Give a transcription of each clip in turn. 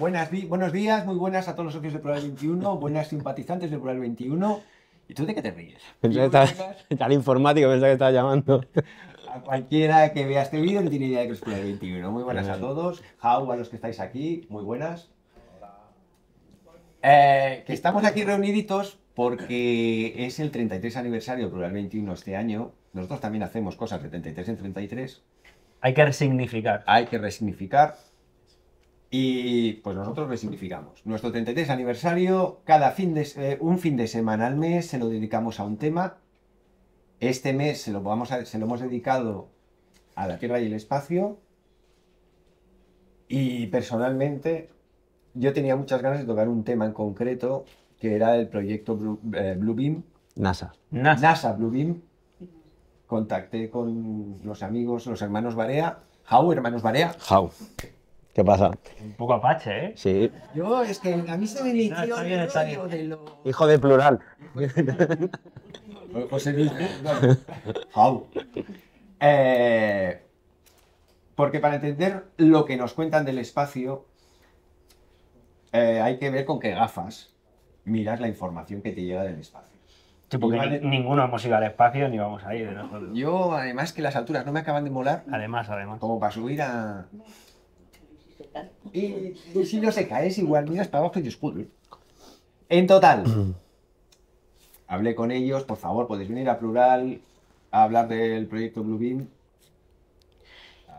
buenos días, muy buenas a todos los socios de Plural 21, buenas simpatizantes de Plural 21. ¿Y tú de qué te ríes? Pensé que tal informático, pensé que estaba llamando. A cualquiera que vea este vídeo no tiene idea de que es Plural 21. Muy buenas a eh. todos. How a los que estáis aquí, muy buenas. Eh, que estamos aquí reuniditos porque es el 33 aniversario de Plural 21 este año. Nosotros también hacemos cosas de 33 en 33. Hay que resignificar. Hay que resignificar. Y pues nosotros significamos Nuestro 33 aniversario, cada fin de, eh, un fin de semana al mes se lo dedicamos a un tema. Este mes se lo, vamos a, se lo hemos dedicado a la Tierra y el Espacio. Y personalmente yo tenía muchas ganas de tocar un tema en concreto que era el proyecto eh, Blue, Bluebeam. NASA. NASA. Bluebeam. Contacté con los amigos, los hermanos Barea. How, hermanos Barea. How ¿Qué pasa? Un poco apache, ¿eh? Sí. Yo, es que a mí se me metió Hijo de plural. José Luis. ¡Jau! porque para entender lo que nos cuentan del espacio, eh, hay que ver con qué gafas miras la información que te llega del espacio. Sí, porque ninguno hemos ido al espacio ni vamos a ir de Yo, además, que las alturas no me acaban de molar. Además, además. Como para subir a. Y, si no se caes igual, mira para abajo y En total, hablé con ellos, por favor, podéis venir a plural a hablar del proyecto Bluebeam.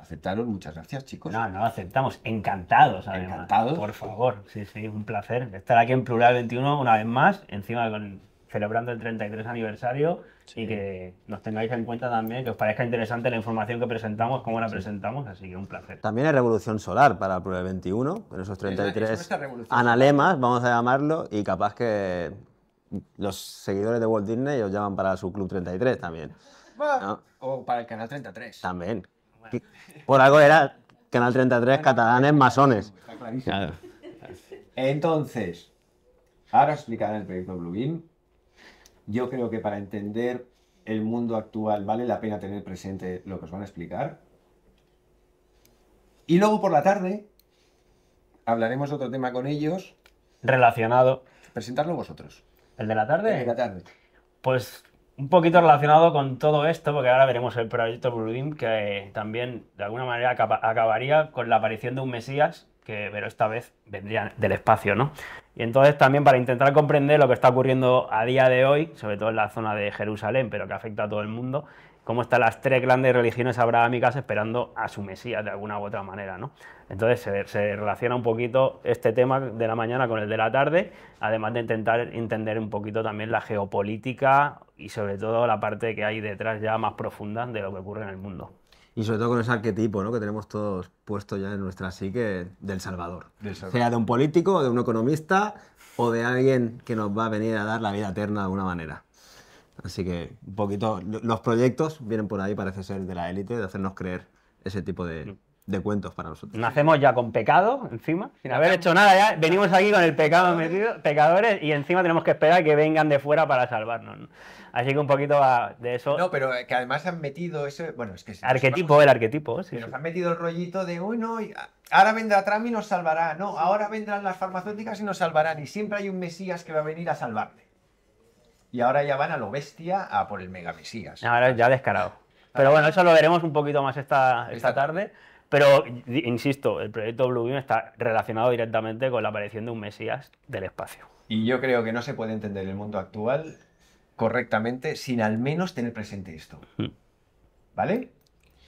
Aceptaron, muchas gracias, chicos. No, no aceptamos, encantados, Encantados. Por favor, sí, sí, un placer estar aquí en Plural 21 una vez más, encima celebrando el 33 aniversario y que nos tengáis en cuenta también, que os parezca interesante la información que presentamos, cómo la presentamos, así que un placer. También hay revolución solar para el Pro 21, con esos 33 analemas, vamos a llamarlo, y capaz que los seguidores de Walt Disney os llaman para su Club 33 también. O para el Canal 33. También. Por algo era Canal 33 catalanes masones. Entonces, ahora explicaré el proyecto Bluebeam. Yo creo que para entender el mundo actual vale la pena tener presente lo que os van a explicar. Y luego por la tarde hablaremos otro tema con ellos. Relacionado. Presentarlo vosotros. ¿El de la tarde? El de la tarde. Pues un poquito relacionado con todo esto, porque ahora veremos el proyecto Blue que también de alguna manera acabaría con la aparición de un Mesías, que pero esta vez vendría del espacio, ¿no? Y entonces también para intentar comprender lo que está ocurriendo a día de hoy, sobre todo en la zona de Jerusalén, pero que afecta a todo el mundo, cómo están las tres grandes religiones abrahámicas esperando a su Mesías de alguna u otra manera. ¿no? Entonces se, relaciona un poquito este tema de la mañana con el de la tarde, además de intentar entender un poquito también la geopolítica y sobre todo la parte que hay detrás ya más profunda de lo que ocurre en el mundo y sobre todo con ese arquetipo ¿no? que tenemos todos puesto ya en nuestra psique del Salvador. Salvador. Sea de un político, de un economista o de alguien que nos va a venir a dar la vida eterna de alguna manera. Así que un poquito, los proyectos vienen por ahí, parece ser, de la élite, de hacernos creer ese tipo de, cuentos para nosotros. Nacemos ya con pecado encima, sin haber hecho nada ya. Venimos aquí con el pecado metido, pecadores, y encima tenemos que esperar que vengan de fuera para salvarnos. Así que un poquito de eso. No, pero eh, que además han metido eso... Bueno, es que. arquetipo, el arquetipo. Sí, nos han metido el rollito de, uy, no, ahora vendrá Trump y nos salvará. No, ahora vendrán las farmacéuticas y nos salvarán. Y siempre hay un Mesías que va a venir a salvarte. Y ahora ya van a lo bestia a por el mega Mesías. Ahora ya descarado. Pero bueno, eso lo veremos un poquito más esta, esta, tarde. Pero, insisto, el proyecto Blue Beam está relacionado directamente con la aparición de un Mesías del espacio. Y yo creo que no se puede entender el mundo actual correctamente sin al menos tener presente esto. Hmm. ¿Vale?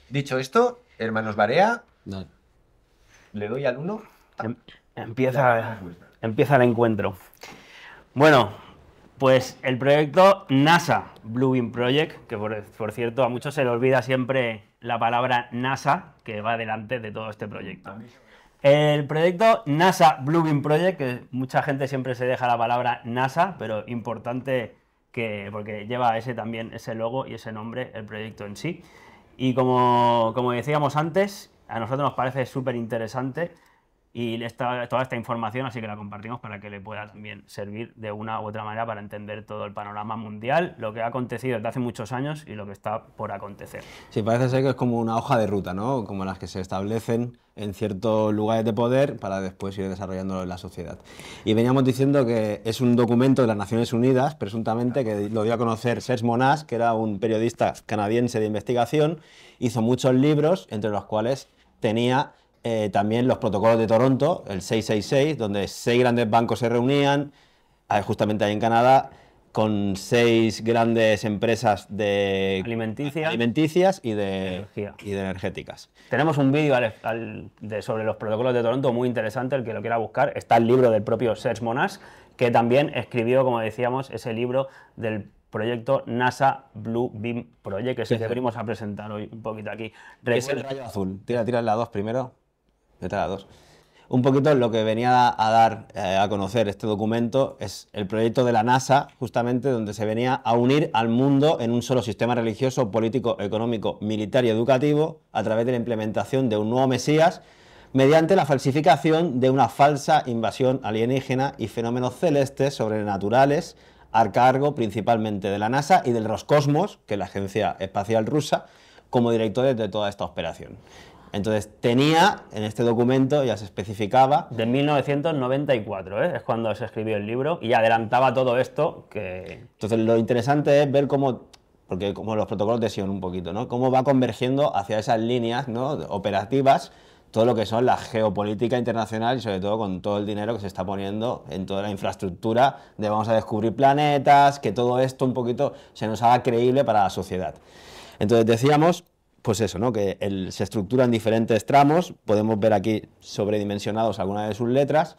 Dicho esto, hermanos Barea, le doy al uno. Em, empieza, empieza el encuentro. Bueno, pues el proyecto NASA, Bluebin Project, que por, cierto a muchos se le olvida siempre la palabra NASA, que va delante de todo este proyecto. El proyecto NASA Bluebin Project, que mucha gente siempre se deja la palabra NASA, pero importante que, porque lleva ese también, ese logo y ese nombre, el proyecto en sí. Y como, como decíamos antes, a nosotros nos parece súper interesante y toda esta información, así que la compartimos para que le pueda también servir de una u otra manera para entender todo el panorama mundial, lo que ha acontecido desde hace muchos años y lo que está por acontecer. Sí, parece ser que es como una hoja de ruta, ¿no? Como las que se establecen en ciertos lugares de poder para después ir desarrollándolo en la sociedad. Y veníamos diciendo que es un documento de las Naciones Unidas, presuntamente, que lo dio a conocer Serge Monas, que era un periodista canadiense de investigación, hizo muchos libros, entre los cuales tenía eh, también los protocolos de Toronto, el 666, donde seis grandes bancos se reunían, eh, justamente ahí en Canadá, con seis grandes empresas de alimenticias y de, energéticas. Tenemos un vídeo sobre los protocolos de Toronto muy interesante, el que lo quiera buscar. Está el libro del propio Serge Monas, que también escribió, como decíamos, ese libro del proyecto NASA Blue Beam Project, que es el que venimos a presentar hoy un poquito aquí. Es el rayo azul. Tira, tira la dos primero. Un poquito lo que venía a, dar eh, a conocer este documento es el proyecto de la NASA, justamente donde se venía a unir al mundo en un solo sistema religioso, político, económico, militar y educativo a través de la implementación de un nuevo Mesías mediante la falsificación de una falsa invasión alienígena y fenómenos celestes sobrenaturales a cargo principalmente de la NASA y del Roscosmos, que es la agencia espacial rusa, como directores de toda esta operación. Entonces tenía, en este documento ya se especificaba... De 1994, ¿eh? es cuando se escribió el libro y adelantaba todo esto que... Entonces lo interesante es ver cómo porque como los protocolos de Sion un poquito, ¿no? Cómo va convergiendo hacia esas líneas ¿no? operativas todo lo que son la geopolítica internacional y sobre todo con todo el dinero que se está poniendo en toda la infraestructura de vamos a descubrir planetas, que todo esto un poquito se nos haga creíble para la sociedad. Entonces decíamos pues eso, ¿no? que se estructura en diferentes tramos, podemos ver aquí sobredimensionados algunas de sus letras,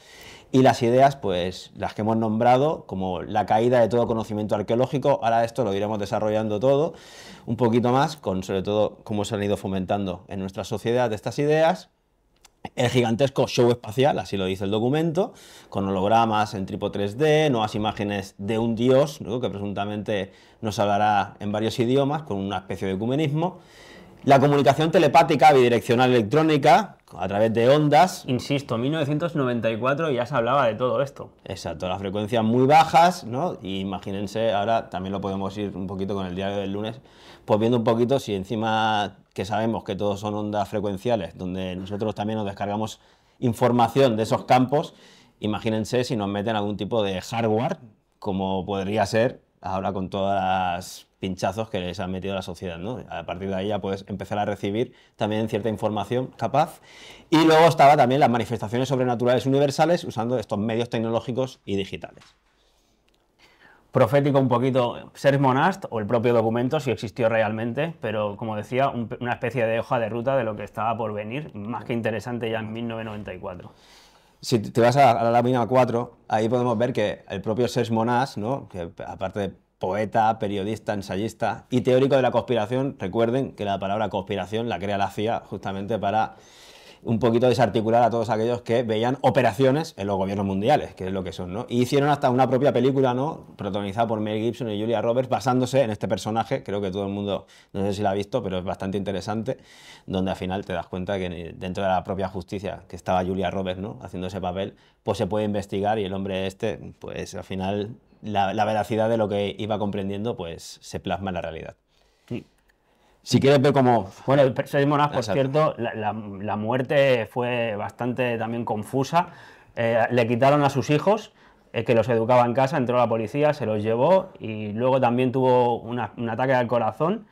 y las ideas, pues las que hemos nombrado, como la caída de todo conocimiento arqueológico, ahora esto lo iremos desarrollando todo un poquito más, con sobre todo cómo se han ido fomentando en nuestra sociedad estas ideas, el gigantesco show espacial, así lo dice el documento, con hologramas en tripo 3D, nuevas imágenes de un dios, que presuntamente nos hablará en varios idiomas, con una especie de ecumenismo, la comunicación telepática bidireccional electrónica a través de ondas. Insisto, en 1994 ya se hablaba de todo esto. Exacto, las frecuencias muy bajas, ¿no? Y imagínense, ahora también lo podemos ir un poquito con el diario del lunes, pues viendo un poquito si encima que sabemos que todos son ondas frecuenciales, donde nosotros también nos descargamos información de esos campos, imagínense si nos meten algún tipo de hardware, como podría ser ahora con todas las pinchazos que les ha metido la sociedad. A partir de ahí ya puedes empezar a recibir también cierta información capaz. Y luego estaba también las manifestaciones sobrenaturales universales usando estos medios tecnológicos y digitales. Profético un poquito Serge Monast o el propio documento, si existió realmente, pero como decía, una especie de hoja de ruta de lo que estaba por venir, más que interesante ya en 1994 si te vas a, la lámina 4, ahí podemos ver que el propio Serge Monas, ¿no? que aparte de poeta, periodista, ensayista y teórico de la conspiración, recuerden que la palabra conspiración la crea la CIA justamente para un poquito desarticular a todos aquellos que veían operaciones en los gobiernos mundiales, que es lo que son, ¿no? Y hicieron hasta una propia película, ¿no? Protagonizada por Mary Gibson y Julia Roberts, basándose en este personaje, creo que todo el mundo, no sé si la ha visto, pero es bastante interesante, donde al final te das cuenta que dentro de la propia justicia que estaba Julia Roberts, ¿no? Haciendo ese papel, pues se puede investigar y el hombre este, pues al final la veracidad de lo que iba comprendiendo, pues se plasma en la realidad. Si quieres ver cómo. Bueno, el de por cierto, la, muerte fue bastante también confusa. Eh, le quitaron a sus hijos, eh, que los educaba en casa, entró la policía, se los llevó y luego también tuvo un ataque al corazón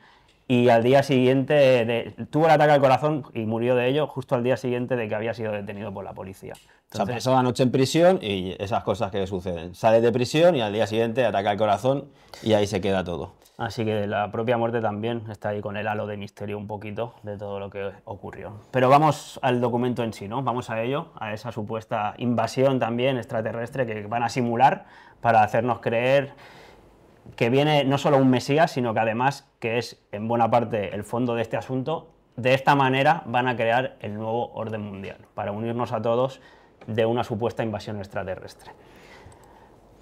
y al día siguiente tuvo el ataque al corazón y murió de ello justo al día siguiente de que había sido detenido por la policía. Entonces, o sea, la noche en prisión y esas cosas que suceden. Sale de prisión y al día siguiente ataca el corazón y ahí se queda todo. Así que la propia muerte también está ahí con el halo de misterio un poquito de todo lo que ocurrió. Pero vamos al documento en sí, ¿no? Vamos a ello, a esa supuesta invasión también extraterrestre que van a simular para hacernos creer que viene no solo un Mesías, sino que además, que es en buena parte el fondo de este asunto, de esta manera van a crear el nuevo orden mundial, para unirnos a todos de una supuesta invasión extraterrestre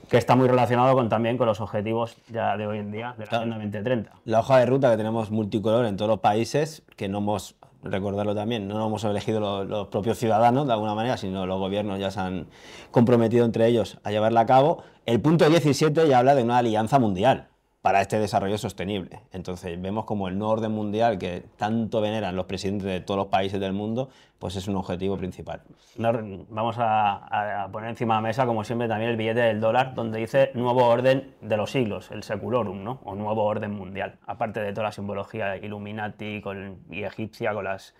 que está muy relacionado con, también con los objetivos ya de hoy en día de la Agenda 2030. La hoja de ruta que tenemos multicolor en todos los países, que no hemos, recordarlo también, no lo hemos elegido los, los propios ciudadanos de alguna manera, sino los gobiernos ya se han comprometido entre ellos a llevarla a cabo, el punto 17 ya habla de una alianza mundial para este desarrollo sostenible. Entonces vemos como el nuevo orden mundial que tanto veneran los presidentes de todos los países del mundo, pues es un objetivo principal. Vamos a, poner encima de la mesa, como siempre, también el billete del dólar, donde dice nuevo orden de los siglos, el secularum, ¿no? O nuevo orden mundial. Aparte de toda la simbología illuminati y egipcia con las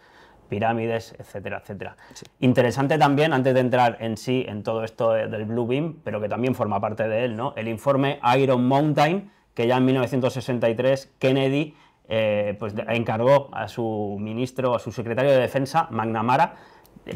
pirámides, etcétera, etcétera. Interesante también, antes de entrar en sí en todo esto del Blue Beam, pero que también forma parte de él, ¿no? El informe Iron Mountain, que ya en 1963 Kennedy eh, pues, encargó a su ministro, a su secretario de Defensa, McNamara,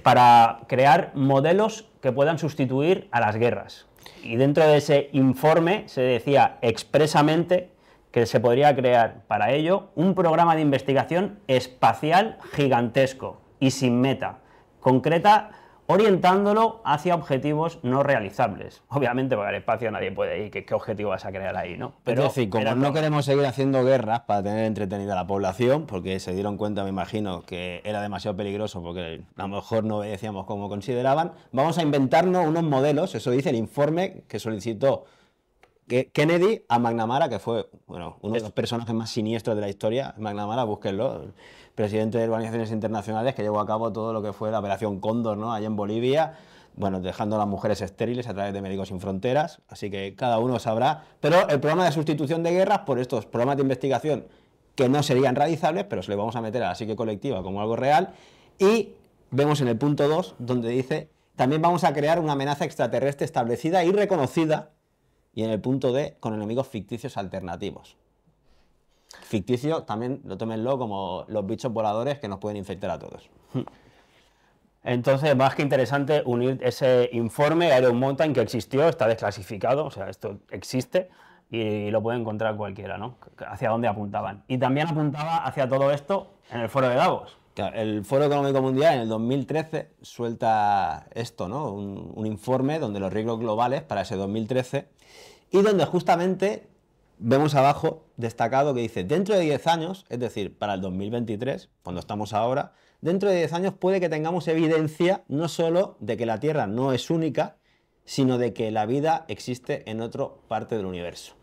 para crear modelos que puedan sustituir a las guerras. Y dentro de ese informe se decía expresamente que se podría crear para ello un programa de investigación espacial gigantesco y sin meta, concreta orientándolo hacia objetivos no realizables. Obviamente, para el espacio nadie puede ir, ¿qué, objetivo vas a crear ahí? ¿no? Pero, decir, como no queremos seguir haciendo guerras para tener entretenida a la población, porque se dieron cuenta, me imagino, que era demasiado peligroso porque a lo mejor no decíamos como consideraban, vamos a inventarnos unos modelos, eso dice el informe que solicitó Kennedy a McNamara, que fue bueno, uno de los personajes más siniestros de la historia. McNamara, búsquenlo, presidente de organizaciones internacionales que llevó a cabo todo lo que fue la operación Cóndor ¿no? allá en Bolivia, bueno, dejando a las mujeres estériles a través de Médicos Sin Fronteras. Así que cada uno sabrá. Pero el programa de sustitución de guerras por estos programas de investigación que no serían realizables, pero se le vamos a meter a la psique colectiva como algo real. Y vemos en el punto 2, donde dice, también vamos a crear una amenaza extraterrestre establecida y reconocida y en el punto D con enemigos ficticios alternativos. Ficticio, también lo tómenlo como los bichos voladores que nos pueden infectar a todos. Entonces, más que interesante unir ese informe a Iron Mountain que existió, está desclasificado, o sea, esto existe y lo puede encontrar cualquiera, ¿no? Hacia dónde apuntaban. Y también apuntaba hacia todo esto en el foro de Davos. el Foro Económico Mundial en el 2013 suelta esto, ¿no? Un, un informe donde los riesgos globales para ese 2013 y donde justamente vemos abajo destacado que dice, dentro de 10 años, es decir, para el 2023, cuando estamos ahora, dentro de 10 años puede que tengamos evidencia no solo de que la Tierra no es única, sino de que la vida existe en otra parte del universo.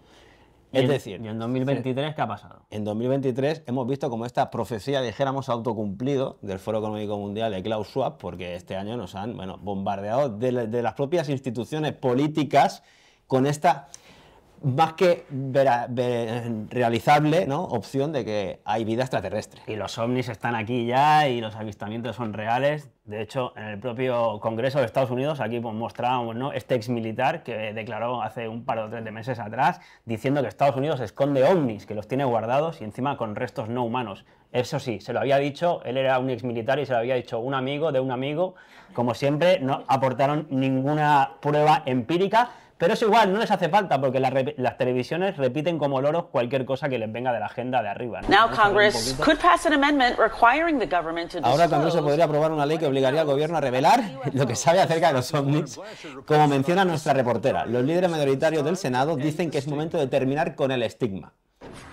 Es decir, ¿y en 2023 qué ha pasado? En 2023 hemos visto como esta profecía, dijéramos, autocumplido del Foro Económico Mundial de Klaus Schwab, porque este año nos han bombardeado de las propias instituciones políticas con esta más que realizable opción de que hay vida extraterrestre. Y los ovnis están aquí ya y los avistamientos son reales. De hecho, en el propio Congreso de Estados Unidos, aquí pues, mostrábamos ¿no? este ex militar que declaró hace un par o tres de meses atrás diciendo que Estados Unidos esconde ovnis, que los tiene guardados y encima con restos no humanos. Eso sí, se lo había dicho, él era un ex militar y se lo había dicho un amigo de un amigo. Como siempre, no aportaron ninguna prueba empírica pero eso igual no les hace falta porque las, televisiones repiten como loros cualquier cosa que les venga de la agenda de arriba. Ahora también se Congreso podría aprobar una ley que obligaría al gobierno a revelar lo que sabe acerca de los ovnis. Como menciona nuestra reportera, los líderes mayoritarios del Senado dicen que es momento de terminar con el estigma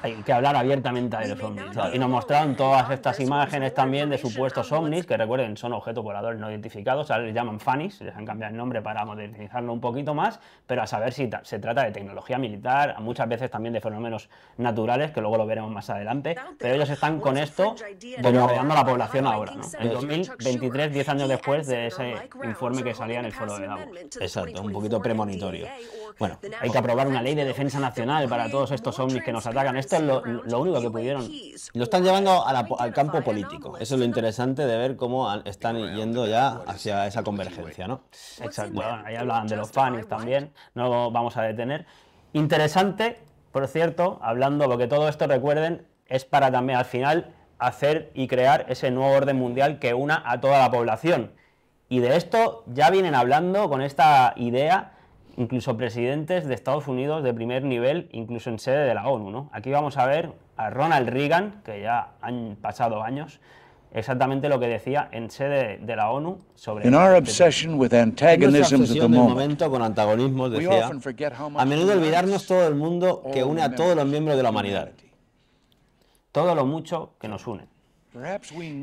hay que hablar abiertamente de los ovnis. Y nos mostraron todas estas imágenes también de supuestos ovnis, que recuerden, son objetos voladores no identificados, ahora les llaman FANIS, les han cambiado el nombre para modernizarlo un poquito más, pero a saber si se trata de tecnología militar, muchas veces también de fenómenos naturales, que luego lo veremos más adelante, pero ellos están con esto bombardeando a la población ahora, ¿no? En 2023, 10 años después de ese informe que salía en el foro de Davos. Exacto, un poquito premonitorio. Bueno, hay que aprobar una ley de defensa nacional para todos estos ovnis que nos atacan esto es lo, único que pudieron. Lo están llevando al campo político. Eso es lo interesante de ver cómo están yendo ya hacia esa convergencia, ¿no? Exacto. ahí pues hablaban de los panes también. No lo vamos a detener. Interesante, por cierto, hablando, porque todo esto, recuerden, es para también al final hacer y crear ese nuevo orden mundial que una a toda la población. Y de esto ya vienen hablando con esta idea incluso presidentes de Estados Unidos de primer nivel, incluso en sede de la ONU. Aquí vamos a ver a Ronald Reagan, que ya han pasado años, exactamente lo que decía en sede de la ONU sobre en nuestra obsesión momento con antagonismos decía a menudo olvidarnos todo el mundo que une a todos los miembros de la humanidad todo lo mucho que nos une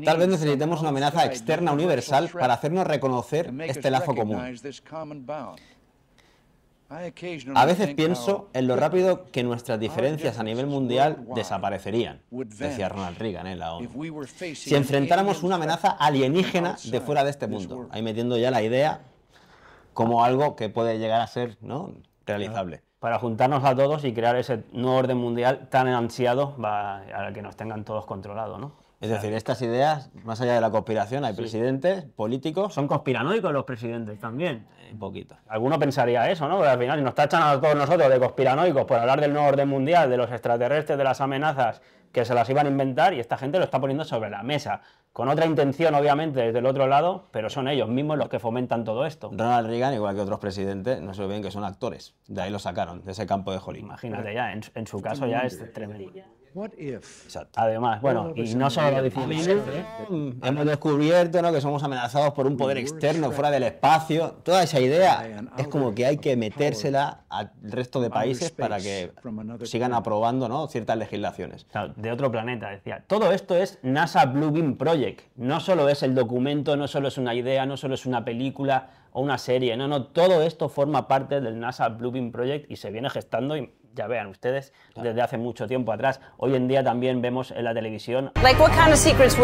Tal vez necesitemos una amenaza externa universal para hacernos reconocer este lazo común. A veces pienso en lo rápido que nuestras diferencias a nivel mundial desaparecerían, decía Ronald Reagan en ¿eh? la ONU, si enfrentáramos una amenaza alienígena de fuera de este mundo, ahí metiendo ya la idea como algo que puede llegar a ser ¿no? realizable. Para juntarnos a todos y crear ese nuevo orden mundial tan ansiado al que nos tengan todos controlados, ¿no? Es decir, estas ideas, más allá de la conspiración, hay presidentes, políticos. Son conspiranoicos los presidentes también. Un eh, poquito. Alguno pensaría eso, ¿no? al final, si nos tachan a todos nosotros de conspiranoicos por hablar del nuevo orden mundial, de los extraterrestres, de las amenazas que se las iban a inventar, y esta gente lo está poniendo sobre la mesa. Con otra intención, obviamente, desde el otro lado, pero son ellos mismos los que fomentan todo esto. Ronald Reagan, igual que otros presidentes, no se olviden que son actores. De ahí lo sacaron, de ese campo de Jolín. Imagínate ya, en su caso ya es tremendo además, bueno, y no solo lo decimos, ¿eh? hemos descubierto ¿no? que somos amenazados por un poder externo fuera del espacio. Toda esa idea es como que hay que metérsela al resto de países para que sigan aprobando ¿no? ciertas legislaciones. de otro planeta, decía. Todo esto es NASA Blue Project. No solo es el documento, no solo es una idea, no solo es una película o una serie. No, no, todo esto forma parte del NASA Blue Project y se viene gestando y ya vean ustedes, desde hace mucho tiempo atrás. Hoy en día también vemos en la televisión. ¿Qué tipo de secrets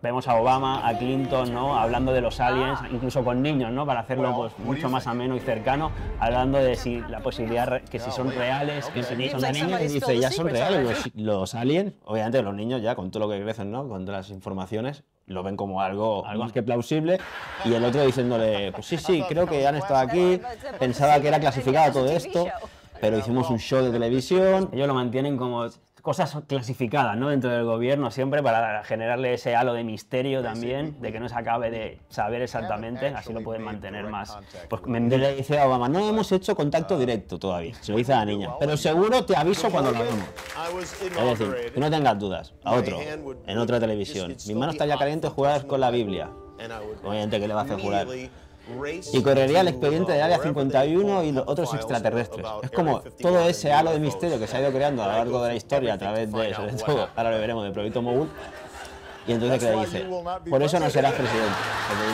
Vemos a Obama, a Clinton, ¿no? Hablando de los aliens, incluso con niños, ¿no? Para hacerlo pues, mucho más ameno y cercano, hablando de si la posibilidad que si son reales, que si son niños. dice, ya son reales los, aliens. Obviamente los niños ya, con todo lo que crecen, ¿no? Con todas las informaciones, lo ven como algo, algo más que plausible. Y el otro diciéndole, pues sí, sí, creo que han estado aquí, pensaba que era clasificado todo esto pero hicimos un show de televisión. Ellos lo mantienen como cosas clasificadas ¿no? dentro del gobierno siempre para generarle ese halo de misterio también, de que no se acabe de saber exactamente, así lo pueden mantener más. Pues Mendel le dice a Obama, no hemos hecho contacto directo todavía, se lo dice a la niña, pero seguro te aviso cuando lo hagamos. Es decir, que no tengas dudas, a otro, en otra televisión. Mi mano está ya caliente, jugadas con la Biblia. Obviamente que le va a hacer jurar y correría el expediente de Área 51 y otros extraterrestres. Es como todo ese halo de misterio que se ha ido creando a lo largo de la historia a través de, sobre todo, ahora lo veremos, de proyecto Mogul. Y entonces qué le dice, por eso no serás presidente.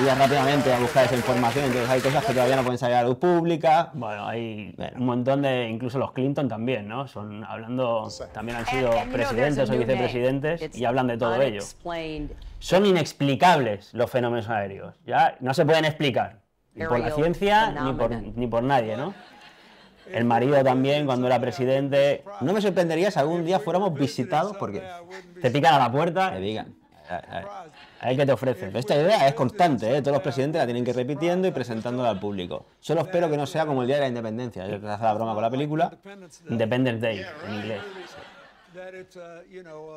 Te rápidamente a buscar esa información, entonces hay cosas que todavía no pueden salir a la luz pública. Bueno, hay un montón de, incluso los Clinton también, ¿no? Son hablando, también han eh, sido presidentes o vicepresidentes y hablan de todo ello. Son inexplicables los fenómenos aéreos, ya no se pueden explicar ni por la ciencia ni por, ni por nadie, ¿no? El marido también, cuando era presidente. No me sorprendería si algún día fuéramos visitados, porque te pican a la puerta. Te digan A, ver qué te ofrecen. esta idea es constante, ¿eh? todos los presidentes la tienen que ir repitiendo y presentándola al público. Solo espero que no sea como el Día de la Independencia. Yo te hace la broma con la película. Independence Day, en inglés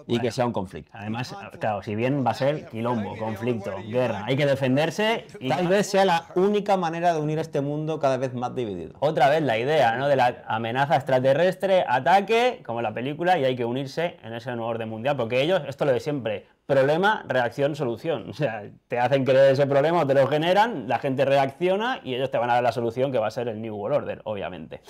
y que sea un conflicto. Además, claro, si bien va a ser quilombo, conflicto, guerra, hay que defenderse y tal vez sea la única manera de unir este mundo cada vez más dividido. Otra vez la idea, ¿no? De la amenaza extraterrestre, ataque, como en la película, y hay que unirse en ese nuevo orden mundial, porque ellos, esto lo de siempre, problema, reacción, solución. O sea, te hacen creer ese problema, o te lo generan, la gente reacciona y ellos te van a dar la solución que va a ser el New World Order, obviamente.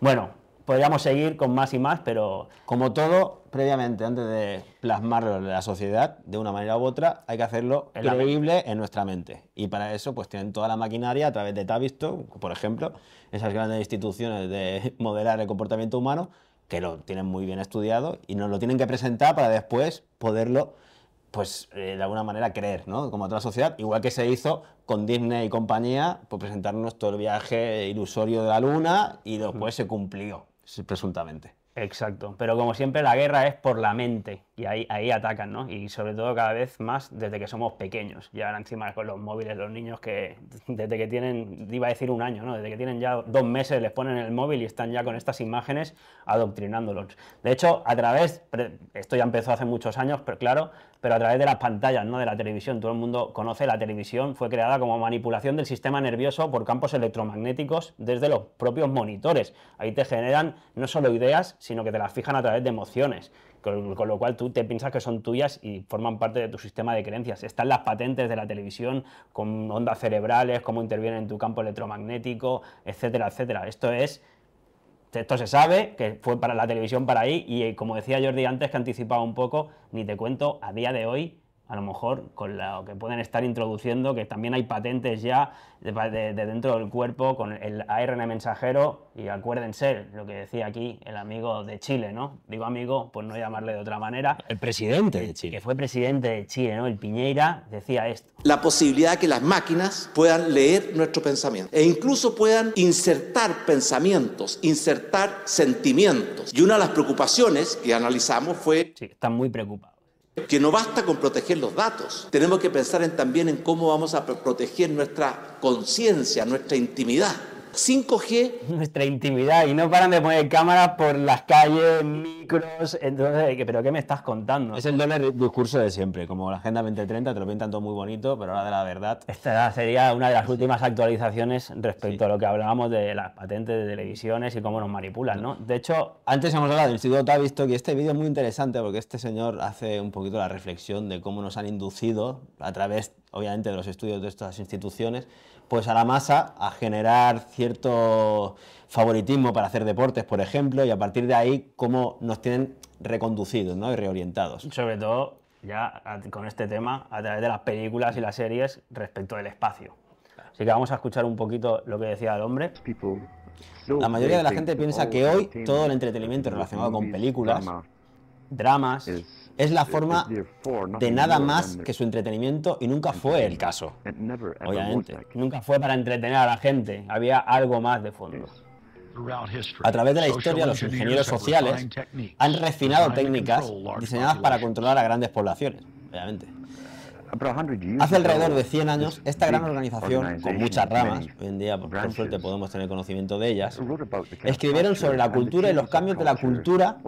Bueno, podríamos seguir con más y más, pero como todo, previamente, antes de plasmarlo en la sociedad de una manera u otra, hay que hacerlo creíble en nuestra mente. Y para eso, pues tienen toda la maquinaria a través de Tavisto, por ejemplo, esas grandes instituciones de modelar el comportamiento humano, que lo tienen muy bien estudiado y nos lo tienen que presentar para después poderlo pues eh, de alguna manera creer, ¿no? Como otra toda la sociedad, igual que se hizo con Disney y compañía, por pues, presentarnos todo el viaje ilusorio de la luna y después se cumplió presuntamente. Exacto, pero como siempre la guerra es por la mente y ahí, ahí atacan, ¿no? Y sobre todo cada vez más desde que somos pequeños. Ya ahora encima con los móviles, los niños que desde que tienen, iba a decir un año, ¿no? Desde que tienen ya dos meses les ponen el móvil y están ya con estas imágenes adoctrinándolos. De hecho, a través, esto ya empezó hace muchos años, pero claro, pero a través de las pantallas, ¿no? De la televisión. Todo el mundo conoce la televisión, fue creada como manipulación del sistema nervioso por campos electromagnéticos desde los propios monitores. Ahí te generan no solo ideas, sino que te las fijan a través de emociones con, lo cual tú te piensas que son tuyas y forman parte de tu sistema de creencias. Están las patentes de la televisión con ondas cerebrales, cómo intervienen en tu campo electromagnético, etcétera, etcétera. Esto es... Esto se sabe, que fue para la televisión para ahí, y eh, como decía Jordi antes, que anticipaba un poco, ni te cuento, a día de hoy a lo mejor con lo que pueden estar introduciendo, que también hay patentes ya de, dentro del cuerpo con el ARN mensajero, y acuérdense lo que decía aquí el amigo de Chile, ¿no? Digo amigo, pues no llamarle de otra manera. El presidente de Chile. Que fue presidente de Chile, ¿no? El Piñeira decía esto. La posibilidad de que las máquinas puedan leer nuestro pensamiento e incluso puedan insertar pensamientos, insertar sentimientos. Y una de las preocupaciones que analizamos fue... Sí, están muy preocupados que no basta con proteger los datos, tenemos que pensar también en cómo vamos a proteger nuestra conciencia, nuestra intimidad. 5G. Nuestra intimidad y no paran de poner cámaras por las calles, micros. Entonces, ¿pero qué me estás contando? Es el doble discurso de siempre. Como la Agenda 2030 te lo pintan todo muy bonito, pero ahora de la verdad. Esta sería una de las últimas actualizaciones respecto a lo que hablábamos de las patentes de televisiones y cómo nos manipulan, ¿no? De hecho. Antes hemos hablado del Instituto visto que este vídeo es muy interesante porque este señor hace un poquito la reflexión de cómo nos han inducido a través, obviamente, de los estudios de estas instituciones pues a la masa a generar cierto favoritismo para hacer deportes, por ejemplo, y a partir de ahí cómo nos tienen reconducidos ¿no? y reorientados. Sobre todo ya con este tema a través de las películas y las series respecto del espacio. Así que vamos a escuchar un poquito lo que decía el hombre. La mayoría de la gente piensa que hoy todo el entretenimiento relacionado con películas, dramas, es la forma de nada más que su entretenimiento y nunca fue el caso. Obviamente, nunca fue para entretener a la gente, había algo más de fondo. A través de la historia, los ingenieros sociales han refinado técnicas diseñadas para controlar a grandes poblaciones, obviamente. Hace alrededor de 100 años, esta gran organización, con muchas ramas, hoy en día por suerte podemos tener conocimiento de ellas, escribieron sobre la cultura y los cambios de la cultura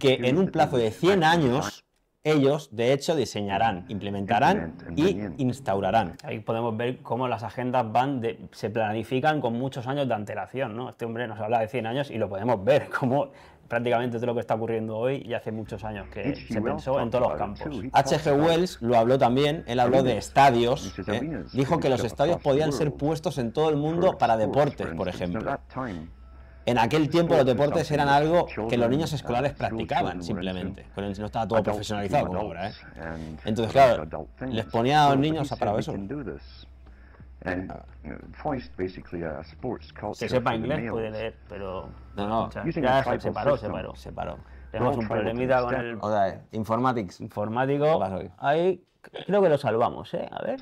que en un plazo de 100 años ellos, de hecho, diseñarán, implementarán y instaurarán. Ahí podemos ver cómo las agendas van se planifican con muchos años de antelación. ¿no? Este hombre nos habla de 100 años y lo podemos ver, cómo prácticamente es lo que está ocurriendo hoy y hace muchos años que se pensó en todos los campos. H.G. Wells lo habló también, él habló de estadios, eh, dijo que los estadios podían ser puestos en todo el mundo para deportes, por ejemplo. En aquel tiempo los deportes eran algo que los niños escolares practicaban simplemente. No estaba todo profesionalizado ahora. ¿eh? Entonces, claro, les ponía a los niños a para eso. Que uh, basically a sports sepa inglés puede leer, pero no, no. ya se separó, se paró, se paró. Tenemos un problemita con el o sea, informatics. informático. Ahí creo que lo salvamos, ¿eh? A ver.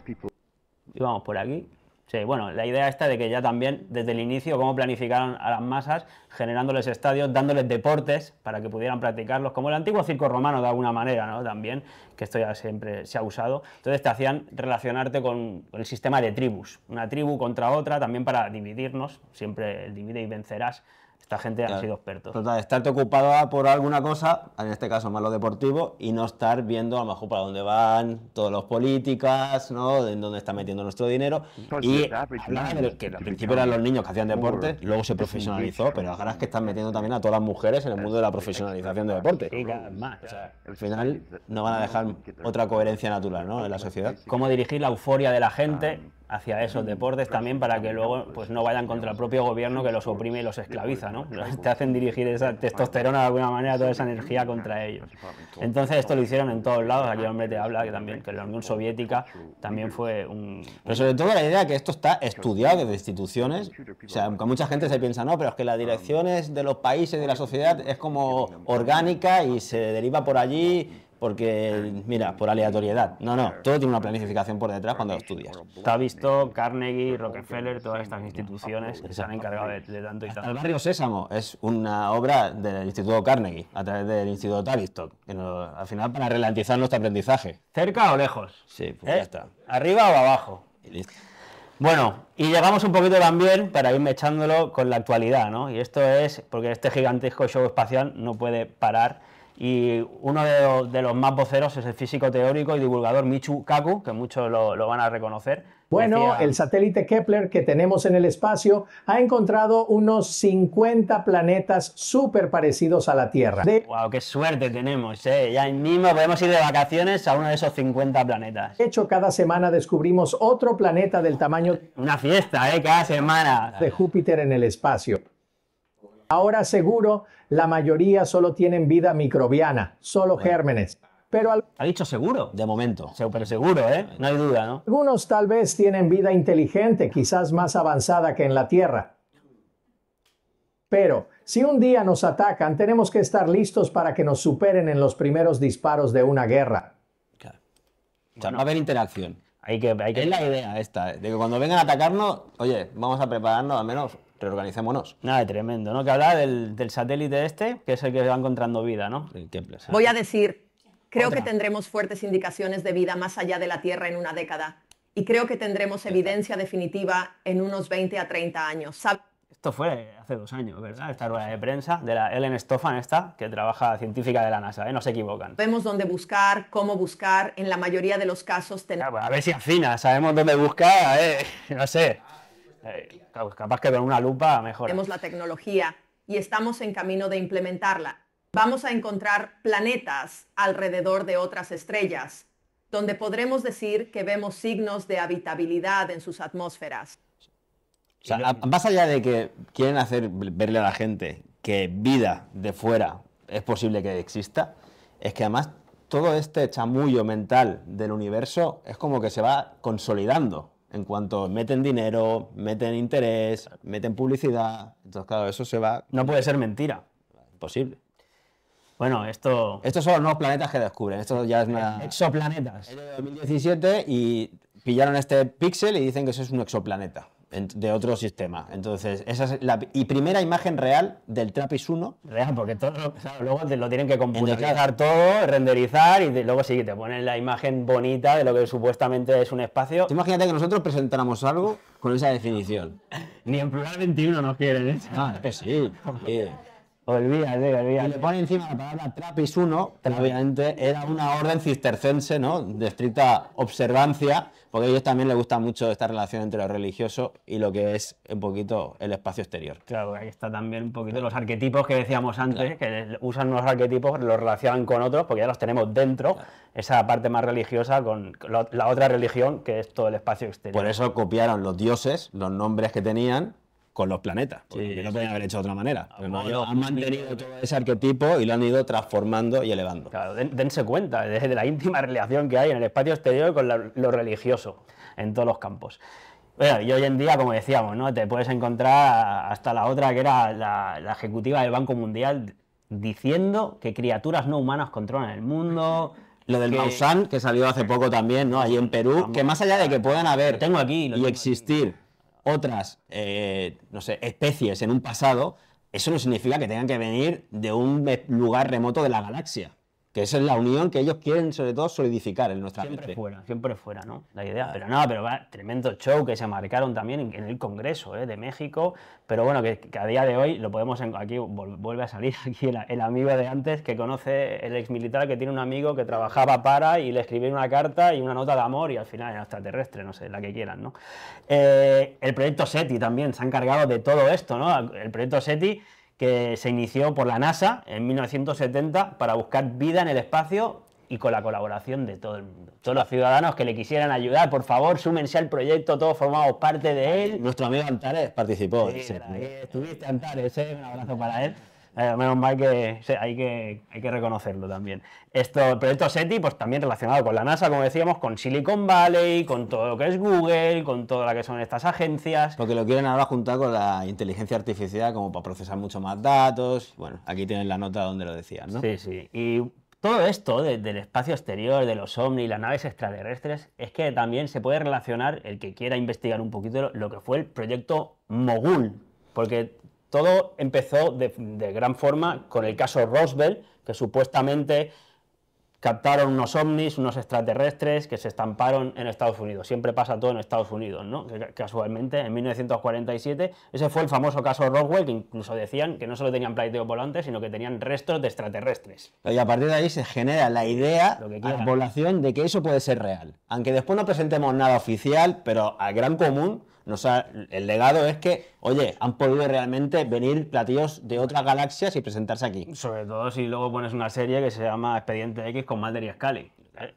Y vamos por aquí. Sí, bueno, la idea está de que ya también desde el inicio cómo planificaron a las masas, generándoles estadios, dándoles deportes para que pudieran practicarlos, como el antiguo circo romano de alguna manera, ¿no? También, que esto ya siempre se ha usado. Entonces te hacían relacionarte con el sistema de tribus, una tribu contra otra, también para dividirnos, siempre el divide y vencerás esta gente ha sido expertos. Total, estarte ocupada por alguna cosa, en este caso más lo deportivo, y no estar viendo a lo mejor para dónde van todos los políticas, ¿no? en dónde está metiendo nuestro dinero. Pues y que al principio eran los niños que hacían deporte, luego se profesionalizó, pero ahora es que están metiendo también a todas las mujeres en el mundo de la profesionalización de deporte. al final no van a dejar otra coherencia natural, ¿no? En la sociedad. ¿Cómo dirigir la euforia de la gente ah, hacia esos deportes también para que luego pues no vayan contra el propio gobierno que los oprime y los esclaviza, ¿no? Te hacen dirigir esa testosterona de alguna manera, toda esa energía contra ellos. Entonces esto lo hicieron en todos lados, aquí el hombre te habla que también que la Unión Soviética también fue un... Pero sobre todo la idea que esto está estudiado desde instituciones, o sea, aunque mucha gente se piensa, no, pero es que las direcciones de los países, de la sociedad, es como orgánica y se deriva por allí porque, mira, por aleatoriedad. No, no, todo tiene una planificación por detrás cuando lo estudias. Está visto Carnegie, Rockefeller, todas estas instituciones que se han encargado de, tanto y tanto. El barrio Sésamo es una obra del Instituto Carnegie, a través del Instituto Tavistock, que al final para ralentizar nuestro aprendizaje. ¿Cerca o lejos? Sí, pues ¿Eh? ya está. ¿Arriba o abajo? Bueno, y llegamos un poquito también para irme echándolo con la actualidad, ¿no? Y esto es porque este gigantesco show espacial no puede parar y uno de los, más voceros es el físico teórico y divulgador Michu Kaku, que muchos lo, van a reconocer. Bueno, el satélite Kepler que tenemos en el espacio ha encontrado unos 50 planetas súper parecidos a la Tierra. ¡Wow! ¡Qué suerte tenemos! ¿eh? Ya mismo podemos ir de vacaciones a uno de esos 50 planetas. De hecho, cada semana descubrimos otro planeta del tamaño... Una fiesta, ¿eh? Cada semana. De Júpiter en el espacio. Ahora seguro la mayoría solo tienen vida microbiana, solo gérmenes. Pero Ha dicho seguro, de momento, pero seguro, ¿eh? No hay duda, ¿no? Algunos tal vez tienen vida inteligente, quizás más avanzada que en la Tierra. Pero si un día nos atacan, tenemos que estar listos para que nos superen en los primeros disparos de una guerra. Claro. O sea, no va a haber interacción. Hay que, hay Es la idea esta, de que cuando vengan a atacarnos, oye, vamos a prepararnos al menos reorganicémonos. Nada, tremendo, ¿no? Que habla del, del, satélite este, que es el que va encontrando vida, ¿no? El Voy a decir, creo que tendremos fuertes indicaciones de vida más allá de la Tierra en una década. Y creo que tendremos evidencia definitiva en unos 20 a 30 años. Esto fue hace dos años, ¿verdad? Esta rueda de prensa de la Ellen Stofan, esta, que trabaja científica de la NASA, ¿eh? No se equivocan. Vemos dónde buscar, cómo buscar, en la mayoría de los casos... tenemos a ver si afina, sabemos dónde buscar, ¿eh? No sé. Eh, capaz que con una lupa mejor. Tenemos la tecnología y estamos en camino de implementarla. Vamos a encontrar planetas alrededor de otras estrellas, donde podremos decir que vemos signos de habitabilidad en sus atmósferas. más allá de que quieren hacer verle a la gente que vida de fuera es posible que exista, es que además todo este chamullo mental del universo es como que se va consolidando en cuanto meten dinero, meten interés, meten publicidad. Entonces, claro, eso se va. No puede ser mentira. Imposible. Bueno, esto. Estos son los nuevos planetas que descubren. Esto ya es una. Exoplanetas. En de 2017 y pillaron este píxel y dicen que eso es un exoplaneta de otro sistema. Entonces, esa es la y primera imagen real del Trappist 1. Real, porque todo, luego te lo tienen que computar todo, renderizar y luego sí, te ponen la imagen bonita de lo que supuestamente es un espacio. Imagínate que nosotros presentáramos algo con esa definición. Ni en plural 21 nos quieren, ¿eh? Ah, es que sí. Olvídate, olvídate. Y le pone encima la palabra Trappist 1, que obviamente era una orden cistercense, ¿no? De estricta observancia porque a ellos también les gusta mucho esta relación entre lo religioso y lo que es un poquito el espacio exterior. Claro, ahí está también un poquito los arquetipos que decíamos antes, que usan unos arquetipos, los relacionan con otros, porque ya los tenemos dentro, esa parte más religiosa con la otra religión, que es todo el espacio exterior. Por eso copiaron los dioses, los nombres que tenían, con los planetas. Porque no podían haber hecho de otra manera. Ah, han pues mantenido todo ese arquetipo y lo han ido transformando y elevando. Claro, dense cuenta de, la íntima relación que hay en el espacio exterior con lo religioso en todos los campos. y hoy en día, como decíamos, ¿no? te puedes encontrar hasta la otra que era la, ejecutiva del Banco Mundial diciendo que criaturas no humanas controlan el mundo. Lo del Mausan que salió hace poco también, ¿no? Allí en Perú, que más allá de que puedan haber tengo aquí, y existir otras, eh, no sé, especies en un pasado, eso no significa que tengan que venir de un lugar remoto de la galaxia que esa es la unión que ellos quieren sobre todo solidificar en nuestra siempre fuera siempre fuera no la idea pero no pero va, tremendo show que se marcaron también en, el Congreso ¿eh? de México pero bueno que, a día de hoy lo podemos aquí vuelve a salir aquí el, amigo de antes que conoce el ex militar que tiene un amigo que trabajaba para y le escribió una carta y una nota de amor y al final era extraterrestre no sé la que quieran no eh, el proyecto SETI también se ha encargado de todo esto no el proyecto SETI que se inició por la NASA en 1970 para buscar vida en el espacio y con la colaboración de todo Todos los ciudadanos que le quisieran ayudar, por favor, súmense al proyecto, todos formamos parte de él. Nuestro amigo Antares participó. Estuviste Antares, eh, un abrazo para él. Eh, menos mal que, hay que hay que reconocerlo también. Esto, el proyecto SETI, pues también relacionado con la NASA, como decíamos, con Silicon Valley, con todo lo que es Google, con todo lo que son estas agencias. Porque lo quieren ahora juntar con la inteligencia artificial como para procesar mucho más datos. Bueno, aquí tienen la nota donde lo decían, ¿no? Sí, sí. Y todo esto del espacio exterior, de los ovnis, las naves extraterrestres, es que también se puede relacionar, el que quiera investigar un poquito, lo que fue el proyecto Mogul. Porque todo empezó de, gran forma con el caso Roswell, que supuestamente captaron unos ovnis, unos extraterrestres que se estamparon en Estados Unidos. Siempre pasa todo en Estados Unidos, ¿no? casualmente, en 1947, ese fue el famoso caso Roswell, que incluso decían que no solo tenían plateo volantes, sino que tenían restos de extraterrestres. Y a partir de ahí se genera la idea Lo que a la población de que eso puede ser real. Aunque después no presentemos nada oficial, pero al gran común el legado es que, oye, han podido realmente venir platillos de otras galaxias y presentarse aquí. Sobre todo si luego pones una serie que se llama Expediente X con Madre y Scully.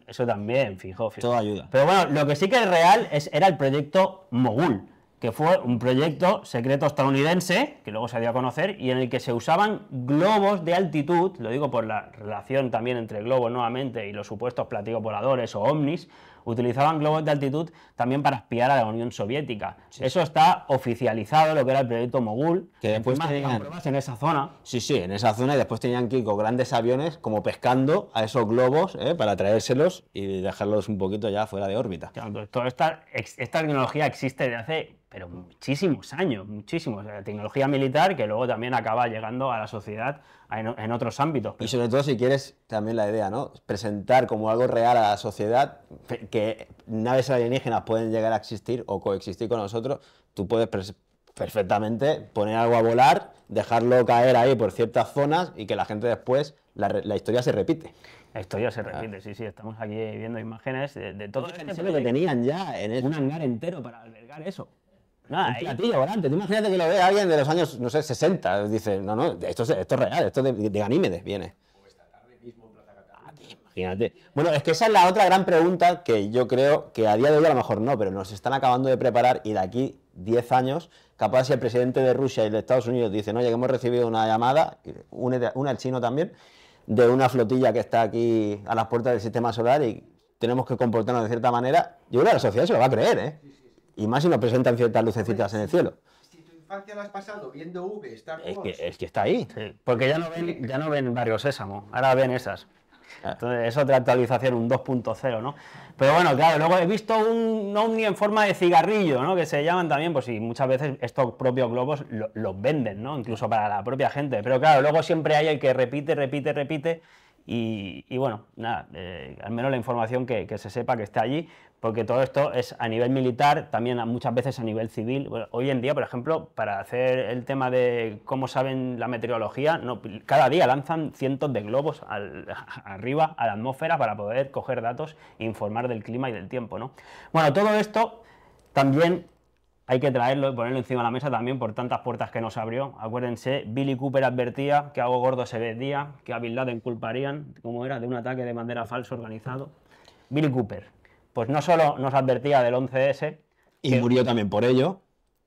Eso también, fijo, fijo. Todo ayuda. Pero bueno, lo que sí que es real es, era el proyecto Mogul, que fue un proyecto secreto estadounidense, que luego se dio a conocer, y en el que se usaban globos de altitud, lo digo por la relación también entre globos nuevamente y los supuestos platillos voladores o ovnis, utilizaban globos de altitud también para espiar a la Unión Soviética. Eso está oficializado, lo que era el proyecto Mogul. Que después tenían en esa zona. Sí, sí, en esa zona y después tenían que ir con grandes aviones como pescando a esos globos ¿eh? para traérselos y dejarlos un poquito ya fuera de órbita. Claro, toda esta, esta tecnología existe desde hace pero muchísimos años, muchísimos. La tecnología militar que luego también acaba llegando a la sociedad en, otros ámbitos. Y sobre todo si quieres también la idea, ¿no? Presentar como algo real a la sociedad que naves alienígenas pueden llegar a existir o coexistir con nosotros, tú puedes perfectamente poner algo a volar, dejarlo caer ahí por ciertas zonas y que la gente después, la, historia se repite. La historia se ah. repite, sí, sí, estamos aquí viendo imágenes de, de todo. Este que tenían ya en un hangar entero para albergar eso imagínate que lo ve alguien de los años, no sé, 60. Dice, no, no, esto es, esto real, esto de, de Ganímedes viene. Ah, imagínate. Bueno, es que esa es la otra gran pregunta que yo creo que a día de hoy a lo mejor no, pero nos están acabando de preparar y de aquí 10 años, capaz si el presidente de Rusia y de Estados Unidos dicen, oye, que hemos recibido una llamada, una, al chino también, de una flotilla que está aquí a las puertas del sistema solar y tenemos que comportarnos de cierta manera, yo creo que la sociedad se lo va a creer, ¿eh? Y más si nos presentan ciertas pues, lucecitas en el cielo. Si tu infancia la has pasado viendo V, Es que, está ahí. Porque ya no, ven, ya no ven Sésamo, ahora ven esas. Ah. Entonces, es otra actualización, un 2.0, ¿no? Pero bueno, claro, luego he visto un ovni en forma de cigarrillo, ¿no? Que se llaman también, pues y muchas veces estos propios globos los venden, ¿no? Incluso para la propia gente. Pero claro, luego siempre hay el que repite, repite, repite. Y, bueno, nada, eh, al menos la información que se sepa que está allí porque todo esto es a nivel militar, también muchas veces a nivel civil. hoy en día, por ejemplo, para hacer el tema de cómo saben la meteorología, cada día lanzan cientos de globos arriba a la atmósfera para poder coger datos e informar del clima y del tiempo. ¿no? Bueno, todo esto también hay que traerlo y ponerlo encima de la mesa también por tantas puertas que nos abrió. Acuérdense, Billy Cooper advertía que algo gordo se vendía, que a en culparían, como era, de un ataque de manera falso organizado. Billy Cooper, pues no solo nos advertía del 11S. Y murió también por ello.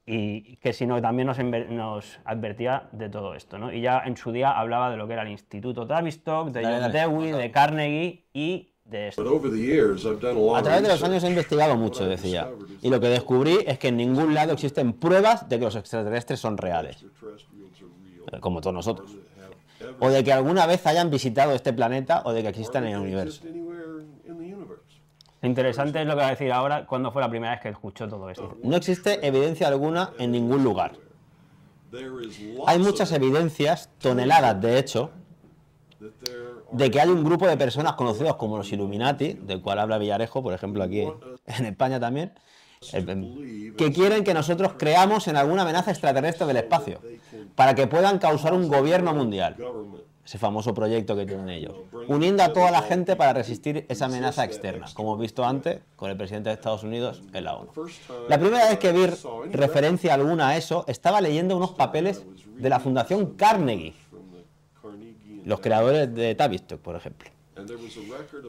Y que sino también nos, nos, advertía de todo esto, ¿no? Y ya en su día hablaba de lo que era el Instituto Tavistock, de John Dewey, de Carnegie y de esto. A través de los años he investigado mucho, decía. Y lo que descubrí es que en ningún lado existen pruebas de que los extraterrestres son reales. Eh, como todos nosotros. O de que alguna vez hayan visitado este planeta o de que existan en el universo. Interesante es lo que va a decir ahora, cuando fue la primera vez que escuchó todo esto. No existe evidencia alguna en ningún lugar. Hay muchas evidencias, toneladas de hecho, de que hay un grupo de personas conocidos como los Illuminati, del cual habla Villarejo, por ejemplo, aquí en España también, que quieren que nosotros creamos en alguna amenaza extraterrestre del espacio, para que puedan causar un gobierno mundial ese famoso proyecto que tienen ellos, uniendo a toda la gente para resistir esa amenaza externa, como visto antes con el presidente de Estados Unidos en la ONU. La primera vez que vi referencia alguna a eso, estaba leyendo unos papeles de la Fundación Carnegie, los creadores de Tavistock, por ejemplo.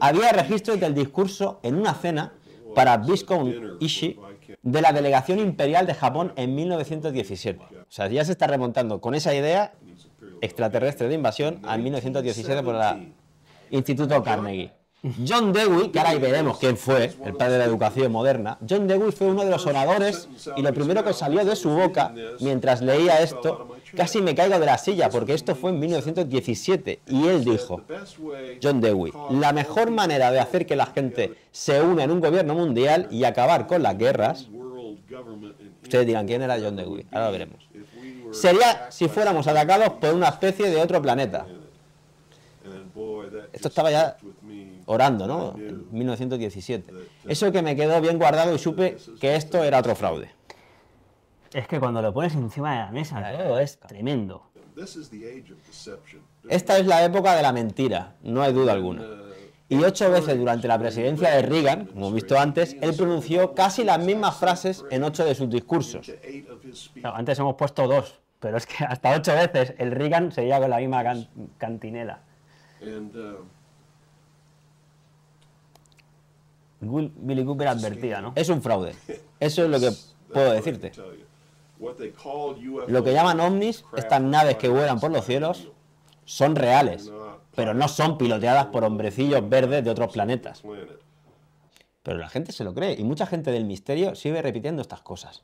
Había registros del discurso en una cena para Viscount Ishii de la delegación imperial de Japón en 1917. O sea, ya se está remontando con esa idea extraterrestre de invasión en 1917 por el Instituto Carnegie. John Dewey, que ahora ahí veremos quién fue, el padre de la educación moderna, John Dewey fue uno de los oradores y lo primero que salió de su boca mientras leía esto, casi me caigo de la silla porque esto fue en 1917 y él dijo, John Dewey, la mejor manera de hacer que la gente se una en un gobierno mundial y acabar con las guerras, ustedes dirán quién era John Dewey, ahora lo veremos Sería si fuéramos atacados por una especie de otro planeta. Esto estaba ya orando, ¿no? En 1917. Eso que me quedó bien guardado y supe que esto era otro fraude. Es que cuando lo pones encima de la mesa, es tremendo. Esta es la época de la mentira, no hay duda alguna y ocho veces durante la presidencia de Reagan, como visto antes, él pronunció casi las mismas frases en ocho de sus discursos. antes hemos puesto dos, pero es que hasta ocho veces el Reagan seguía con la misma cantinela. Uh, Billy Cooper advertía, ¿no? Es un fraude. Eso es lo que puedo decirte. Lo que llaman ovnis, estas naves que vuelan por los cielos, son reales pero no son piloteadas por hombrecillos verdes de otros planetas. Pero la gente se lo cree y mucha gente del misterio sigue repitiendo estas cosas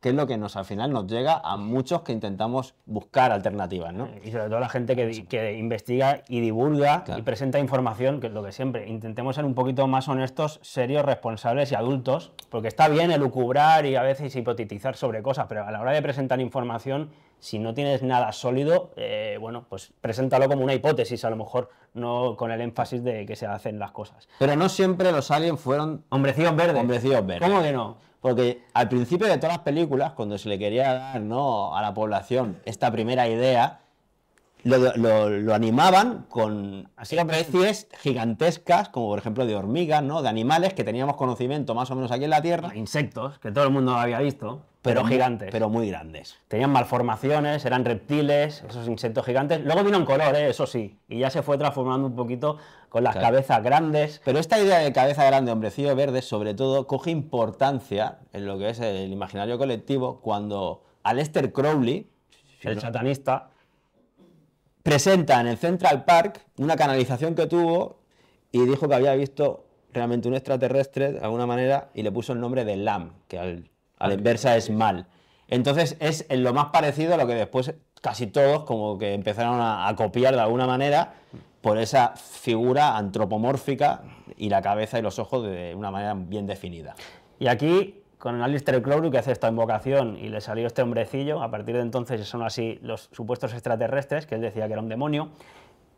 que es lo que nos al final nos llega a muchos que intentamos buscar alternativas, ¿no? Y sobre todo la gente que, investiga y divulga y presenta información, que es lo que siempre, intentemos ser un poquito más honestos, serios, responsables y adultos, porque está bien elucubrar y a veces hipotetizar sobre cosas, pero a la hora de presentar información si no tienes nada sólido, eh, bueno, pues preséntalo como una hipótesis, a lo mejor, no con el énfasis de que se hacen las cosas. Pero no siempre los aliens fueron... Hombrecillos verdes. Hombrecillos verdes. ¿Cómo que no? Porque al principio de todas las películas, cuando se le quería dar ¿no? a la población esta primera idea, lo, animaban con Así especies gigantescas, como por ejemplo de hormigas, ¿no? de animales que teníamos conocimiento más o menos aquí en la Tierra. Insectos, que todo el mundo había visto. Pero, gigantes. pero muy grandes. Tenían malformaciones, eran reptiles, esos insectos gigantes. Luego vino en color, ¿eh? eso sí. Y ya se fue transformando un poquito con las cabezas grandes. Pero esta idea de cabeza grande, hombrecillo verde, sobre todo, coge importancia en lo que es el imaginario colectivo cuando Aleister Crowley, el satanista, presenta en el Central Park una canalización que tuvo y dijo que había visto realmente un extraterrestre de alguna manera y le puso el nombre de Lam, que al a la inversa es mal. Entonces es eh, lo más parecido a lo que después casi todos como que empezaron a, copiar de alguna manera por esa figura antropomórfica y la cabeza y los ojos de una manera bien definida. Y aquí con Alistair Crowley que hace esta invocación y le salió este hombrecillo, a partir de entonces son así los supuestos extraterrestres, que él decía que era un demonio.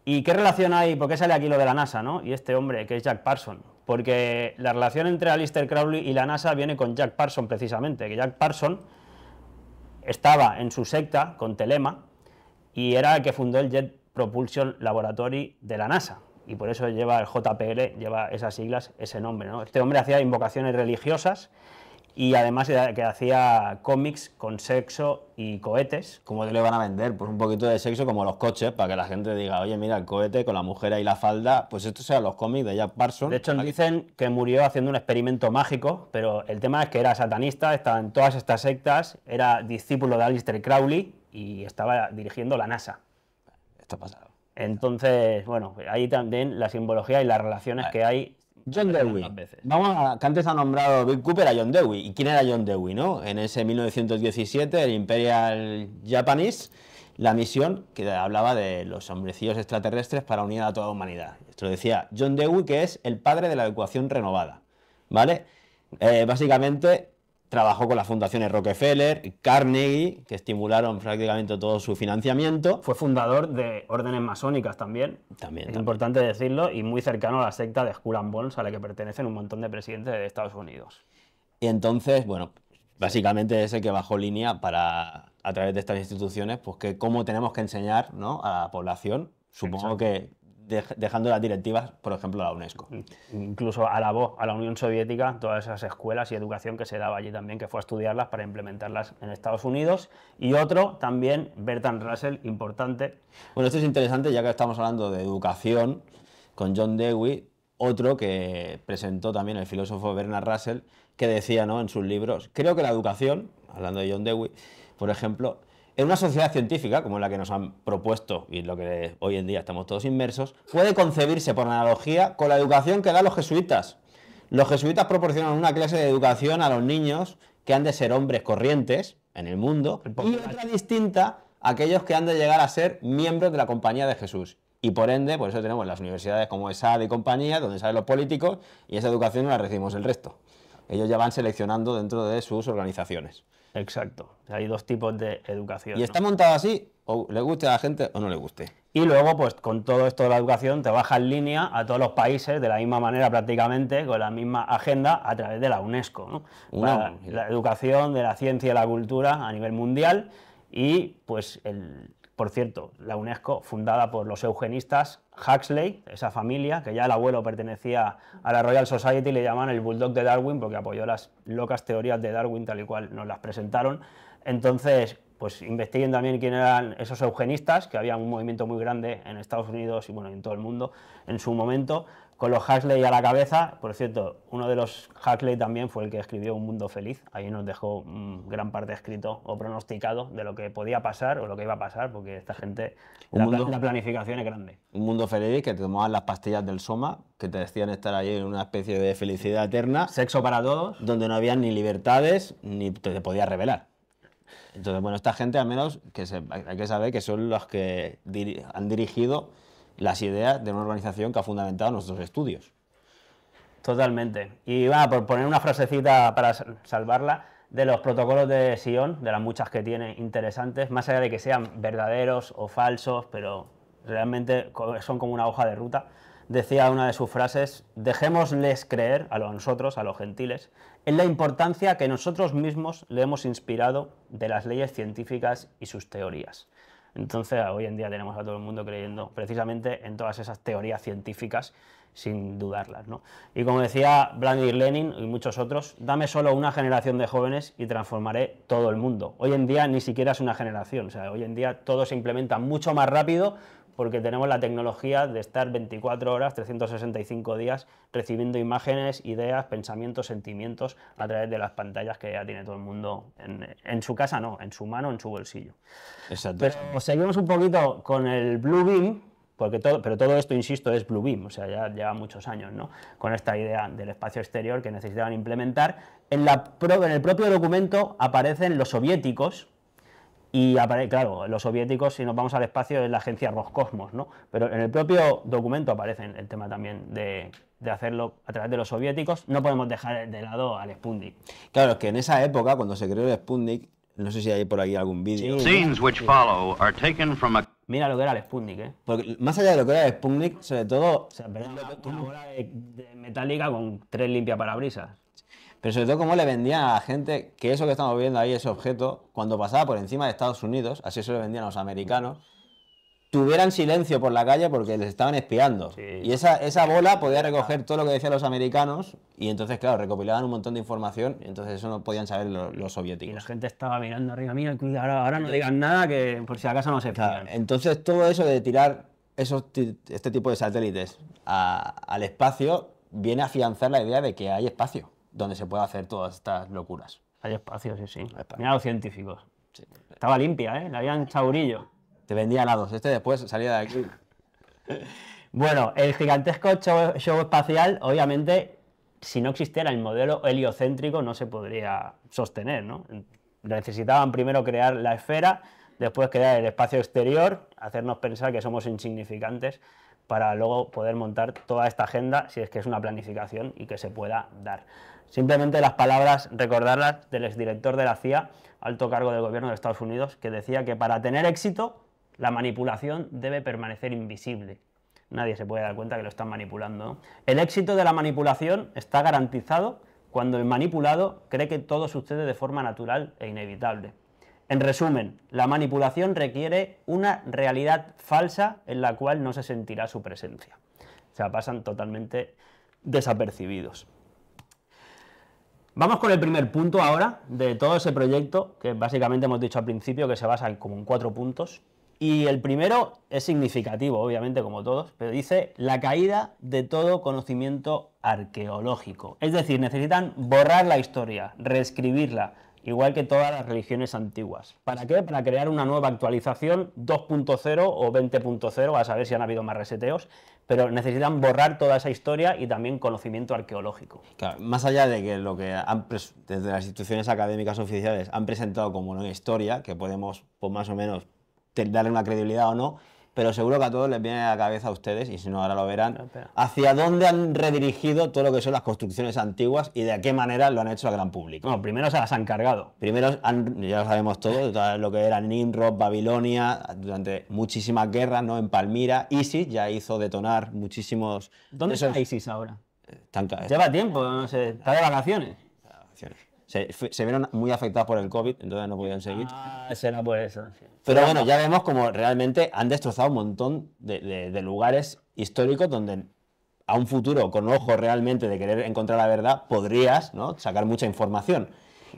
¿Y qué relación hay? ¿Por qué sale aquí lo de la NASA, no? Y este hombre, que es Jack Parson, porque la relación entre Alistair Crowley y la NASA viene con Jack Parson precisamente, que Jack Parson estaba en su secta con Telema y era el que fundó el Jet Propulsion Laboratory de la NASA. Y por eso lleva el JPL, lleva esas siglas, ese nombre. Este hombre hacía invocaciones religiosas y además que hacía cómics con sexo y cohetes. ¿Cómo te le van a vender? Pues un poquito de sexo como los coches, para que la gente diga, oye, mira, el cohete con la mujer ahí la falda, pues esto sea los cómics de Jack Parsons. De hecho, nos dicen que murió haciendo un experimento mágico, pero el tema es que era satanista, estaba en todas estas sectas, era discípulo de Alistair Crowley y estaba dirigiendo la NASA. Esto ha pasado. Entonces, bueno, ahí también la simbología y las relaciones que hay John Dewey. Vamos que antes ha nombrado Bill Cooper a John Dewey. ¿Y quién era John Dewey, no? En ese 1917, el Imperial Japanese, la misión que hablaba de los hombrecillos extraterrestres para unir a toda la humanidad. Esto lo decía John Dewey, que es el padre de la ecuación renovada, ¿vale? Eh, básicamente trabajó con las fundaciones Rockefeller, Carnegie, que estimularon prácticamente todo su financiamiento. Fue fundador de órdenes masónicas también. También. Es importante decirlo, y muy cercano a la secta de Skull and Bones, a la que pertenecen un montón de presidentes de Estados Unidos. Y entonces, bueno, básicamente es el que bajó línea para, a través de estas instituciones, pues que cómo tenemos que enseñar ¿no? a la población. Supongo que dejando las directivas, por ejemplo, mm. a la UNESCO. Incluso alabó a la Unión Soviética todas esas escuelas y educación que se daba allí también, que fue a estudiarlas para implementarlas en Estados Unidos. Y otro también, Bertrand Russell, importante. Bueno, esto es interesante ya que estamos hablando de educación con John Dewey, otro que presentó también el filósofo Bernard Russell, que decía ¿no? en sus libros, creo que la educación, hablando de John Dewey, por ejemplo, en una sociedad científica como la que nos han propuesto y en lo que hoy en día estamos todos inmersos, puede concebirse por analogía con la educación que dan los jesuitas. Los jesuitas proporcionan una clase de educación a los niños que han de ser hombres corrientes en el mundo y otra distinta a aquellos que han de llegar a ser miembros de la compañía de Jesús. Y por ende, por eso tenemos las universidades como ESAD y compañía, donde salen los políticos, y esa educación la recibimos el resto. Ellos ya van seleccionando dentro de sus organizaciones. Exacto. Hay dos tipos de educación. ¿Y está montado así? ¿O le guste a la gente o no le guste? Y luego, pues con todo esto de la educación, te baja en línea a todos los países de la misma manera prácticamente, con la misma agenda a través de la UNESCO. ¿no? la educación de la ciencia y la cultura a nivel mundial y pues el, por cierto, la UNESCO, fundada por los eugenistas, Huxley, esa familia, que ya el abuelo pertenecía a la Royal Society, le llaman el Bulldog de Darwin porque apoyó las locas teorías de Darwin tal y cual nos las presentaron. Entonces, pues investiguen también quién eran esos eugenistas, que había un movimiento muy grande en Estados Unidos y bueno, en todo el mundo en su momento con los Huxley a la cabeza. Por cierto, uno de los Huxley también fue el que escribió Un Mundo Feliz. Ahí nos dejó gran parte escrito o pronosticado de lo que podía pasar o lo que iba a pasar, porque esta gente, la, planificación es grande. Un mundo feliz que te tomaban las pastillas del Soma, que te decían estar ahí en una especie de felicidad eterna. Sexo para todos. Donde no había ni libertades, ni te, podías revelar. Entonces, bueno, esta gente al menos que hay que saber que son los que han dirigido las ideas de una organización que ha fundamentado nuestros estudios. Totalmente. Y va, por poner una frasecita para salvarla, de los protocolos de Sion, de las muchas que tiene interesantes, más allá de que sean verdaderos o falsos, pero realmente son como una hoja de ruta, decía una de sus frases, dejémosles creer a nosotros, a los gentiles, en la importancia que nosotros mismos le hemos inspirado de las leyes científicas y sus teorías. Entonces, hoy en día tenemos a todo el mundo creyendo precisamente en todas esas teorías científicas sin dudarlas. ¿no? Y como decía Vladimir Lenin y muchos otros, dame solo una generación de jóvenes y transformaré todo el mundo. Hoy en día ni siquiera es una generación, o sea, hoy en día todo se implementa mucho más rápido porque tenemos la tecnología de estar 24 horas, 365 días recibiendo imágenes, ideas, pensamientos, sentimientos a través de las pantallas que ya tiene todo el mundo en, su casa, no, en su mano, en su bolsillo. Exacto. Pero pues, pues seguimos un poquito con el Blue Beam, porque todo, pero todo esto, insisto, es Blue Beam, o sea, ya lleva muchos años, ¿no? Con esta idea del espacio exterior que necesitaban implementar. En, la, en el propio documento aparecen los soviéticos, y claro, los soviéticos, si nos vamos al espacio, es la agencia Roscosmos, ¿no? Pero en el propio documento aparece el tema también de, hacerlo a través de los soviéticos. No podemos dejar de lado al Sputnik. Claro, es que en esa época, cuando se creó el Sputnik, no sé si hay por aquí algún vídeo. Mira lo que era el Sputnik, ¿eh? más allá de lo que era el Sputnik, sobre todo... una, obra metálica con tres limpias parabrisas pero sobre todo cómo le vendían a la gente que eso que estamos viendo ahí, ese objeto, cuando pasaba por encima de Estados Unidos, así se lo vendían a los americanos, tuvieran silencio por la calle porque les estaban espiando. Y esa, esa bola podía recoger todo lo que decían los americanos y entonces, claro, recopilaban un montón de información y entonces eso no podían saber los, soviéticos. Y la gente estaba mirando arriba, mira, ahora, ahora no digan nada que por si acaso no se espían. entonces todo eso de tirar esos, este tipo de satélites al espacio viene a afianzar la idea de que hay espacio donde se puede hacer todas estas locuras. Hay espacios, sí, sí. los científicos. Estaba limpia, ¿eh? La habían chaurillo. Te vendía lados Este después salía de aquí. bueno, el gigantesco show, show espacial, obviamente, si no existiera el modelo heliocéntrico, no se podría sostener, ¿no? Necesitaban primero crear la esfera, después crear el espacio exterior, hacernos pensar que somos insignificantes para luego poder montar toda esta agenda si es que es una planificación y que se pueda dar. Simplemente las palabras, recordarlas del exdirector de la CIA, alto cargo del gobierno de Estados Unidos, que decía que para tener éxito la manipulación debe permanecer invisible. Nadie se puede dar cuenta que lo están manipulando. El éxito de la manipulación está garantizado cuando el manipulado cree que todo sucede de forma natural e inevitable. En resumen, la manipulación requiere una realidad falsa en la cual no se sentirá su presencia. O sea, pasan totalmente desapercibidos. Vamos con el primer punto ahora de todo ese proyecto, que básicamente hemos dicho al principio que se basa en como en cuatro puntos. Y el primero es significativo, obviamente, como todos, pero dice la caída de todo conocimiento arqueológico. Es decir, necesitan borrar la historia, reescribirla, igual que todas las religiones antiguas. ¿Para qué? Para crear una nueva actualización 2.0 o 20.0, a saber si han habido más reseteos, pero necesitan borrar toda esa historia y también conocimiento arqueológico. más allá de que lo que desde las instituciones académicas oficiales han presentado como una historia, que podemos pues, más o menos darle una credibilidad o no, pero seguro que a todos les viene a la cabeza a ustedes, y si no ahora lo verán, hacia dónde han redirigido todo lo que son las construcciones antiguas y de qué manera lo han hecho al gran público. Bueno, primero se las han cargado. Primero, ya lo sabemos todo, lo que era Nimrod, Babilonia, durante muchísimas guerras, ¿no? En Palmira, ISIS ya hizo detonar muchísimos... ¿Dónde está ISIS ahora? Eh, Lleva tiempo, no sé, está de vacaciones. De vacaciones se, vieron muy afectados por el COVID, entonces no podían seguir. Ah, será por eso. Pero bueno, ya vemos como realmente han destrozado un montón de, lugares históricos donde a un futuro con ojo realmente de querer encontrar la verdad, podrías sacar mucha información.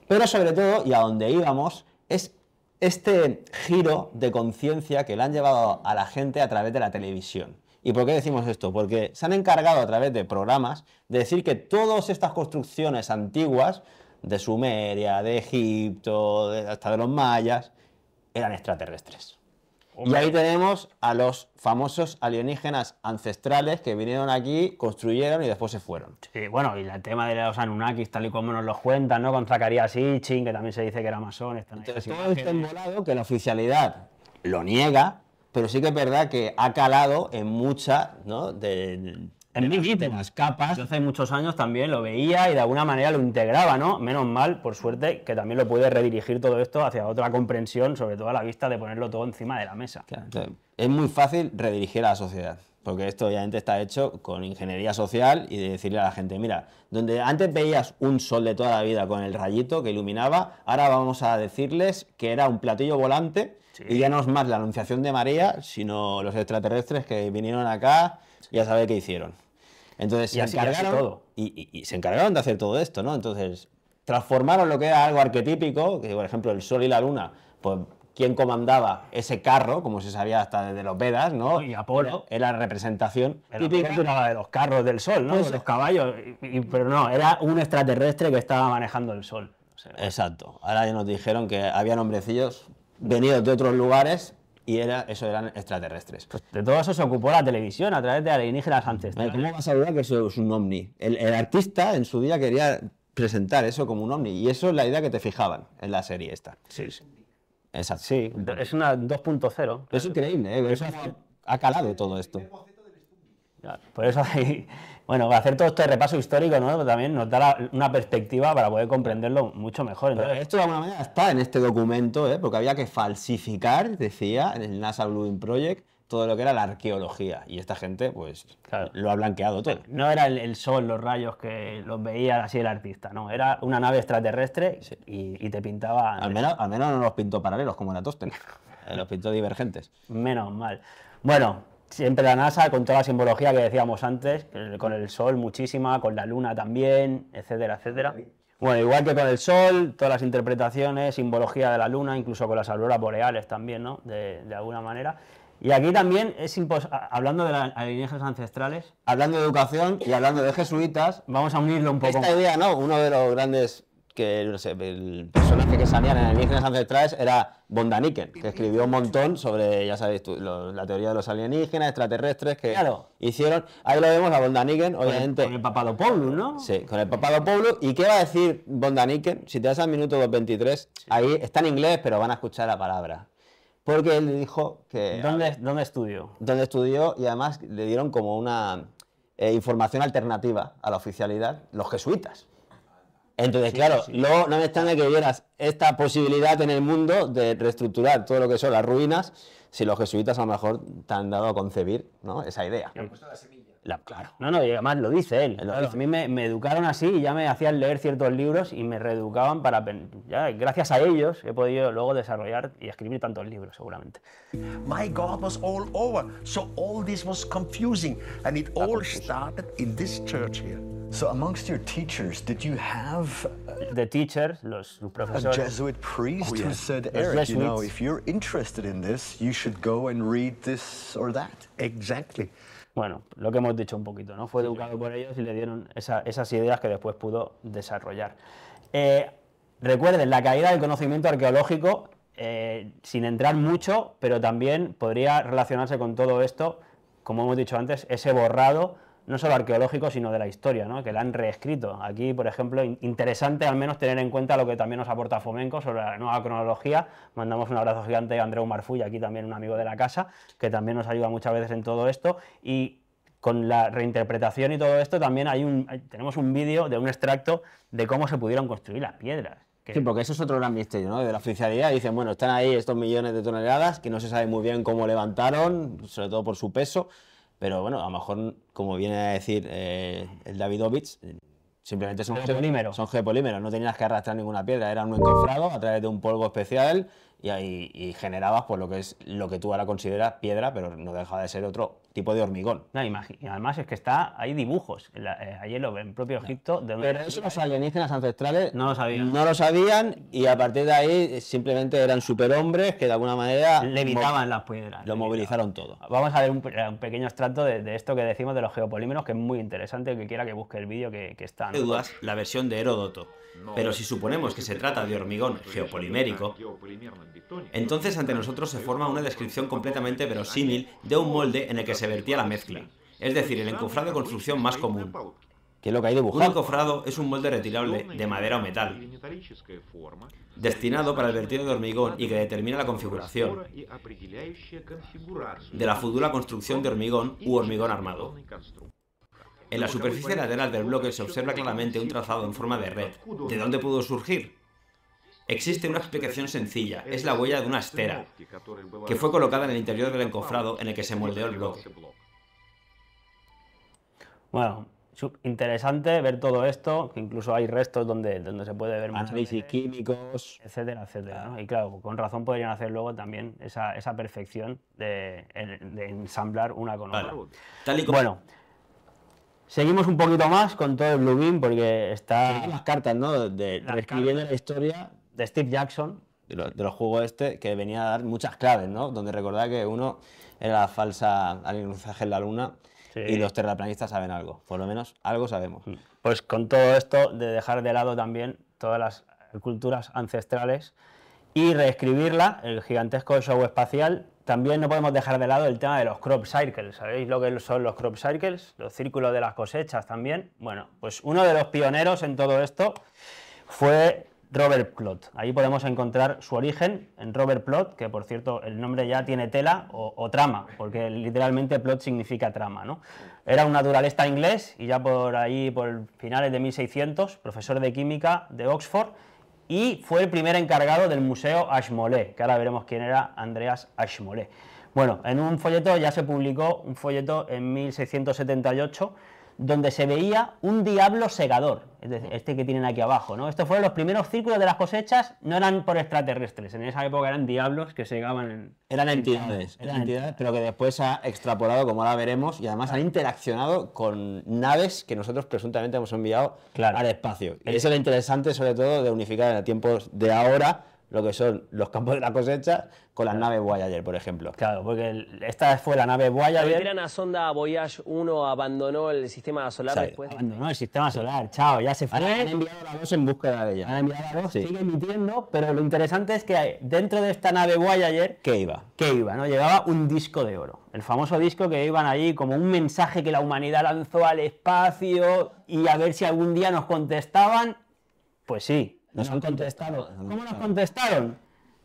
Pero sobre todo, y a donde íbamos, es este giro de conciencia que le han llevado a la gente a través de la televisión. ¿Y por qué decimos esto? Porque se han encargado a través de programas de decir que todas estas construcciones antiguas de Sumeria, de Egipto, hasta de los mayas, eran extraterrestres. Y ahí tenemos a los famosos alienígenas ancestrales que vinieron aquí, construyeron y después se fueron. Sí, bueno, y el tema de los Anunnakis, tal y como nos lo cuentan, ¿no? Con Zacarías Sitchin, que también se dice que era masón. todo está envolado que la oficialidad lo niega, pero sí que es verdad que ha calado en mucha, ¿no? de, en mí, de las capas. Yo hace muchos años también lo veía y de alguna manera lo integraba, ¿no? Menos mal, por suerte, que también lo puede redirigir todo esto hacia otra comprensión, sobre todo a la vista de ponerlo todo encima de la mesa. es muy fácil redirigir a la sociedad, porque esto obviamente está hecho con ingeniería social y de decirle a la gente, mira, donde antes veías un sol de toda la vida con el rayito que iluminaba, ahora vamos a decirles que era un platillo volante y ya no es más la anunciación de María, sino los extraterrestres que vinieron acá, y ya sabe qué hicieron. Entonces y se encargaron se encargaron de hacer todo esto, ¿no? Entonces transformaron lo que era algo arquetípico, que por ejemplo el Sol y la Luna, pues quien comandaba ese carro, como se sabía hasta desde los Vedas, ¿no? Y Apolo. Era, la representación típica. de los carros del Sol, ¿no? Pues, los caballos. pero no, era un extraterrestre que estaba manejando el Sol. Exacto. Ahora ya nos dijeron que había hombrecillos venidos de otros lugares y era, eso eran extraterrestres. Pues de todo eso se ocupó la televisión a través de alienígenas ancestrales. ¿Cómo vas a dudar que eso es un ovni? El, el, artista en su día quería presentar eso como un ovni y eso es la idea que te fijaban en la serie esta. Sí, sí. Exacto. Sí, es una 2.0. Es increíble, ¿eh? eso ha, ha calado todo esto. Por eso hay, bueno, hacer todo este repaso histórico ¿no? también nos da una perspectiva para poder comprenderlo mucho mejor. esto de alguna manera está en este documento, ¿eh? porque había que falsificar, decía, en el NASA Blueprint Project, todo lo que era la arqueología. Y esta gente, pues, lo ha blanqueado todo. No era el, sol, los rayos que los veía así el artista, no. Era una nave extraterrestre y, te pintaba. Al menos, al menos no los pintó paralelos como era tosten. los pintó divergentes. Menos mal. Bueno, siempre la NASA con toda la simbología que decíamos antes, con el Sol muchísima, con la Luna también, etcétera, etcétera. Bueno, igual que con el Sol, todas las interpretaciones, simbología de la Luna, incluso con las auroras boreales también, ¿no? De, alguna manera. Y aquí también es hablando de las alienígenas ancestrales, hablando de educación y hablando de jesuitas, vamos a unirlo un poco. Esta idea, ¿no? Uno de los grandes que el personaje que salía en Alienígenas Ancestrales era Bondaniken, que escribió un montón sobre, ya sabéis, la teoría de los alienígenas, extraterrestres, que hicieron. Ahí lo vemos a Bondaniken, obviamente. Con el, papado el ¿no? Sí, con el pueblo ¿Y qué va a decir Bondaniken? Si te das al minuto 2.23, ahí está en inglés, pero van a escuchar la palabra. Porque él dijo que. ¿Dónde, dónde estudió? Dónde estudió y además le dieron como una eh, información alternativa a la oficialidad, los jesuitas. Entonces, claro, Luego, no me extraña que hubieras esta posibilidad en el mundo de reestructurar todo lo que son las ruinas, si los jesuitas a lo mejor te han dado a concebir ¿no? esa idea. La, claro. No, no, y además lo dice él. dice. A mí me, me, educaron así y ya me hacían leer ciertos libros y me reeducaban para... Ya, gracias a ellos he podido luego desarrollar y escribir tantos libros, seguramente. My God was all over, so all this was confusing and it all started in this church here. So amongst your teachers, did you have uh, the teachers, los profesores, a Jesuit priest oh, yeah. who said, "Eric, you know, if you're interested in this, you should go and read this or that." Exactly bueno, lo que hemos dicho un poquito, ¿no? Fue educado por ellos y le dieron esas ideas que después pudo desarrollar. Eh, recuerden, la caída del conocimiento arqueológico, eh, sin entrar mucho, pero también podría relacionarse con todo esto, como hemos dicho antes, ese borrado no solo arqueológico, sino de la historia, ¿no? que la han reescrito. Aquí, por ejemplo, interesante al menos tener en cuenta lo que también nos aporta Fomenco sobre la nueva cronología. Mandamos un abrazo gigante a Andreu Marfulla, aquí también un amigo de la casa, que también nos ayuda muchas veces en todo esto. Y con la reinterpretación y todo esto, también hay un, tenemos un vídeo de un extracto de cómo se pudieron construir las piedras. Sí, porque eso es otro gran misterio, De la oficialidad dicen, bueno, están ahí estos millones de toneladas que no se sabe muy bien cómo levantaron, sobre todo por su peso, pero bueno, a lo mejor, como viene a decir eh, el Davidovich, simplemente son, gepolímeros. son gepolímeros, no tenías que arrastrar ninguna piedra, eran un encofrado a través de un polvo especial y, ahí, generabas pues, lo que es lo que tú ahora consideras piedra, pero no deja de ser otro tipo de hormigón. y además es que está, hay dibujos, en eh, ayer lo en propio Egipto. De Pero esos los alienígenas ancestrales no lo sabían. No lo sabían y a partir de ahí simplemente eran superhombres que de alguna manera... Levitaban las piedras. Lo movilizaron todo. Vamos a ver un, eh, pequeño extracto de, esto que decimos de los geopolímeros, que es muy interesante, que quiera que busque el vídeo que, está. dudas la versión de Heródoto. Pero si suponemos que se este trata de hormigón geopolimérico, entonces ante nosotros se forma una descripción completamente verosímil de un molde en el que se vertía la mezcla, es decir, el encofrado de construcción más común. lo que dibujado? Un encofrado es un molde retirable de madera o metal, destinado para el vertido de hormigón y que determina la configuración de la futura construcción de hormigón u hormigón armado. En la superficie lateral del bloque se observa claramente un trazado en forma de red. ¿De dónde pudo surgir? Existe una explicación sencilla, es la huella de una estera, que fue colocada en el interior del encofrado en el que se moldeó el bloque. Bueno, interesante ver todo esto, que incluso hay restos donde, donde se puede ver análisis químicos, etcétera, etcétera. Ah. Y claro, con razón podrían hacer luego también esa, perfección de, ensamblar una con otra. Bueno, Seguimos un poquito más con todo el plugin porque está. Las cartas, ¿no? De, de la historia de Steve Jackson, de los, juegos este, que venía a dar muchas claves, ¿no? Donde recordaba que uno era la falsa alunizaje en la luna y los terraplanistas saben algo, por lo menos algo sabemos. Mm. Pues con todo esto de dejar de lado también todas las culturas ancestrales y reescribirla, el gigantesco show espacial. También no podemos dejar de lado el tema de los crop circles. ¿Sabéis lo que son los crop circles? Los círculos de las cosechas también. Bueno, pues uno de los pioneros en todo esto fue Robert Plot. Ahí podemos encontrar su origen en Robert Plot, que por cierto el nombre ya tiene tela o, trama, porque literalmente plot significa trama. ¿no? Era un naturalista inglés y ya por ahí, por finales de 1600, profesor de química de Oxford y fue el primer encargado del Museo Ashmole, que ahora veremos quién era Andreas Ashmole. Bueno, en un folleto ya se publicó un folleto en 1678 donde se veía un diablo segador, este que tienen aquí abajo, ¿no? Estos fueron los primeros círculos de las cosechas, no eran por extraterrestres, en esa época eran diablos que segaban en... Eran entidades, pero que después ha extrapolado, como ahora veremos, y además han interaccionado con naves que nosotros presuntamente hemos enviado al espacio. Y eso es lo interesante, sobre todo, de unificar en tiempos de ahora lo que son los campos de la cosecha con las naves Voyager, por ejemplo. Claro, porque esta fue la nave Voyager. La veterana sonda Voyage 1 abandonó el sistema solar después. Abandonó el sistema solar, chao, ya se fue. Ahora han enviado la voz en búsqueda de ella. Han enviado la voz, sigue emitiendo, pero lo interesante es que dentro de esta nave Voyager... ¿Qué iba? ¿Qué iba? ¿no? llevaba un disco de oro. El famoso disco que iban allí como un mensaje que la humanidad lanzó al espacio y a ver si algún día nos contestaban. Pues sí, nos han contestado. ¿Cómo nos contestaron?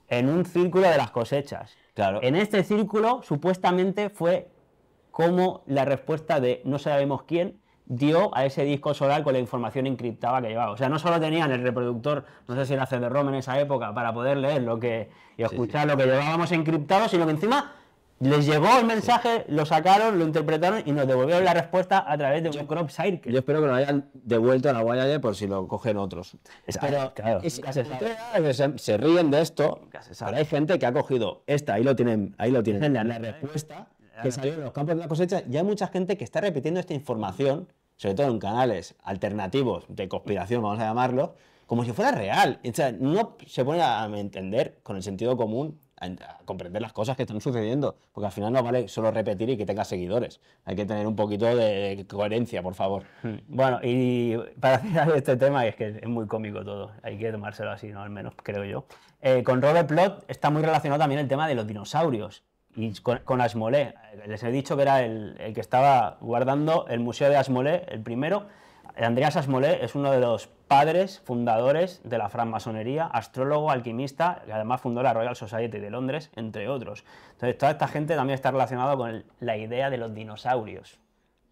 En un círculo de las cosechas. Claro. En este círculo, supuestamente, fue como la respuesta de no sabemos quién dio a ese disco solar con la información encriptada que llevaba. O sea, no solo tenían el reproductor, no sé si era CD-ROM en esa época, para poder leer lo que y escuchar lo que llevábamos encriptado, sino que encima les llegó el mensaje, lo sacaron, lo interpretaron y nos devolvieron la respuesta a través de un crop circle. Yo espero que lo hayan devuelto a la Voyager por si lo cogen otros. Pero, claro, se, ríen de esto. Pero hay gente que ha cogido esta, ahí lo tienen, ahí lo tienen. La, respuesta que salió en los campos de la cosecha. Y hay mucha gente que está repitiendo esta información, sobre todo en canales alternativos de conspiración, vamos a llamarlo, como si fuera real. O sea, no se pone a entender con el sentido común a, comprender las cosas que están sucediendo, porque al final no vale solo repetir y que tenga seguidores. Hay que tener un poquito de coherencia, por favor. Hmm. Bueno, y para cerrar este tema, y es que es muy cómico todo, hay que tomárselo así, ¿no? al menos creo yo. Eh, con Robert Plot está muy relacionado también el tema de los dinosaurios y con, Asmolé. Les he dicho que era el, el que estaba guardando el museo de Asmolé, el primero Andrea Sasmolé es uno de los padres fundadores de la francmasonería, astrólogo, alquimista, que además fundó la Royal Society de Londres, entre otros. Entonces, toda esta gente también está relacionada con la idea de los dinosaurios.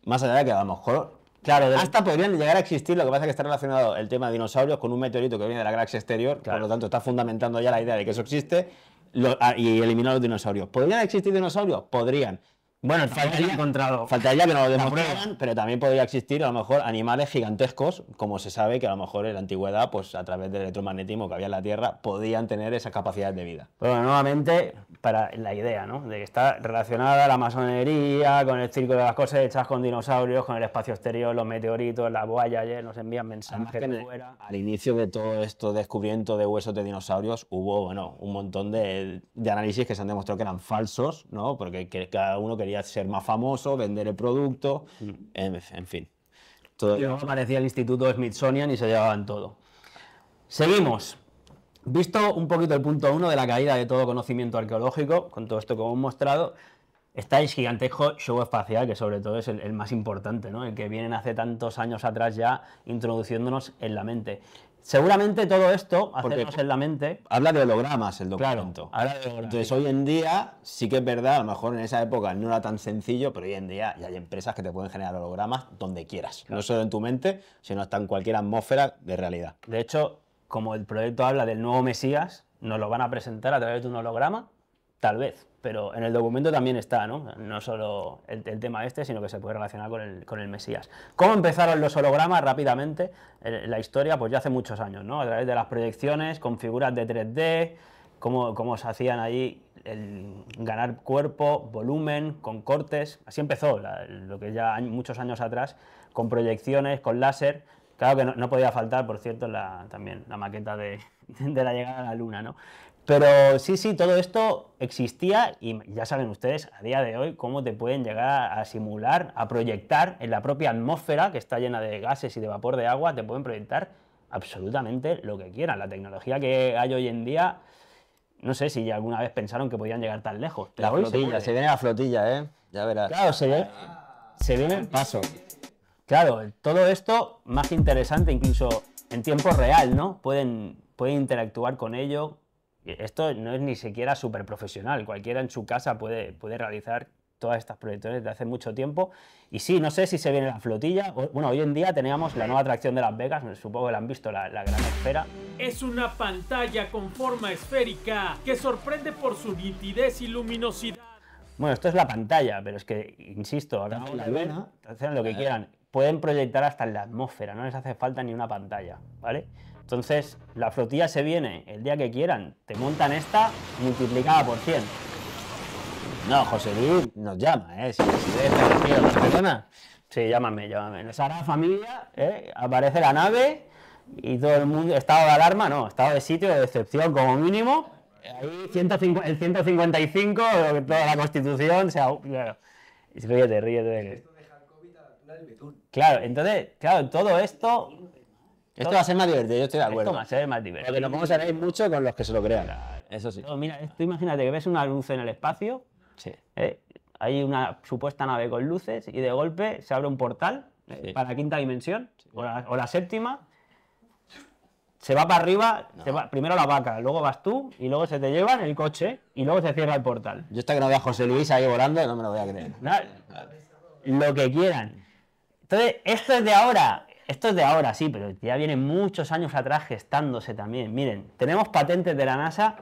Más allá de que a lo mejor Claro, hasta podrían llegar a existir, lo que pasa es que está relacionado el tema de dinosaurios con un meteorito que viene de la galaxia exterior, por lo tanto está fundamentando ya la idea de que eso existe ah, y eliminar los dinosaurios. ¿Podrían existir dinosaurios? Podrían. Bueno, faltaría, encontrado. faltaría que no lo demostraran, pero también podría existir a lo mejor animales gigantescos, como se sabe que a lo mejor en la antigüedad, pues a través del electromagnetismo que había en la Tierra, podían tener esas capacidades de vida. bueno, nuevamente, para la idea, ¿no? De que está relacionada la masonería, con el círculo de las cosas hechas con dinosaurios, con el espacio exterior, los meteoritos, las voyages, ¿eh? nos envían mensajes de fuera. Al inicio de todo esto descubrimiento de huesos de dinosaurios, hubo, bueno, un montón de, análisis que se han demostrado que eran falsos, ¿no? Porque cada uno quería ser más famoso, vender el producto, mm. en, fin. Todo, aparecía el Instituto Smithsonian y se llevaban todo. Seguimos. Visto un poquito el punto uno de la caída de todo conocimiento arqueológico, con todo esto que hemos mostrado, está el gigantesco show espacial, que sobre todo es el, más importante, el que vienen hace tantos años atrás ya introduciéndonos en la mente. Seguramente todo esto, hacernos en la mente. Habla de hologramas el documento. Entonces, hoy en día sí que es verdad, a lo mejor en esa época no era tan sencillo, pero hoy en día ya hay empresas que te pueden generar hologramas donde quieras. No solo en tu mente, sino hasta en cualquier atmósfera de realidad. De hecho, como el proyecto habla del nuevo Mesías, nos lo van a presentar a través de un holograma, tal vez pero en el documento también está, ¿no? No solo el, tema este, sino que se puede relacionar con el, con el Mesías. ¿Cómo empezaron los hologramas rápidamente? Eh, la historia, pues ya hace muchos años, ¿no? A través de las proyecciones, con figuras de 3D, cómo, se hacían ahí, ganar cuerpo, volumen, con cortes. Así empezó, lo que ya muchos años atrás, con proyecciones, con láser. Claro que no, podía faltar, por cierto, también la maqueta de, de la llegada a la Luna, ¿no? Pero sí, sí, todo esto existía y ya saben ustedes a día de hoy cómo te pueden llegar a simular, a proyectar en la propia atmósfera que está llena de gases y de vapor de agua, te pueden proyectar absolutamente lo que quieran. La tecnología que hay hoy en día, no sé si alguna vez pensaron que podían llegar tan lejos. La flotilla, se, viene la flotilla, ¿eh? Ya verás. Claro, se, viene, se viene el paso. Claro, todo esto más interesante incluso en tiempo real, ¿no? Pueden, pueden interactuar con ello, esto no es ni siquiera súper profesional, cualquiera en su casa puede, puede realizar todas estas proyecciones de hace mucho tiempo. Y sí, no sé si se viene la flotilla. Bueno, hoy en día teníamos la nueva atracción de Las Vegas, supongo que la han visto, la, Gran Esfera. Es una pantalla con forma esférica que sorprende por su nitidez y luminosidad. Bueno, esto es la pantalla, pero es que, insisto, ahora hacen lo que quieran. Pueden proyectar hasta en la atmósfera, no les hace falta ni una pantalla, ¿vale? Entonces, la flotilla se viene el día que quieran. Te montan esta multiplicada por 100. No, José Luis nos llama, ¿eh? Si, si las persona, sí, llámame, llámame. Nos hará familia, ¿eh? Aparece la nave y todo el mundo... Estado de alarma, no. Estado de sitio, de excepción como mínimo. Ahí el 155, toda la Constitución, o sea... Claro. Ríete, ríete. Claro, entonces, claro, todo esto esto va a ser más divertido, yo estoy de acuerdo. Esto va a ser más divertido. Porque nos vamos a mucho con los que se lo crean. Eso sí. mira, esto imagínate que ves una luz en el espacio. Sí. Eh, hay una supuesta nave con luces y de golpe se abre un portal eh, para la quinta dimensión o, la, séptima. Se va para arriba, primero la vaca, luego vas tú y luego se te en el coche y luego se cierra el portal. Yo hasta que no vea a José Luis ahí volando no me lo voy a creer. lo que quieran. Entonces, esto es de ahora. Esto es de ahora, sí, pero ya viene muchos años atrás gestándose también. Miren, tenemos patentes de la NASA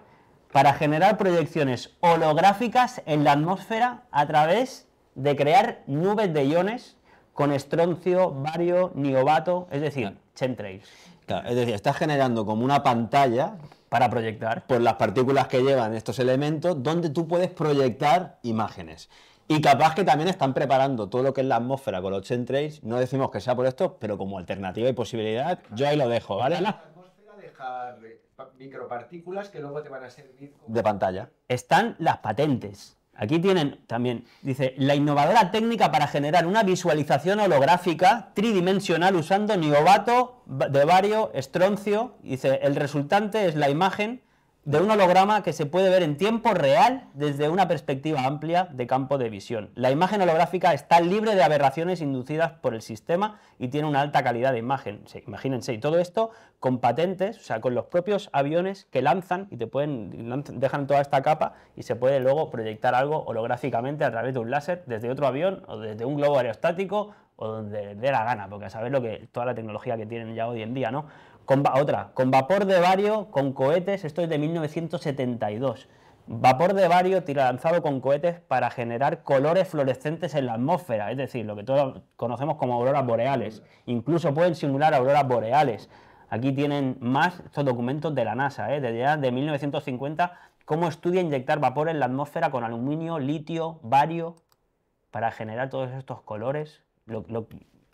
para generar proyecciones holográficas en la atmósfera a través de crear nubes de iones con estroncio, bario, niobato, es decir, Claro, es decir, estás generando como una pantalla para proyectar por las partículas que llevan estos elementos donde tú puedes proyectar imágenes. Y capaz que también están preparando todo lo que es la atmósfera con los chemtrails. No decimos que sea por esto, pero como alternativa y posibilidad, yo ahí lo dejo, ¿vale? La atmósfera deja micropartículas que luego te van a servir como... de pantalla. Están las patentes. Aquí tienen también, dice, la innovadora técnica para generar una visualización holográfica tridimensional usando niobato de vario, estroncio. Dice, el resultante es la imagen de un holograma que se puede ver en tiempo real desde una perspectiva amplia de campo de visión. La imagen holográfica está libre de aberraciones inducidas por el sistema y tiene una alta calidad de imagen. imagínense, y todo esto con patentes, o sea, con los propios aviones que lanzan y te pueden dejan toda esta capa y se puede luego proyectar algo holográficamente a través de un láser desde otro avión o desde un globo aerostático o donde dé la gana, porque a saber lo que toda la tecnología que tienen ya hoy en día, ¿no? otra, con vapor de vario, con cohetes, esto es de 1972. Vapor de vario lanzado con cohetes para generar colores fluorescentes en la atmósfera, es decir, lo que todos conocemos como auroras boreales. Incluso pueden simular auroras boreales. Aquí tienen más estos documentos de la NASA, ¿eh? desde ya de 1950, cómo estudia inyectar vapor en la atmósfera con aluminio, litio, vario, para generar todos estos colores. Lo,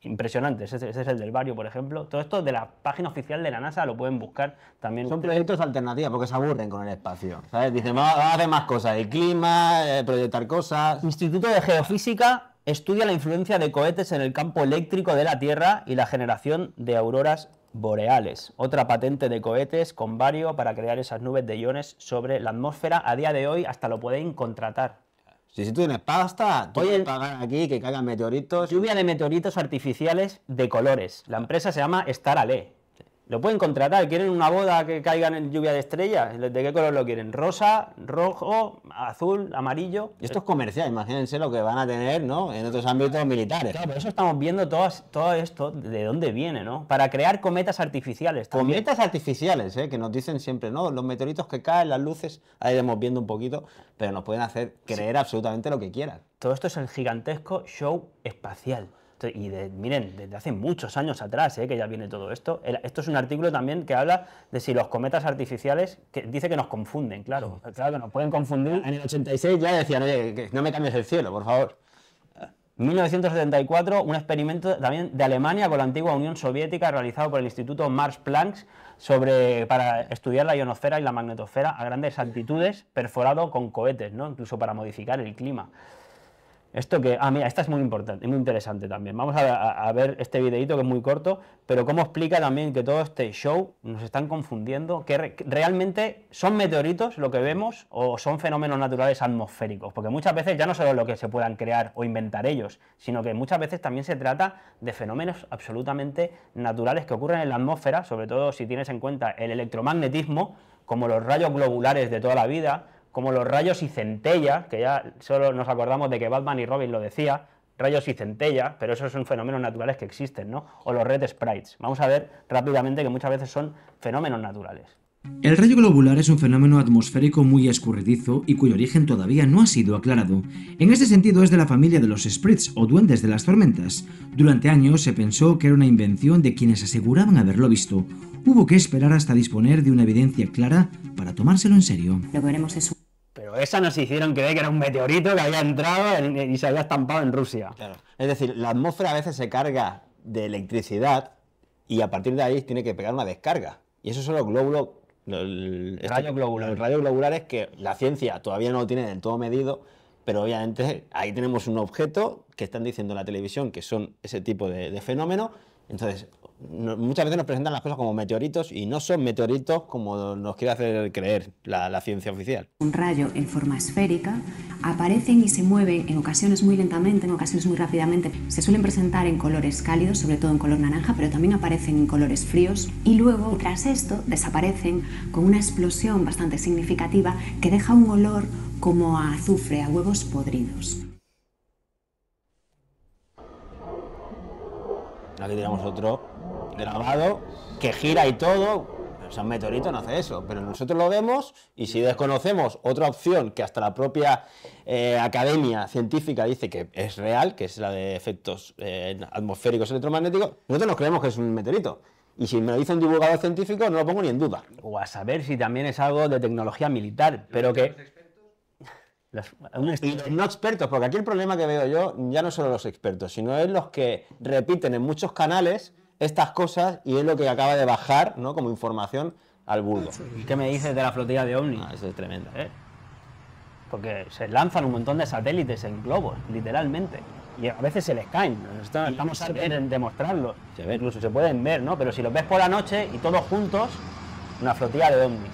impresionantes. ese es el del barrio, por ejemplo. Todo esto de la página oficial de la NASA lo pueden buscar también. Son proyectos alternativos porque se aburren con el espacio. ¿sabes? Dicen, vamos a más cosas, el clima, eh, proyectar cosas. Instituto de Geofísica estudia la influencia de cohetes en el campo eléctrico de la Tierra y la generación de auroras boreales. Otra patente de cohetes con vario para crear esas nubes de iones sobre la atmósfera. A día de hoy hasta lo pueden contratar. Si, si tú tienes pasta, tú Oye, pagar aquí que caigan meteoritos. Lluvia de meteoritos artificiales de colores. La empresa se llama Star Ale. Lo pueden contratar, quieren una boda que caigan en lluvia de estrellas, ¿de qué color lo quieren? Rosa, rojo, azul, amarillo. Y esto es comercial, imagínense lo que van a tener, ¿no? En otros ámbitos militares. Claro, por eso estamos viendo todo, esto, de dónde viene, ¿no? Para crear cometas artificiales. Cometas artificiales, ¿eh? que nos dicen siempre, ¿no? Los meteoritos que caen, las luces, ahí iremos viendo un poquito, pero nos pueden hacer creer absolutamente lo que quieran. Todo esto es el gigantesco show espacial y miren, desde hace muchos años atrás eh, que ya viene todo esto. esto es un artículo también que habla de si los cometas artificiales, que dice que nos confunden, claro, claro que nos pueden confundir. En el 86 ya decían, oye, que no me cambies el cielo, por favor. 1974, un experimento también de Alemania con la antigua Unión Soviética realizado por el Instituto Mars Planck sobre, para estudiar la ionosfera y la magnetosfera a grandes altitudes, perforado con cohetes, ¿no? incluso para modificar el clima. Esto que, ah, mira, esta es muy importante, muy interesante también. Vamos a, ver este videito que es muy corto, pero cómo explica también que todo este show nos están confundiendo, que, realmente son meteoritos lo que vemos o son fenómenos naturales atmosféricos, porque muchas veces ya no solo lo que se puedan crear o inventar ellos, sino que muchas veces también se trata de fenómenos absolutamente naturales que ocurren en la atmósfera, sobre todo si tienes en cuenta el electromagnetismo, como los rayos globulares de toda la vida, como los rayos y centella, que ya solo nos acordamos de que Batman y Robin lo decía, rayos y centella, pero esos son fenómenos naturales que existen, ¿no? O los red sprites. Vamos a ver rápidamente que muchas veces son fenómenos naturales. El rayo globular es un fenómeno atmosférico muy escurridizo y cuyo origen todavía no ha sido aclarado. En ese sentido es de la familia de los sprites o duendes de las tormentas. Durante años se pensó que era una invención de quienes aseguraban haberlo visto. Hubo que esperar hasta disponer de una evidencia clara para tomárselo en serio. Lo veremos esas esa nos hicieron creer que era un meteorito que había entrado y se había estampado en Rusia. Es decir, la atmósfera a veces se carga de electricidad y a partir de ahí tiene que pegar una descarga. Y eso son los glóbulos. El, este rayos globulares. Rayos que la ciencia todavía no lo tiene del todo medido, pero obviamente ahí tenemos un objeto que están diciendo en la televisión que son ese tipo de, de fenómenos. Entonces, muchas veces nos presentan las cosas como meteoritos y no son meteoritos como nos quiere hacer creer la, la ciencia oficial. Un rayo en forma esférica aparecen y se mueve en ocasiones muy lentamente, en ocasiones muy rápidamente. Se suelen presentar en colores cálidos, sobre todo en color naranja, pero también aparecen en colores fríos y luego, tras esto, desaparecen con una explosión bastante significativa que deja un olor como a azufre, a huevos podridos. Aquí tenemos otro grabado que gira y todo. O sea, un meteorito no hace eso, pero nosotros lo vemos y si desconocemos otra opción que hasta la propia eh, academia científica dice que es real, que es la de efectos eh, atmosféricos electromagnéticos, nosotros nos creemos que es un meteorito. Y si me lo dice un divulgador científico, no lo pongo ni en duda. O a saber si también es algo de tecnología militar, pero que no expertos, porque aquí el problema que veo yo ya no son los expertos, sino es los que repiten en muchos canales estas cosas y es lo que acaba de bajar ¿no? como información al y ¿Qué me dices de la flotilla de ovnis? Ah, eso es tremendo. ¿Eh? Porque se lanzan un montón de satélites en globos, literalmente. Y a veces se les caen. estamos a en demostrarlo. Se Incluso se pueden ver, ¿no? Pero si los ves por la noche y todos juntos, una flotilla de ovnis.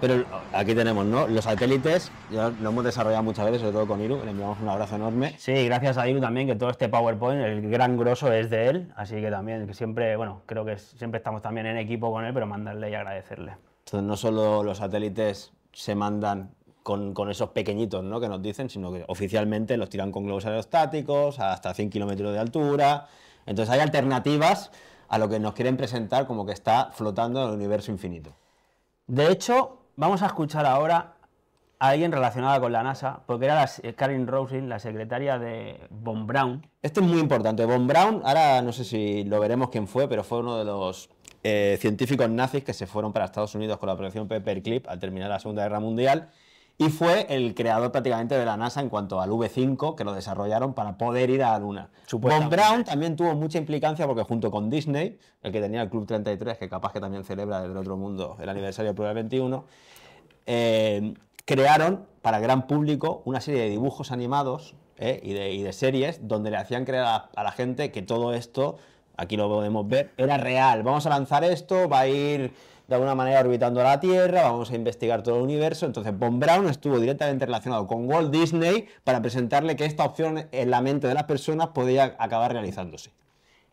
Pero aquí tenemos, ¿no? Los satélites, ya lo hemos desarrollado muchas veces, sobre todo con Iru, le enviamos un abrazo enorme. Sí, gracias a Iru también, que todo este PowerPoint, el gran grosso es de él, así que también, que siempre, bueno, creo que siempre estamos también en equipo con él, pero mandarle y agradecerle. Entonces, no solo los satélites se mandan con, con esos pequeñitos, ¿no? Que nos dicen, sino que oficialmente los tiran con globos aerostáticos, hasta 100 kilómetros de altura. Entonces, hay alternativas a lo que nos quieren presentar como que está flotando en el universo infinito. De hecho, Vamos a escuchar ahora a alguien relacionada con la NASA, porque era Karin eh, Karen la secretaria de Von Braun. Esto es muy importante. Von Braun, ahora no sé si lo veremos quién fue, pero fue uno de los eh, científicos nazis que se fueron para Estados Unidos con la operación Paperclip al terminar la Segunda Guerra Mundial y fue el creador prácticamente de la NASA en cuanto al V5, que lo desarrollaron para poder ir a la Luna. Von Brown también tuvo mucha implicancia porque junto con Disney, el que tenía el Club 33, que capaz que también celebra desde el otro mundo el aniversario del Prueba 21, eh, crearon para el gran público una serie de dibujos animados eh, y, de, series donde le hacían creer a la gente que todo esto, aquí lo podemos ver, era real. Vamos a lanzar esto, va a ir de alguna manera orbitando la Tierra, vamos a investigar todo el universo. Entonces, Von Braun estuvo directamente relacionado con Walt Disney para presentarle que esta opción en la mente de las personas podía acabar realizándose.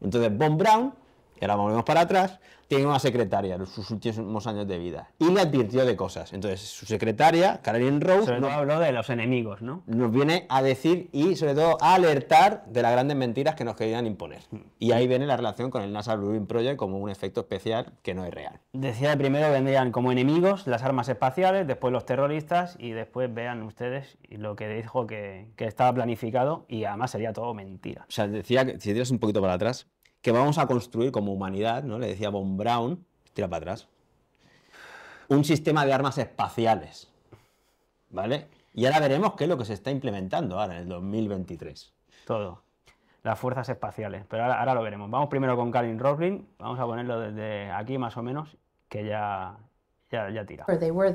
Entonces, Von Braun y ahora volvemos para atrás, tiene una secretaria en sus últimos años de vida y le advirtió de cosas. Entonces, su secretaria, Caroline Rose. Sobre todo habló de los enemigos, ¿no? Nos viene a decir y, sobre todo, a alertar de las grandes mentiras que nos querían imponer. Y ahí viene la relación con el NASA Blue Project como un efecto especial que no es real. Decía primero vendrían como enemigos las armas espaciales, después los terroristas y después vean ustedes lo que dijo que, que estaba planificado y además sería todo mentira. O sea, decía que si tiras un poquito para atrás, que vamos a construir como humanidad, ¿no? Le decía Von Braun, tira para atrás. Un sistema de armas espaciales. ¿Vale? Y ahora veremos qué es lo que se está implementando ahora en el 2023. Todo. Las fuerzas espaciales. Pero ahora, lo veremos. Vamos primero con Karin Roslin, Vamos a ponerlo desde aquí más o menos, que ya, ya, ya tira. They were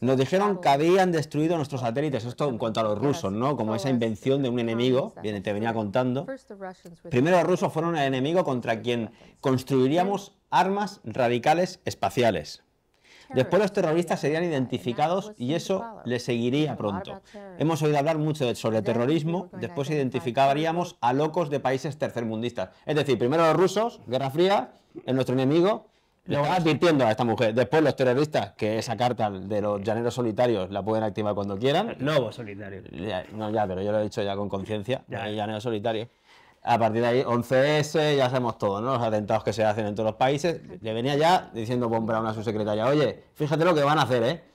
nos dijeron que habían destruido nuestros satélites, esto en cuanto a los rusos, ¿no? Como esa invención de un enemigo, te venía contando. Primero los rusos fueron el enemigo contra quien construiríamos armas radicales espaciales. Después los terroristas serían identificados y eso les seguiría pronto. Hemos oído hablar mucho sobre terrorismo, después identificaríamos a locos de países tercermundistas. Es decir, primero los rusos, Guerra Fría, es nuestro enemigo, le advirtiendo a esta mujer. Después los terroristas, que esa carta de los llaneros solitarios la pueden activar cuando quieran. Lobo solitario. no, ya, pero yo lo he dicho ya con conciencia. Llanero Llaneros solitarios. A partir de ahí, 11S, ya hacemos todo, ¿no? Los atentados que se hacen en todos los países. Le venía ya diciendo Pompeón a su secretaria, oye, fíjate lo que van a hacer, ¿eh?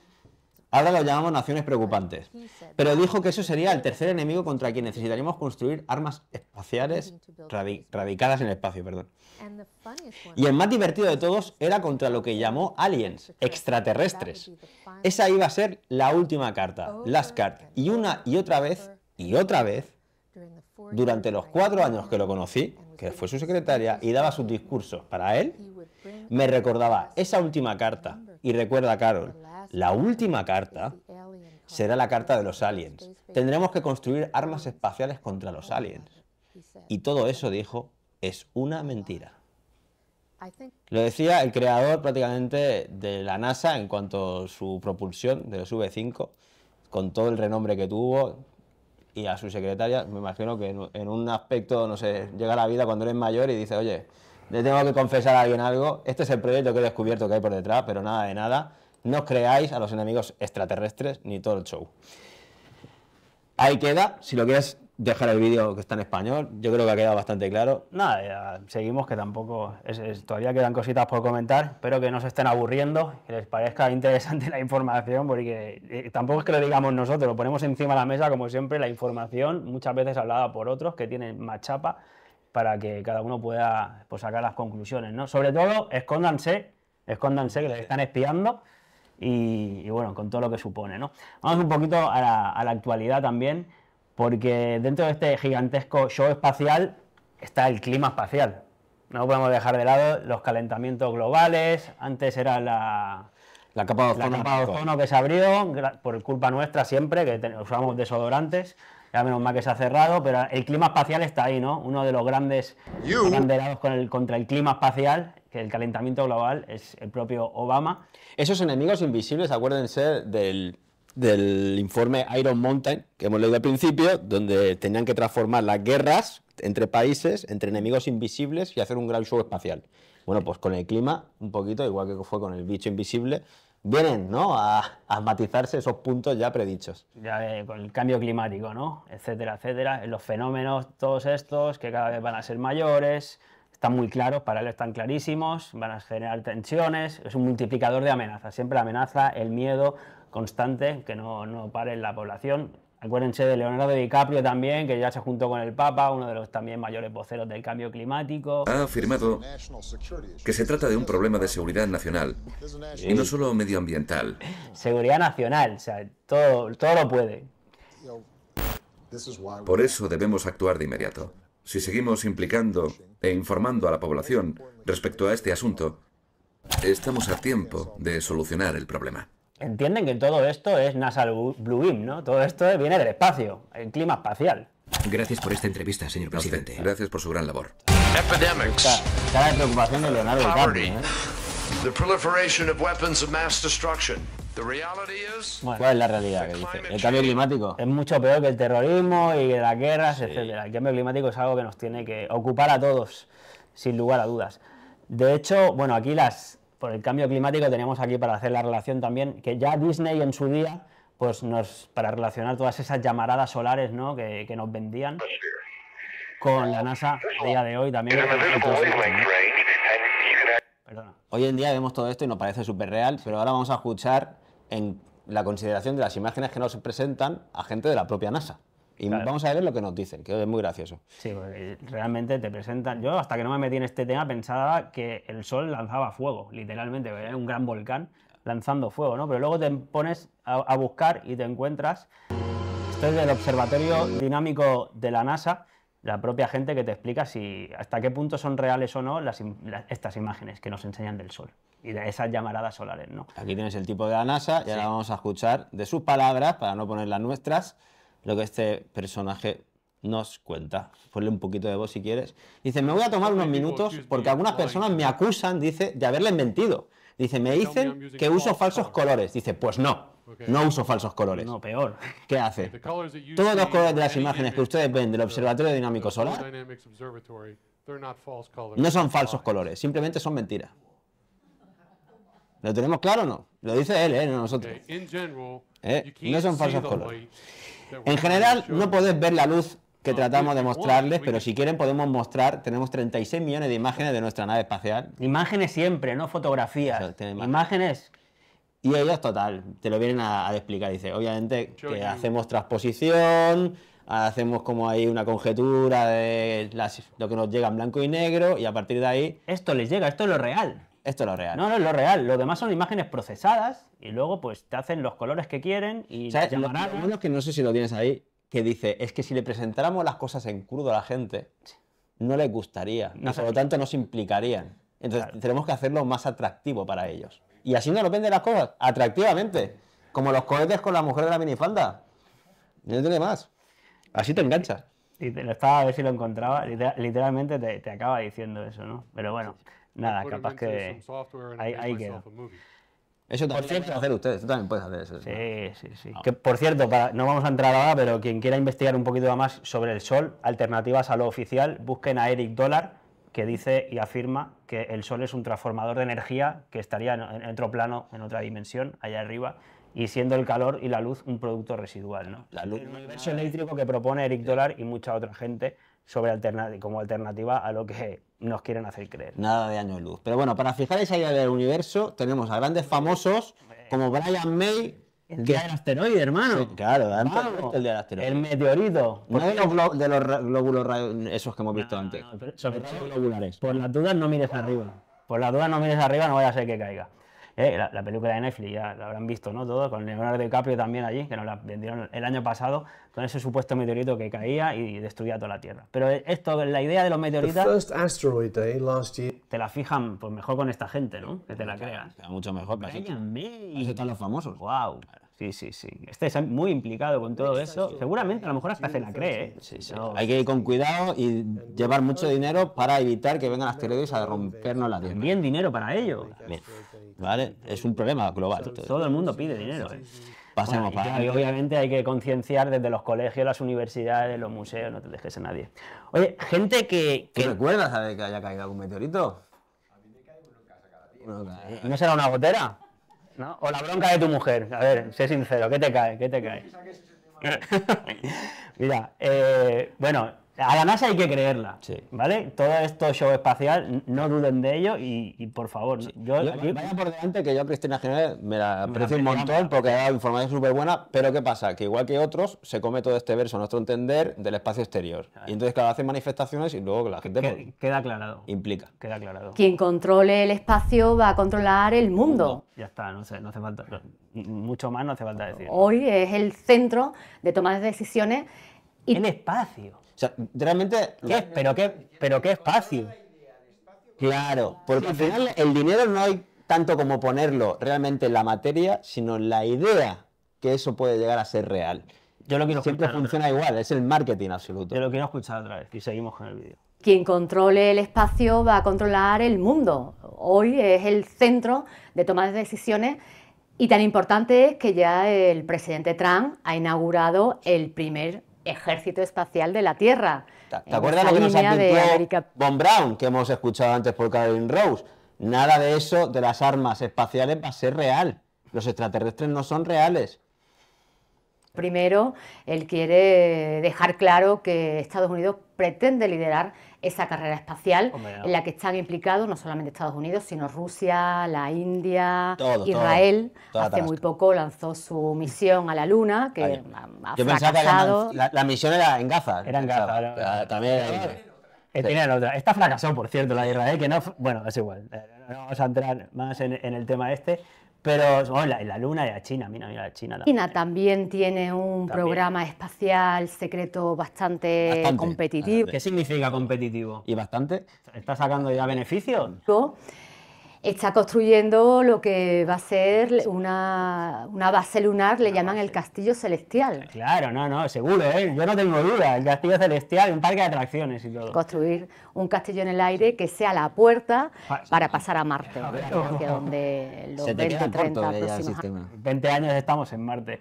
Ahora lo llamamos naciones preocupantes. Pero dijo que eso sería el tercer enemigo contra quien necesitaríamos construir armas espaciales radicadas en el espacio. Perdón. Y el más divertido de todos era contra lo que llamó aliens, extraterrestres. Esa iba a ser la última carta, oh, las cartas, Y una y otra vez, y otra vez, durante los cuatro años que lo conocí, que fue su secretaria y daba sus discursos para él, me recordaba esa última carta. Y recuerda, Carol, la última carta será la carta de los aliens. Tendremos que construir armas espaciales contra los aliens. Y todo eso, dijo, es una mentira. Lo decía el creador prácticamente de la NASA en cuanto a su propulsión de los V5, con todo el renombre que tuvo, y a su secretaria, me imagino que en, un aspecto, no sé, llega a la vida cuando eres mayor y dice, oye, le tengo que confesar a alguien algo, este es el proyecto que he descubierto que hay por detrás, pero nada de nada, no creáis a los enemigos extraterrestres ni todo el show. Ahí queda, si lo quieres dejar el vídeo que está en español, yo creo que ha quedado bastante claro. Nada, seguimos que tampoco, todavía quedan cositas por comentar, espero que no se estén aburriendo, que les parezca interesante la información, porque eh, tampoco es que lo digamos nosotros, lo ponemos encima de la mesa, como siempre, la información, muchas veces hablada por otros que tienen más chapa, para que cada uno pueda pues, sacar las conclusiones, ¿no? Sobre todo, escóndanse, escóndanse que les están espiando y, bueno, con todo lo que supone. ¿no? Vamos un poquito a la, actualidad también, porque dentro de este gigantesco show espacial está el clima espacial. No podemos dejar de lado los calentamientos globales, antes era la, la capa de ozono, que se abrió, por culpa nuestra siempre, que usamos desodorantes. Ya menos mal que se ha cerrado, pero el clima espacial está ahí, ¿no? Uno de los grandes abanderados con el, contra el clima espacial que el calentamiento global es el propio Obama. Esos enemigos invisibles, acuérdense del, del informe Iron Mountain que hemos leído al principio, donde tenían que transformar las guerras entre países, entre enemigos invisibles y hacer un gran show espacial. Bueno, pues con el clima, un poquito, igual que fue con el bicho invisible, vienen ¿no? a, matizarse esos puntos ya predichos. Ya eh, con el cambio climático, ¿no? etcétera, etcétera, los fenómenos, todos estos que cada vez van a ser mayores, están muy claros, para él están clarísimos, van a generar tensiones, es un multiplicador de amenazas, siempre la amenaza, el miedo constante, que no, no pare en la población. Acuérdense de Leonardo DiCaprio también, que ya se juntó con el Papa, uno de los también mayores voceros del cambio climático. Ha afirmado que se trata de un problema de seguridad nacional y no solo medioambiental. Seguridad nacional, o sea, todo, todo lo puede. Por eso debemos actuar de inmediato si seguimos implicando e informando a la población respecto a este asunto, estamos a tiempo de solucionar el problema. Entienden que todo esto es NASA Blue Beam, ¿no? Todo esto viene del espacio, el clima espacial. Gracias por esta entrevista, señor presidente. Gracias por su gran labor. ¿Cuál es la realidad que dice? ¿El cambio climático? Es mucho peor que el terrorismo y las guerras, El cambio climático es algo que nos tiene que ocupar a todos, sin lugar a dudas. De hecho, bueno, aquí las por el cambio climático teníamos aquí para hacer la relación también que ya Disney en su día, pues nos para relacionar todas esas llamaradas solares, ¿no? que, que nos vendían con la NASA a día de hoy también. Hoy en día vemos todo esto y nos parece súper real, pero ahora vamos a escuchar en la consideración de las imágenes que nos presentan a gente de la propia NASA. Y vamos a ver lo que nos dicen, que es muy gracioso. Sí, porque eh, realmente te presentan. Yo, hasta que no me metí en este tema, pensaba que el Sol lanzaba fuego, literalmente, era un gran volcán lanzando fuego, ¿no? Pero luego te pones a, buscar y te encuentras. Esto es del Observatorio Dinámico de la NASA, la propia gente que te explica si hasta qué punto son reales o no estas imágenes que nos enseñan del Sol y de esas llamaradas solares. ¿no? Aquí tienes el tipo de la NASA, y ahora vamos a escuchar de sus palabras, para no poner las nuestras, lo que este personaje nos cuenta. Ponle un poquito de voz si quieres. Dice, me voy a tomar unos minutos porque algunas personas me acusan, dice, de haberles mentido. Dice, me dicen que uso falsos colores. Dice, pues no, no uso falsos colores. No, peor. ¿Qué hace? Todos los colores de las imágenes que ustedes ven del Observatorio Dinámico Solar no son falsos colores, simplemente son mentiras. ¿Lo tenemos claro o no? Lo dice él, ¿eh? no nosotros. ¿Eh? No son falsos colores. En general, no podés ver la luz que uh, tratamos de mostrarles, pero si quieren podemos mostrar, tenemos 36 millones de imágenes de nuestra nave espacial. Imágenes siempre, no fotografías. imágenes. Y ellos, total, te lo vienen a, explicar. Dice, obviamente que hacemos transposición, hacemos como ahí una conjetura de lo que nos llega en blanco y negro, y a partir de ahí... Esto les llega, esto es lo real. Esto es lo real. No, no, es lo real. Lo demás son imágenes procesadas y luego pues te hacen los colores que quieren y ¿Sabes? Lo, lo bueno es que no sé si lo tienes ahí, que dice, es que si le presentáramos las cosas en crudo a la gente, no les gustaría. No por lo tanto no se implicarían. Entonces tenemos que hacerlo más atractivo para ellos. Y así nos lo venden las cosas, atractivamente. Como los cohetes con la mujer de la minifalda. No tiene más. Así te enganchas. Y te lo estaba a ver si lo encontraba. Literalmente te, acaba diciendo eso, ¿no? Pero bueno nada, capaz que ahí, Eso también por hacer ustedes, tú también puedes hacer eso. Sí, sí, sí. Ah. Que, por cierto, no vamos a entrar ahora, pero quien quiera investigar un poquito más sobre el Sol, alternativas a lo oficial, busquen a Eric Dollar, que dice y afirma que el Sol es un transformador de energía que estaría en, otro plano, en otra dimensión, allá arriba, y siendo el calor y la luz un producto residual. ¿no? La luz. El universo eléctrico que propone Eric Dollar y mucha otra gente sobre como alternativa a lo que nos quieren hacer creer. Nada de años luz. Pero bueno, para fijar esa idea del universo, tenemos a grandes famosos como Brian May, el día del asteroide, hermano. claro, el meteorito. No de los, de glóbulos esos que hemos visto antes. sobre todo globulares. Por las dudas no mires arriba. Por las dudas no mires arriba, no vaya a ser que caiga. Eh, la, película de Netflix, ya la habrán visto, ¿no? Todo, con Leonardo DiCaprio también allí, que nos la vendieron el año pasado, con ese supuesto meteorito que caía y destruía toda la Tierra. Pero esto, la idea de los meteoritos, eh, Te la fijan pues mejor con esta gente, ¿no? Que te la creas. Mucho mejor, Eso están los famosos. ¡Wow! Sí, sí, sí. Este es muy implicado con todo eso. Seguramente a lo mejor hasta se la cree. ¿eh? Sí, sí. Hay que ir con cuidado y llevar mucho dinero para evitar que vengan asteroides a rompernos la Tierra. Bien dinero para ello. Bien. ¿vale? Es un problema global. Todo, el mundo pide dinero. ¿eh? Pasemos Y, obviamente hay que concienciar desde los colegios, las universidades, los museos, no te dejes a nadie. Oye, gente que. que... recuerdas a que haya caído algún meteorito? A ¿No será una gotera? ¿No? O la bronca de tu mujer. A ver, sé sincero, ¿qué te cae? ¿Qué te cae? Mira, eh, bueno, Además hay que creerla, ¿vale? Todo esto show espacial, no duden de ello y, por favor. Yo, aquí... Vaya por delante que yo a Cristina Giner me la aprecio un montón porque ha dado información súper buena, pero ¿qué pasa? Que igual que otros, se come todo este verso, nuestro entender, del espacio exterior. Y entonces, claro, hacen manifestaciones y luego la gente... Queda, pues queda aclarado. Implica. Queda aclarado. Quien controle el espacio va a controlar el mundo. Ya está, no, sé, no hace falta... Mucho más no hace falta decir. Hoy es el centro de tomas de decisiones. Y... El espacio realmente... pero, qué, pero qué espacio. Claro, porque al final el dinero no hay tanto como ponerlo realmente en la materia, sino en la idea que eso puede llegar a ser real. Yo lo quiero Siempre funciona igual, es el marketing absoluto. Yo lo quiero escuchar otra vez y seguimos con el vídeo. Quien controle el espacio va a controlar el mundo. Hoy es el centro de toma de decisiones y tan importante es que ya el presidente Trump ha inaugurado el primer Ejército Espacial de la Tierra. ¿Te, acuerdas lo que nos Von Brown, que hemos escuchado antes por Caroline Rose? Nada de eso, de las armas espaciales, va a ser real. Los extraterrestres no son reales. Primero, él quiere dejar claro que Estados Unidos pretende liderar esa carrera espacial en la que están implicados no solamente Estados Unidos, sino Rusia, la India, Israel. Hace muy poco lanzó su misión a la Luna, que ha, Yo fracasado. pensaba que la, misión era en Gaza. Era en Gaza. Esta fracasó, también Está por cierto, la de Israel, que no. Bueno, es igual. Eh, no vamos a entrar más en el tema este. Pero la, Luna y la China, mira, mira, la China China también tiene un programa espacial secreto bastante, competitivo. ¿Qué significa competitivo? ¿Y bastante? ¿Está sacando ya beneficios? está construyendo lo que va a ser una, una base lunar, le llaman el Castillo Celestial. Claro, no, no, seguro, ¿eh? yo no tengo duda, el Castillo Celestial, un parque de atracciones y todo. Construir un castillo en el aire que sea la puerta para pasar a Marte, donde los 20, años. 20 años estamos en Marte.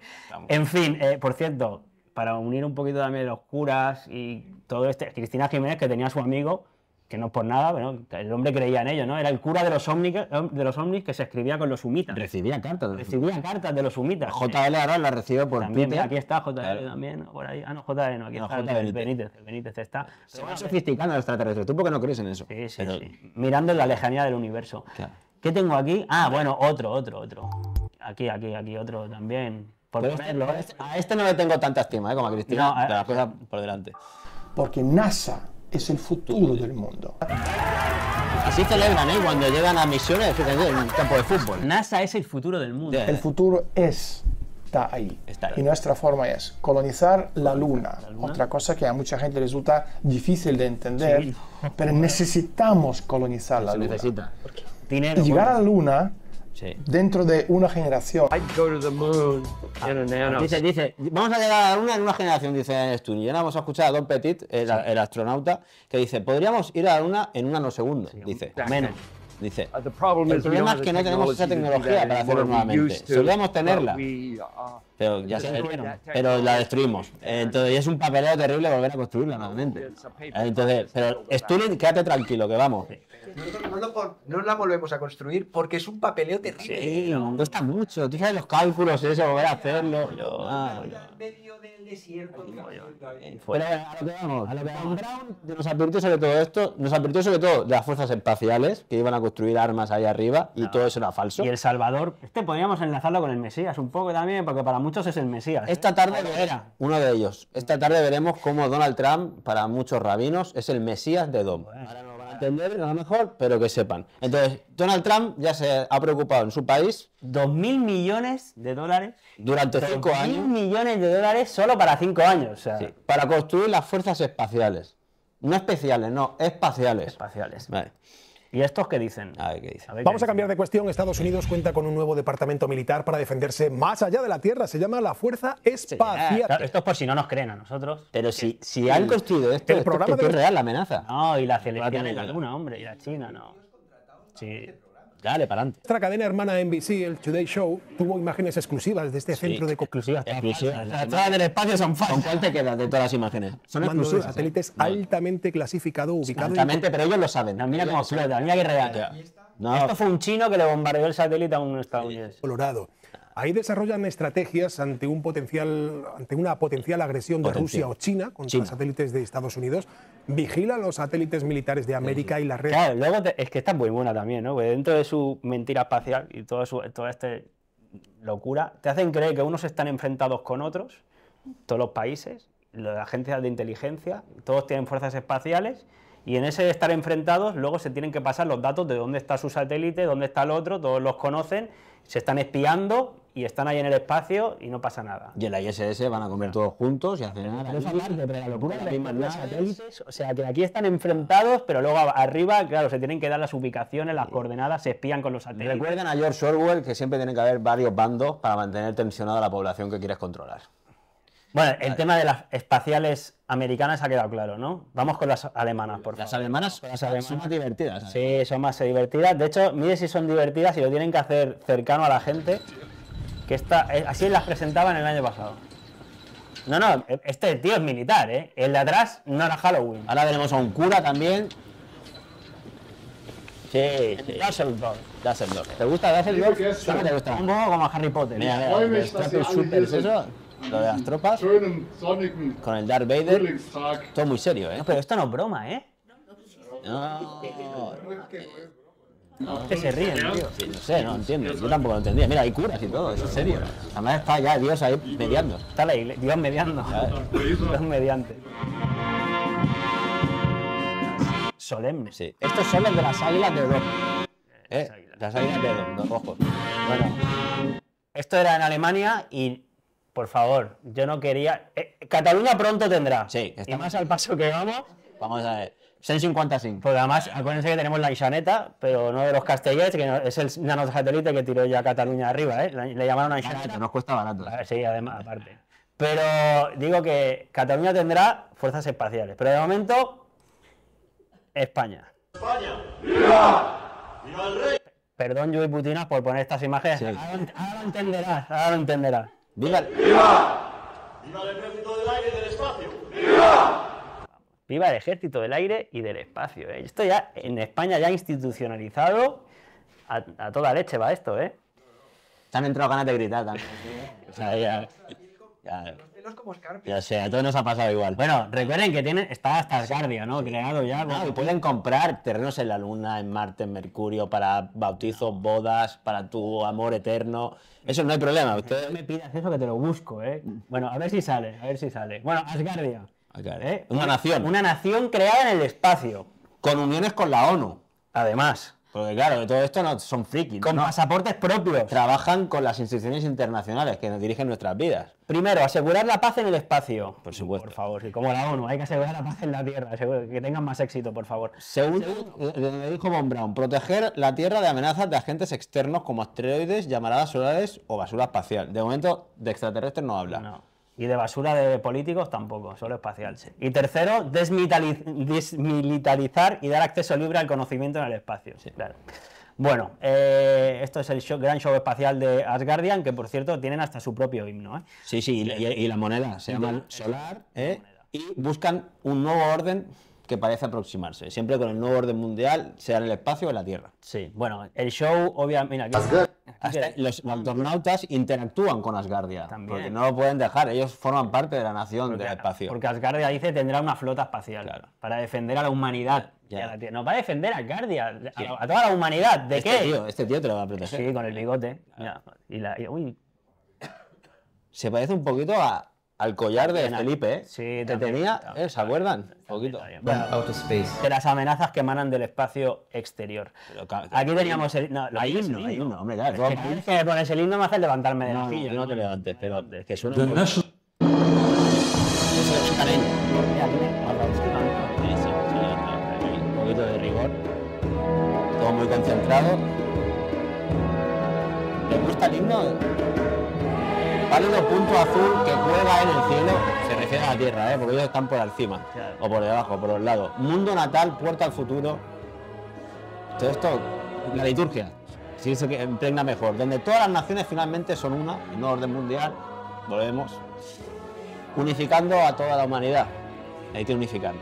En fin, eh, por cierto, para unir un poquito también los curas y todo este, Cristina Jiménez, que tenía a su amigo, que no es por nada, pero el hombre creía en ello, ¿no? Era el cura de los ovnis, eh, de los que se escribía con los humitas. Recibía cartas. Recibía cartas de los humitas. JL ahora la recibe por también, Aquí está JL también, por ahí. Ah, no, JL no, aquí está El Benítez. El Benítez está. se van sofisticando los extraterrestres. ¿Tú por qué no crees en eso? Sí, sí, sí. Mirando la lejanía del universo. Claro. ¿Qué tengo aquí? Ah, bueno, otro, otro, otro. Aquí, aquí, aquí, otro también. Por ponerlo, este, este, A este no le tengo tanta estima, ¿eh? Como a Cristina. No, las cosas por delante. Porque NASA es el futuro del mundo. Así celebran, ¿eh? Cuando llegan a misiones, en un campo de fútbol. NASA es el futuro del mundo. El futuro está ahí. Y nuestra forma es colonizar la luna. Otra cosa que a mucha gente resulta difícil de entender, pero necesitamos colonizar la Se luna. Necesita. Llegar a la luna Dentro de una generación. vamos a llegar a la luna en una generación, dice Stuni. Y ahora vamos a escuchar a Don Petit, el, astronauta, que dice, podríamos ir a la luna en un nanosegundo, dice. Menos. Dice, uh, el problema es que no tenemos esa tecnología para hacerlo nuevamente. Solíamos tenerla, uh, pero ya se pero la destruimos. Entonces es un papeleo terrible volver a construirla nuevamente. Entonces, pero Stuling, quédate tranquilo, que vamos. No, no, la volvemos a construir porque es un papeleo terrible. Sí, nos cuesta mucho. Tú los cálculos, eso, volver a hacerlo. ah, del desierto. a lo que vamos, a lo nos advirtió sobre todo esto, nos advirtió sobre todo de las fuerzas espaciales que iban a construir armas ahí arriba y todo eso era falso. Y El Salvador, este podríamos enlazarlo con el Mesías un poco también, porque para muchos es el Mesías. ¿eh? Esta tarde era uno de ellos. Esta tarde veremos cómo Donald Trump, para muchos rabinos, es el Mesías de Dom entender a lo mejor, pero que sepan. Entonces, Donald Trump ya se ha preocupado en su país. 2.000 millones de dólares. Durante 5 años. 2.000 millones de dólares solo para 5 años. para construir las fuerzas espaciales. No especiales, no, espaciales. Espaciales. Vale. ¿Y estos qué dicen? Vamos a cambiar de cuestión. Estados Unidos cuenta con un nuevo departamento militar para defenderse más allá de la Tierra. Se llama la Fuerza Espacial. esto es por si no nos creen a nosotros. Pero si, si han construido esto, programa es real la amenaza. No, y la selección alguna, hombre, y la China, no. Sí dale para adelante. Nuestra cadena hermana NBC, el Today Show, tuvo imágenes exclusivas de este centro de exclusivas. Exclusivas. Ah, las del espacio son falsas. ¿Con cuál te quedas de todas las imágenes? Son Mando ¿eh? satélites altamente clasificado, ubicado. Altamente, pero ellos lo saben. mira cómo explota, mira que real. Esto fue un chino que le bombardeó el satélite a un estadounidense. Colorado. Ahí desarrollan estrategias ante, un potencial, ante una potencial agresión de Rusia o China contra los satélites de Estados Unidos. Vigilan los satélites militares de América y la red. Claro, luego es que está muy buena también, ¿no? dentro de su mentira espacial y toda esta locura, te hacen creer que unos están enfrentados con otros, todos los países, las agencias de inteligencia, todos tienen fuerzas espaciales y en ese estar enfrentados luego se tienen que pasar los datos de dónde está su satélite, dónde está el otro, todos los conocen, se están espiando y están ahí en el espacio y no pasa nada. Y en la ISS van a comer todos juntos y hacer nada. No pero la locura de las satélites, o sea, que aquí están enfrentados, pero luego arriba, claro, se tienen que dar las ubicaciones, las coordenadas, se espían con los satélites. Recuerden a George Orwell que siempre tienen que haber varios bandos para mantener tensionada la población que quieres controlar. Bueno, el tema de las espaciales americanas ha quedado claro, ¿no? Vamos con las alemanas, por favor. Las alemanas, son más divertidas. ¿eh? Sí, son más divertidas. De hecho, mire si son divertidas y lo tienen que hacer cercano a la gente. Que esta, así las presentaban el año pasado. No, no, este tío es militar, ¿eh? El de atrás no era Halloween. Ahora tenemos a un cura también. Sí, sí. ¿Te gusta Dog? ¿Qué te gusta? Un poco como Harry Potter. Mira, mira, Lo de las tropas. Con el Darth Vader. Todo muy serio, ¿eh? pero esto no es broma, ¿eh? no. no. No, se ríen, tío. no sé, no entiendo. Yo tampoco lo entendía. Mira, hay curas y todo, es en serio. Además está ya Dios ahí mediando. Está la iglesia, Dios mediando. Dios mediante. Solemne. Sí. Estos son los de las águilas de rojo. ¿Eh? Las águilas de rojo. Bueno. Esto era en Alemania y por favor, yo no quería. Eh, Cataluña pronto tendrá. Sí, está. más al paso que vamos. Vamos a ver. 155, porque además acuérdense que tenemos la Ixaneta pero no de los castellers que es el nanosatélite que tiró ya Cataluña arriba, ¿eh? le, llamaron islaneta, Nos cuesta barato. sí, además, aparte. Pero digo que Cataluña tendrá fuerzas espaciales, pero de momento, España. España, ¡Viva! ¡Viva el rey! Perdón, Yui Putinas, por poner estas imágenes. Ahora, lo entenderás, ahora lo entenderás. ¡Viva! ¡Viva el ejército del aire y del espacio! ¡Viva! Viva el ejército del aire y del espacio. ¿eh? Esto ya en España ya institucionalizado a, toda leche va esto, ¿eh? Se han entrado ganas de gritar también. ¿eh? o sea, ya, ya, ya sé, a todos nos ha pasado igual. Bueno, recuerden que tienen, está hasta Asgardia, ¿no? Creado ya. y pueden comprar terrenos en la Luna, en Marte, en Mercurio, para bautizos, bodas, para tu amor eterno. Eso no hay problema. Usted me pidas eso que te lo busco, ¿eh? Bueno, a ver si sale, a ver si sale. Bueno, Asgardia. ¿Eh? Una nación. Una nación creada en el espacio. Con uniones con la ONU. Además. Porque claro, todo esto no son frikis. Con pasaportes propios. Trabajan con las instituciones internacionales que nos dirigen nuestras vidas. Primero, asegurar la paz en el espacio. Por supuesto. Por favor, sí, como la ONU, hay que asegurar la paz en la Tierra. Que tengan más éxito, por favor. Según, Segundo, dijo Von Brown, proteger la Tierra de amenazas de agentes externos como asteroides, llamaradas solares o basura espacial. De momento, de extraterrestres no habla. No. Y de basura de políticos tampoco, solo espacial. Y tercero, desmilitarizar y dar acceso libre al conocimiento en el espacio. Claro. Bueno, eh, esto es el show, gran show espacial de Asgardian, que por cierto tienen hasta su propio himno. ¿eh? Sí, sí, y, la moneda se llama Solar ¿eh? y buscan un nuevo orden que parece aproximarse, siempre con el nuevo orden mundial, sea en el espacio o en la Tierra. Sí, bueno, el show, obviamente. aquí, los astronautas interactúan con Asgardia, porque no lo pueden dejar, ellos forman parte de la nación del espacio. Porque Asgardia dice tendrá una flota espacial para defender a la humanidad. No va a defender a Asgardia. a, toda la humanidad. ¿De este qué? Tío, este tío te lo va a proteger. Sí, con el bigote. uy. Se parece un poquito a, al collar de Felipe, ¿eh? Sí, te tenía, ¿eh? ¿se acuerdan? Un poquito. De las amenazas que emanan del espacio exterior. Aquí teníamos el, no, hay himno, hay himno, hombre, claro. Es que, me pones el himno me hace levantarme de no, la silla. No, te levantes, pero es que suena. un poquito de rigor. Todo muy concentrado. ¿Te gusta el himno? punto azul que juega en el cielo se refiere a la Tierra, ¿eh? porque ellos están por encima, o por debajo, por los lados. Mundo natal, puerta al futuro. Todo esto, la liturgia, si eso que impregna mejor, donde todas las naciones finalmente son una, en un orden mundial, volvemos, unificando a toda la humanidad. Ahí que unificando.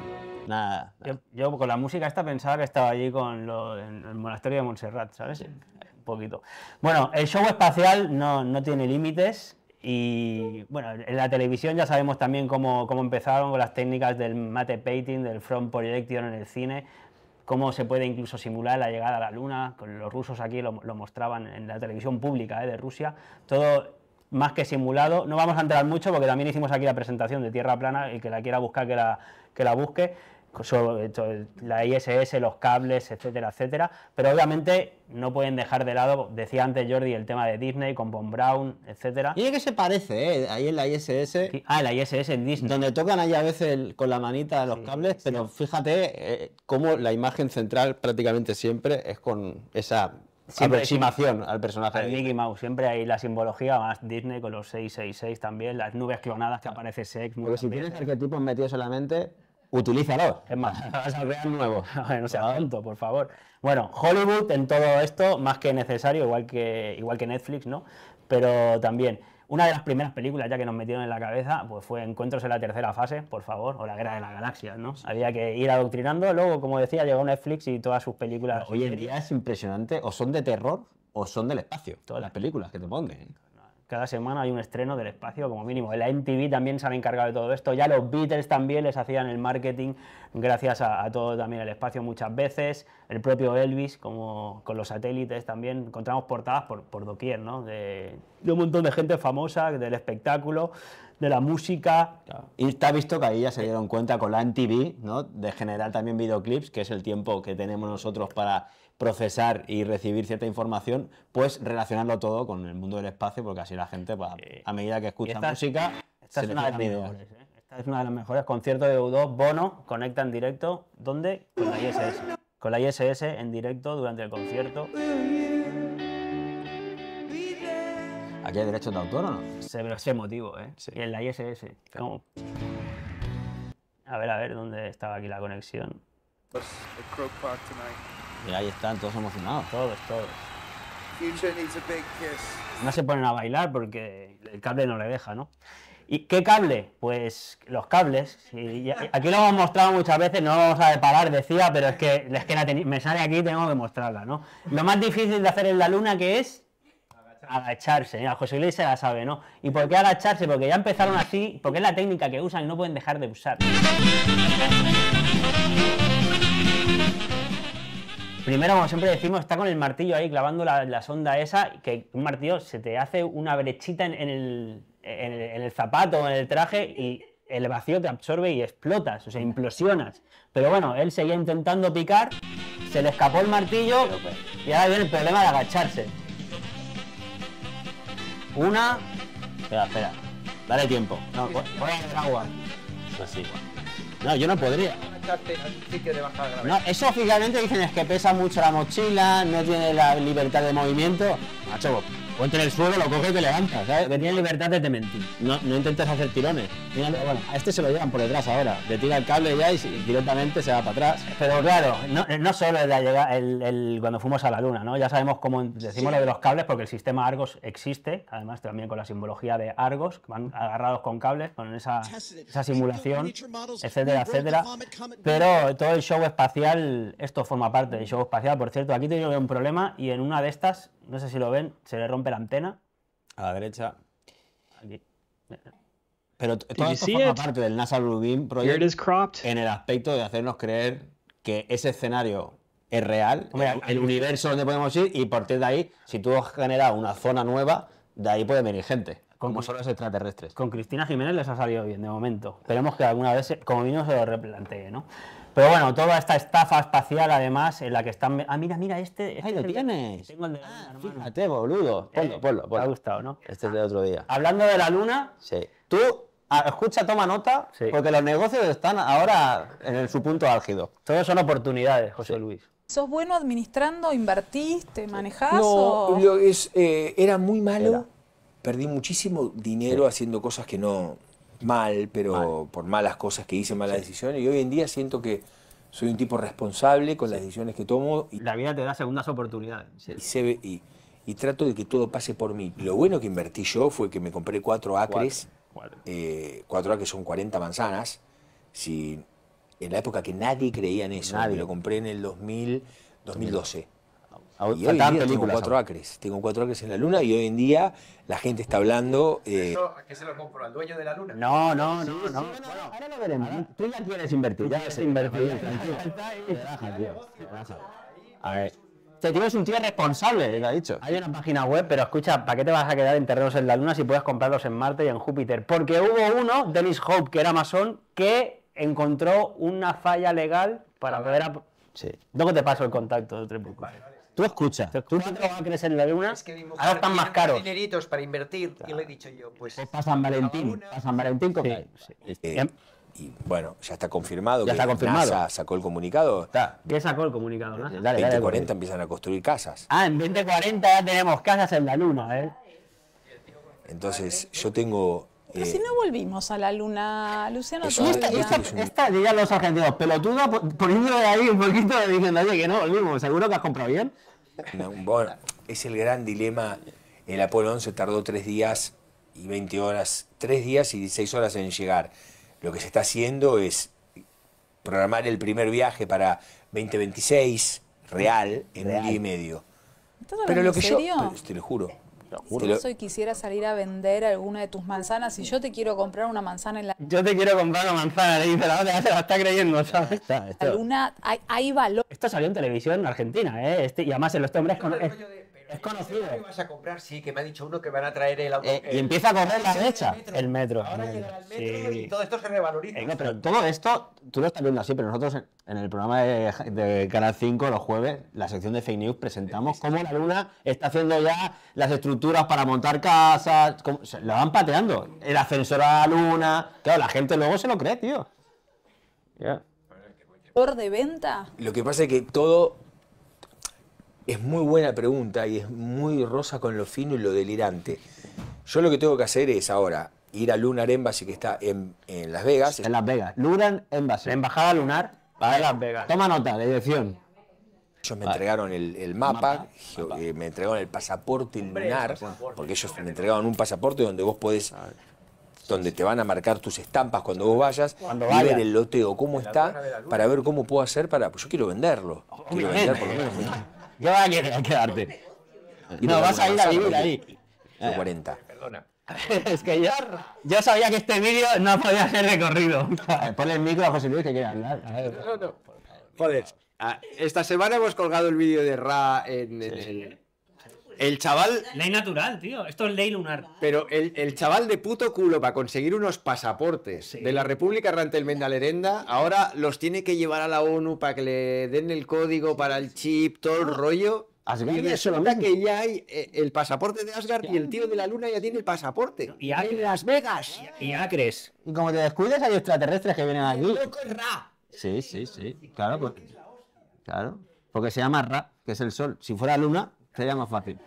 Nada, Yo, con la música esta pensaba que estaba allí con el monasterio de Montserrat, ¿sabes? Un poquito. Bueno, el show espacial no, no tiene límites. Y bueno, en la televisión ya sabemos también cómo, empezaron con las técnicas del matte painting, del front projection en el cine, cómo se puede incluso simular la llegada a la luna, con los rusos aquí lo, mostraban en la televisión pública eh, de Rusia, todo más que simulado. No vamos a entrar mucho porque también hicimos aquí la presentación de Tierra Plana, el que la quiera buscar que la, que la busque la ISS, los cables, etcétera, etcétera. Pero obviamente no pueden dejar de lado, decía antes Jordi, el tema de Disney con Von Brown, etcétera. Y es que se parece, ¿eh? ahí en la ISS. Ah, en la ISS en Disney. Donde tocan ahí a veces con la manita los cables, pero fíjate eh, cómo la imagen central prácticamente siempre es con esa aproximación al personaje. Al Mickey Mouse, siempre hay la simbología, más Disney con los 666 también, las nubes clonadas que aparece Sex. Porque si tienes arquetipos metidos solamente Utilízalo, es más, vas a crear nuevo. no sea ah. tonto, por favor. Bueno, Hollywood en todo esto, más que necesario, igual que, igual que Netflix, ¿no? Pero también, una de las primeras películas ya que nos metieron en la cabeza pues fue Encuentros en la tercera fase, por favor, o La guerra de las galaxias, ¿no? Había que ir adoctrinando, luego, como decía, llegó Netflix y todas sus películas... Hoy en día es impresionante, o son de terror o son del espacio, todas las películas que te ponen. ¿eh? cada semana hay un estreno del espacio, como mínimo. La MTV también se han encargado de todo esto. Ya los Beatles también les hacían el marketing gracias a, todo también el espacio muchas veces. El propio Elvis, como con los satélites también, encontramos portadas por, por doquier, ¿no? De, un montón de gente famosa, del espectáculo, de la música. Y está visto que ahí ya se dieron cuenta con la MTV, ¿no? De generar también videoclips, que es el tiempo que tenemos nosotros para procesar y recibir cierta información, pues relacionarlo todo con el mundo del espacio, porque así la gente, pues, eh, a medida que escucha música, esta es una de las mejores, ¿eh? Esta es una de las mejores. Concierto de U2, Bono, conecta en directo, ¿dónde? Con la ISS. Con la ISS en directo durante el concierto. ¿Aquí hay derechos de autor o no? Se, pero es emotivo, ¿eh? Y en la ISS. A ver, a ver, ¿dónde estaba aquí la conexión? Y ahí están todos emocionados. Todos, todos. No se ponen a bailar porque el cable no le deja, ¿no? ¿Y qué cable? Pues los cables. aquí lo hemos mostrado muchas veces, no lo vamos a parar, decía, pero es que, es que me sale aquí y tengo que mostrarla, ¿no? Lo más difícil de hacer en la luna que es agacharse. ¿eh? José Luis se la sabe, ¿no? ¿Y por qué agacharse? Porque ya empezaron así, porque es la técnica que usan y no pueden dejar de usar. Primero, como siempre decimos, está con el martillo ahí clavando la, la sonda esa, que un martillo se te hace una brechita en, el, zapato o en el traje y el vacío te absorbe y explotas, o sea, implosionas. Pero bueno, él seguía intentando picar, se le escapó el martillo y ahora viene el problema de agacharse. Una... Espera, espera. Dale tiempo. No, voy a agua. No, yo no podría. No, eso oficialmente dicen es que pesa mucho la mochila, no tiene la libertad de movimiento. Macho, Ponte en el suelo, lo coge y te levantas, ¿sabes? Que libertad de te mentir. No, no intentes hacer tirones. bueno, a este se lo llevan por detrás ahora. Le tira el cable ya y, directamente se va para atrás. Pero claro, no, eh, solo es la cuando fuimos a la luna, ¿no? Ya sabemos cómo decimos lo de los cables, porque el sistema Argos existe, además también con la simbología de Argos, que van agarrados con cables, con esa, esa simulación, etcétera, etcétera. Pero todo el show espacial, esto forma parte del show espacial. Por cierto, aquí tengo un problema y en una de estas, no sé si lo ven, se le rompe la antena. A la derecha. Pero todo esto forma parte del NASA Blue Beam Project en el aspecto de hacernos creer que ese escenario es real, el, universo donde podemos ir y a partir de ahí, si tú generado una zona nueva, de ahí puede venir gente. como son los extraterrestres. Con Cristina Jiménez les ha salido bien de momento. Esperemos que alguna vez, como vino, se lo replantee, ¿no? Pero bueno, toda esta estafa espacial, además, en la que están. Ah, mira, mira, este. este Ahí lo tienes. Tengo el de ah, Fíjate, boludo. Eh, ponlo, ponlo, Te ha gustado, ¿no? Este es ah, de otro día. Hablando de la luna. Sí. Tú, ah, escucha, toma nota, porque los negocios están ahora en su punto álgido. Todas son oportunidades, José Luis. ¿Sos bueno administrando? ¿Invertiste? ¿Manejás? No, eh, era muy malo. Perdí muchísimo dinero haciendo cosas que no, mal, pero por malas cosas que hice, malas decisiones. Y hoy en día siento que soy un tipo responsable con las decisiones que tomo. la vida te da segundas oportunidades. Y, trato de que todo pase por mí. Lo bueno que invertí yo fue que me compré cuatro acres. Cuatro, eh, acres son 40 manzanas. Si, en la época que nadie creía en eso. Nadie. lo compré en el 2000, 2012 tengo cuatro acres, tengo cuatro acres en la luna y hoy en día la gente está hablando. Eh, ¿A qué se lo compro? ¿Al dueño de la luna? No, no, no, no. ahora lo veremos. tú ya quieres invertir, ya quieres invertir. A ver. un tío responsable, lo ha dicho. Hay una página web, pero escucha, ¿para qué te vas a quedar enterrados en la Luna si puedes comprarlos en Marte y en Júpiter? Porque hubo uno, Dennis Hope, que era masón, que encontró una falla legal para poder... Sí. Luego te paso el contacto de Tú escucha, tú no te vas a crecer en la luna, ahora están más caros. dineritos para invertir y le he dicho yo, pues... pues para San Valentín, para San Valentín con... Sí, eh, eh, ¿eh? y bueno, ya está confirmado ya que está confirmado. NASA sacó el comunicado. Está. ¿Qué sacó el comunicado? ¿no? En 2040 empiezan a construir casas. Ah, en 2040 ya tenemos casas en la luna, ¿eh? Entonces, yo tengo pero eh, si no volvimos a la luna, Luciano, no esta, esta, esta, digan los argentinos, pelotudo, poniéndole ahí un poquito de diciendo, que no volvimos, seguro que has comprado bien. bueno, es el gran dilema. El Apolo 11 tardó tres días y 20 horas, tres días y 16 horas en llegar. Lo que se está haciendo es programar el primer viaje para 2026 real en un día y medio. Pero lo que yo, te lo juro, si yo quisiera salir a vender alguna de tus manzanas, si yo te quiero comprar una manzana en la... Yo te quiero comprar una manzana, le la se la está creyendo, ¿sabes? hay, valor... Esto salió en televisión en Argentina, ¿eh? Este, y además en los hombres... Con, es conocido. vas a comprar? Sí, que me ha dicho uno que van a traer el eh, y empieza a correr la derecha. El metro. Ahora el metro y todo esto se revaloriza. Venga, eh, pero todo esto, tú lo estás viendo así, pero nosotros en, el programa de, Canal 5, los jueves, la sección de fake news, presentamos cómo la luna está haciendo ya las estructuras para montar casas. lo la van pateando. El ascensor a la luna. Claro, la gente luego se lo cree, tío. ¿Por de venta? Lo que pasa es que todo es muy buena pregunta y es muy rosa con lo fino y lo delirante. Yo lo que tengo que hacer es ahora ir a Lunar Embassy que está en, Las Vegas. En Las Vegas. Lunar Embassy. La embajada lunar para Las Vegas. Toma nota, la dirección. Ellos me entregaron el, mapa, eh, me entregaron el pasaporte lunar, porque ellos me entregaron un pasaporte donde vos podés, donde te van a marcar tus estampas cuando vos vayas y ver el loteo, cómo está, para ver cómo puedo hacer para. Pues yo quiero venderlo. Oh, quiero vender por lo menos. ¿Qué vas a querer quedarte? No, vas a ir a vivir ahí. 40. Perdona. Es que yo, ya sabía que este vídeo no podía ser recorrido. Ponle el micro a José Luis que quiere hablar. No, no. Joder, esta semana hemos colgado el vídeo de Ra en, el... en el chaval. Ley natural, tío. Esto es ley lunar. Pero el, chaval de puto culo para conseguir unos pasaportes de la República Rantelmenda-Lerenda Mendalerenda, ahora los tiene que llevar a la ONU para que le den el código para el chip, todo el rollo. Asgard que ya hay eh, el pasaporte de Asgard y el tío de la luna ya tiene el pasaporte. Y hay Las Vegas. Y Acres. Y como te descuides hay extraterrestres que vienen aquí. Sí, sí, sí. Claro, porque, claro. Porque se llama Ra, que es el sol. Si fuera luna, Sería más fácil.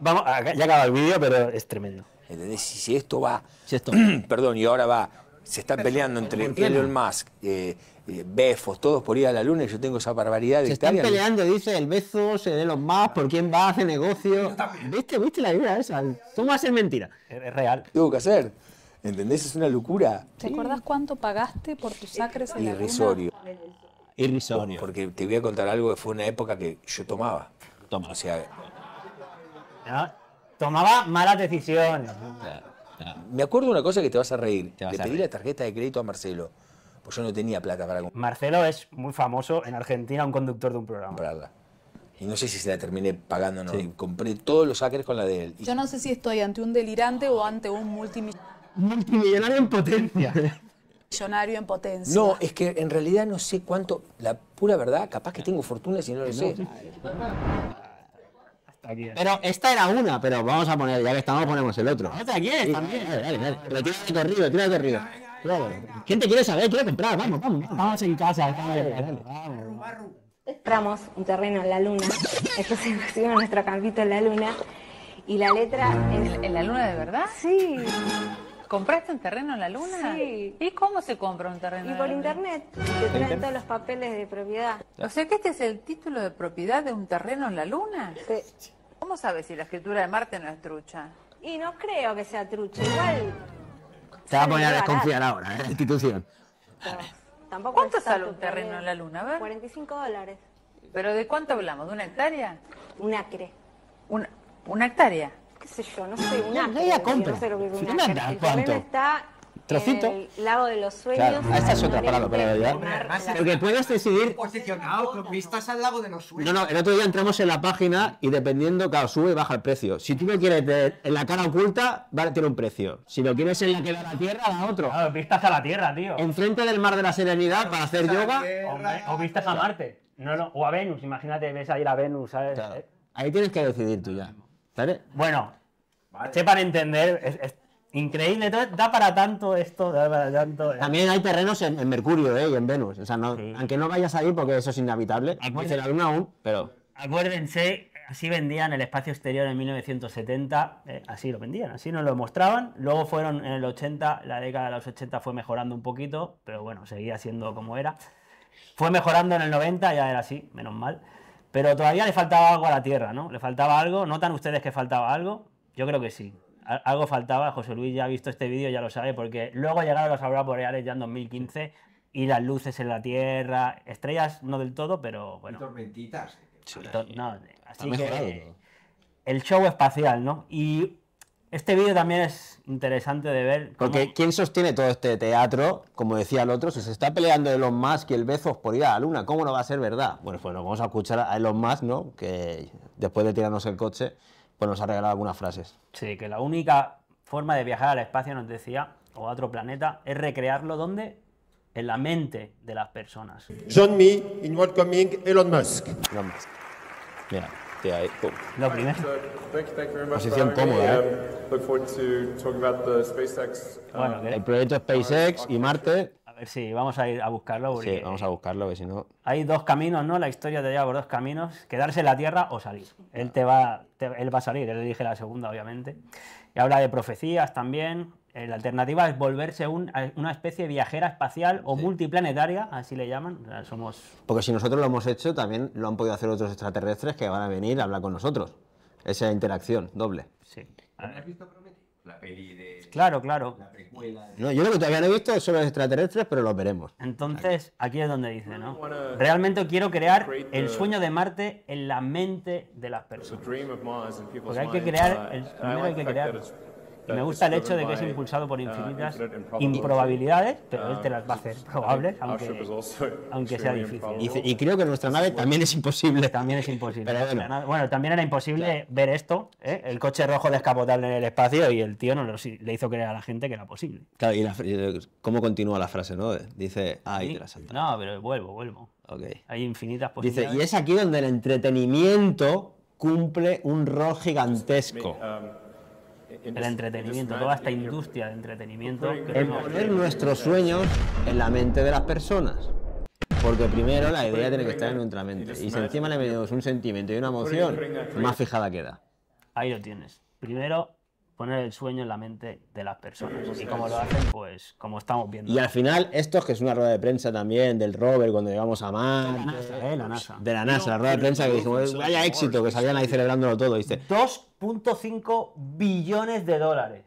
vamos, ah, ya acaba el vídeo, pero es tremendo. ¿Entendés? Eh, si, esto va. Si esto... perdón, y ahora va. Se están peleando entre Elon Musk, eh, eh Befos, todos por ir a la luna, y yo tengo esa barbaridad de Se están peleando, dice el Bezos, el Elon Musk, por quién va, hacer negocio. ¿Viste, ¿Viste la vibra esa? ¿Cómo va a ser mentira? Es real. Tuvo que hacer. ¿Entendés? Es una locura. ¿Te acuerdas cuánto pagaste por tus sacres en la Irrisorio. Irrisorio. Porque te voy a contar algo que fue una época que yo tomaba sea, tomaba malas decisiones. Me acuerdo una cosa que te vas a reír. Le pedí la tarjeta de crédito a Marcelo, pues yo no tenía plata para comprar. Marcelo es muy famoso en Argentina, un conductor de un programa. Comprarla. Y no sé si se la terminé pagando o no. Compré todos los acres con la de él. Yo no sé si estoy ante un delirante o ante un multimillonario. Multimillonario en potencia. millonario en potencia. No, es que en realidad no sé cuánto, la pura verdad, capaz que tengo fortuna si no lo sé. Pero esta era una, pero vamos a poner, ya que estamos, ponemos el otro. Hasta quién? también? Dale, dale, dale. tira de corrido, de ¿Quién te quiere saber? Quiere comprar, vamos, vamos. Estamos en casa, Estamos vamos. un terreno en la luna, se es nuestro campito en la luna y la letra es... ¿En la luna de verdad? Sí. ¿Compraste un terreno en la luna? Sí. ¿Y cómo se compra un terreno? Y por internet. que traen todos los papeles de propiedad. O sea que este es el título de propiedad de un terreno en la luna. Sí. ¿Cómo sabes si la escritura de Marte no es trucha? Y no creo que sea trucha. Igual. Te va a poner a desconfiar ahora, ¿eh? Institución. ¿Cuánto sale un terreno en la luna? A 45 dólares. ¿Pero de cuánto hablamos? ¿De una hectárea? Un acre. Una, ¿Una hectárea? sé yo, no soy una. No, compra. No que ¿cuánto? está Trocito. el lago de los sueños. Ah, esta es otra palabra, para ya. Porque puedes decidir. Posicionado con vistas al lago de los sueños. No, no, el otro día entramos en la página y dependiendo, claro, sube y baja el precio. Si tú me quieres en la cara oculta, va a tiene un precio. Si lo quieres en la que da la tierra, da otro. Claro, vistas a la Tierra, tío. Enfrente del mar de la serenidad para hacer yoga. o vistas a Marte. No, no, o a Venus, imagínate, ves ahí la Venus, ¿sabes? Ahí tienes que decidir tú ya. ¿Vale? Bueno, para entender, es, increíble, da, para tanto esto, eh. También hay terrenos en, Mercurio eh, y en Venus, o aunque no vayas ahí porque eso es inhabitable, acuérdense la luna aún, pero... Acuérdense, así vendían el espacio exterior en 1970, eh, así lo vendían, así nos lo mostraban, luego fueron en el 80, la década de los 80 fue mejorando un poquito, pero bueno, seguía siendo como era. Fue mejorando en el 90, ya era así, menos mal. Pero todavía le faltaba algo a la Tierra, ¿no? Le faltaba algo, notan ustedes que faltaba algo, yo creo que sí. Algo faltaba, José Luis ya ha visto este vídeo, ya lo sabe, porque luego llegaron los auroras boreales ya en 2015 y las luces en la Tierra, estrellas no del todo, pero bueno. tormentitas. no, así que el show espacial, ¿no? Y este vídeo también es interesante de ver. Porque ¿quién sostiene todo este teatro? Como decía el otro, si se está peleando los Musk y el Bezos por ir a la Luna, ¿cómo no va a ser verdad? Bueno, pues vamos a escuchar a los Musk, ¿no? Que después de tirarnos el coche, pues nos ha regalado algunas frases. Sí, que la única forma de viajar al espacio, nos decía, o a otro planeta, es recrearlo donde? En la mente de las personas. John me in welcoming Elon Musk. Elon Musk. Mira, te ahí, pum. Lo primero. Posición cómoda, ¿eh? Bueno, uh, el proyecto SpaceX y Marte Sí, vamos a ir a buscarlo. sí, vamos a buscarlo, que si no. Hay dos caminos, ¿no? La historia te lleva por dos caminos: quedarse en la tierra o salir. Él te va, él va a salir, él dije la segunda, obviamente. Y habla de profecías también. Eh, la alternativa es volverse una especie de viajera espacial o multiplanetaria, así le llaman. somos... Porque si nosotros lo hemos hecho, también lo han podido hacer otros extraterrestres que van a venir a hablar con nosotros. Esa interacción doble. Sí. ¿Has visto la peli Claro, claro. yo lo que todavía no he visto son los extraterrestres, pero los veremos. Entonces, aquí es donde dice, ¿no? Realmente quiero crear el sueño de Marte en la mente de las personas. Porque hay que crear. primero hay que crear me gusta el hecho de que es impulsado por uh, infinitas improbabilidades, pero él te las va a ah, hacer probables, aunque, sea difícil. Y, creo que nuestra nave también es imposible. También es imposible. bueno. también era imposible ver esto, ¿eh? el coche rojo descapotable en el espacio y el tío no le hizo creer a la gente que era posible. Claro, y, eh, cómo continúa la frase, ¿no? Dice, ay, y te la No, pero vuelvo, vuelvo. Hay infinitas posibilidades. Dice, y es aquí donde el entretenimiento cumple un rol gigantesco. Um, el entretenimiento, toda esta industria de entretenimiento. poner nuestros sueños en la mente de las personas. Porque primero la idea tiene que estar en nuestra mente. Y si encima le metemos un sentimiento y una emoción, más fijada queda. Ahí lo tienes. Primero, poner el sueño en la mente de las personas. Y como lo hacen, pues como estamos viendo. Y al final, esto que es una rueda de prensa también del rover cuando llegamos a Marte. De la NASA, eh, la De la NASA, la rueda de prensa que dijimos, vaya éxito, que salían ahí celebrándolo todo, 2.5 billones de dólares.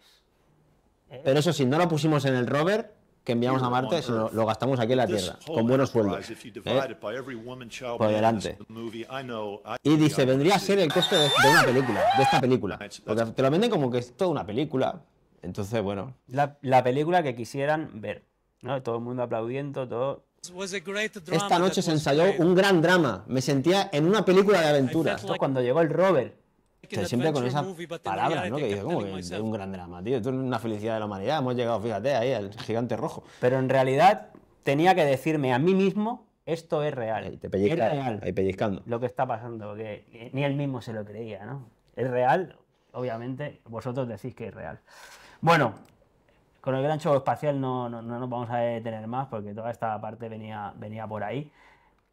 Pero eso si no lo pusimos en el rover que enviamos a Marte, sino lo gastamos aquí en la Tierra, con buenos sueldos. ¿eh? Por delante. Y dice, vendría a ser el coste de, una película, de esta película. Porque te lo venden como que es toda una película. Entonces, bueno. La, película que quisieran ver. ¿no? Todo el mundo aplaudiendo, todo. Esta noche se ensayó un gran drama. Me sentía en una película de aventuras. Esto cuando llegó el Robert siempre con esas palabras, ¿no? Que dice como que es un gran drama, tío. Esto es una felicidad de la humanidad. Hemos llegado, fíjate, ahí al gigante rojo. Pero en realidad tenía que decirme a mí mismo, esto es real. te pellizcando. Lo que está pasando, que ni él mismo se lo creía, ¿no? Es real, obviamente, vosotros decís que es real. Bueno, con el gran show espacial no, no, nos vamos a detener más porque toda esta parte venía, venía por ahí.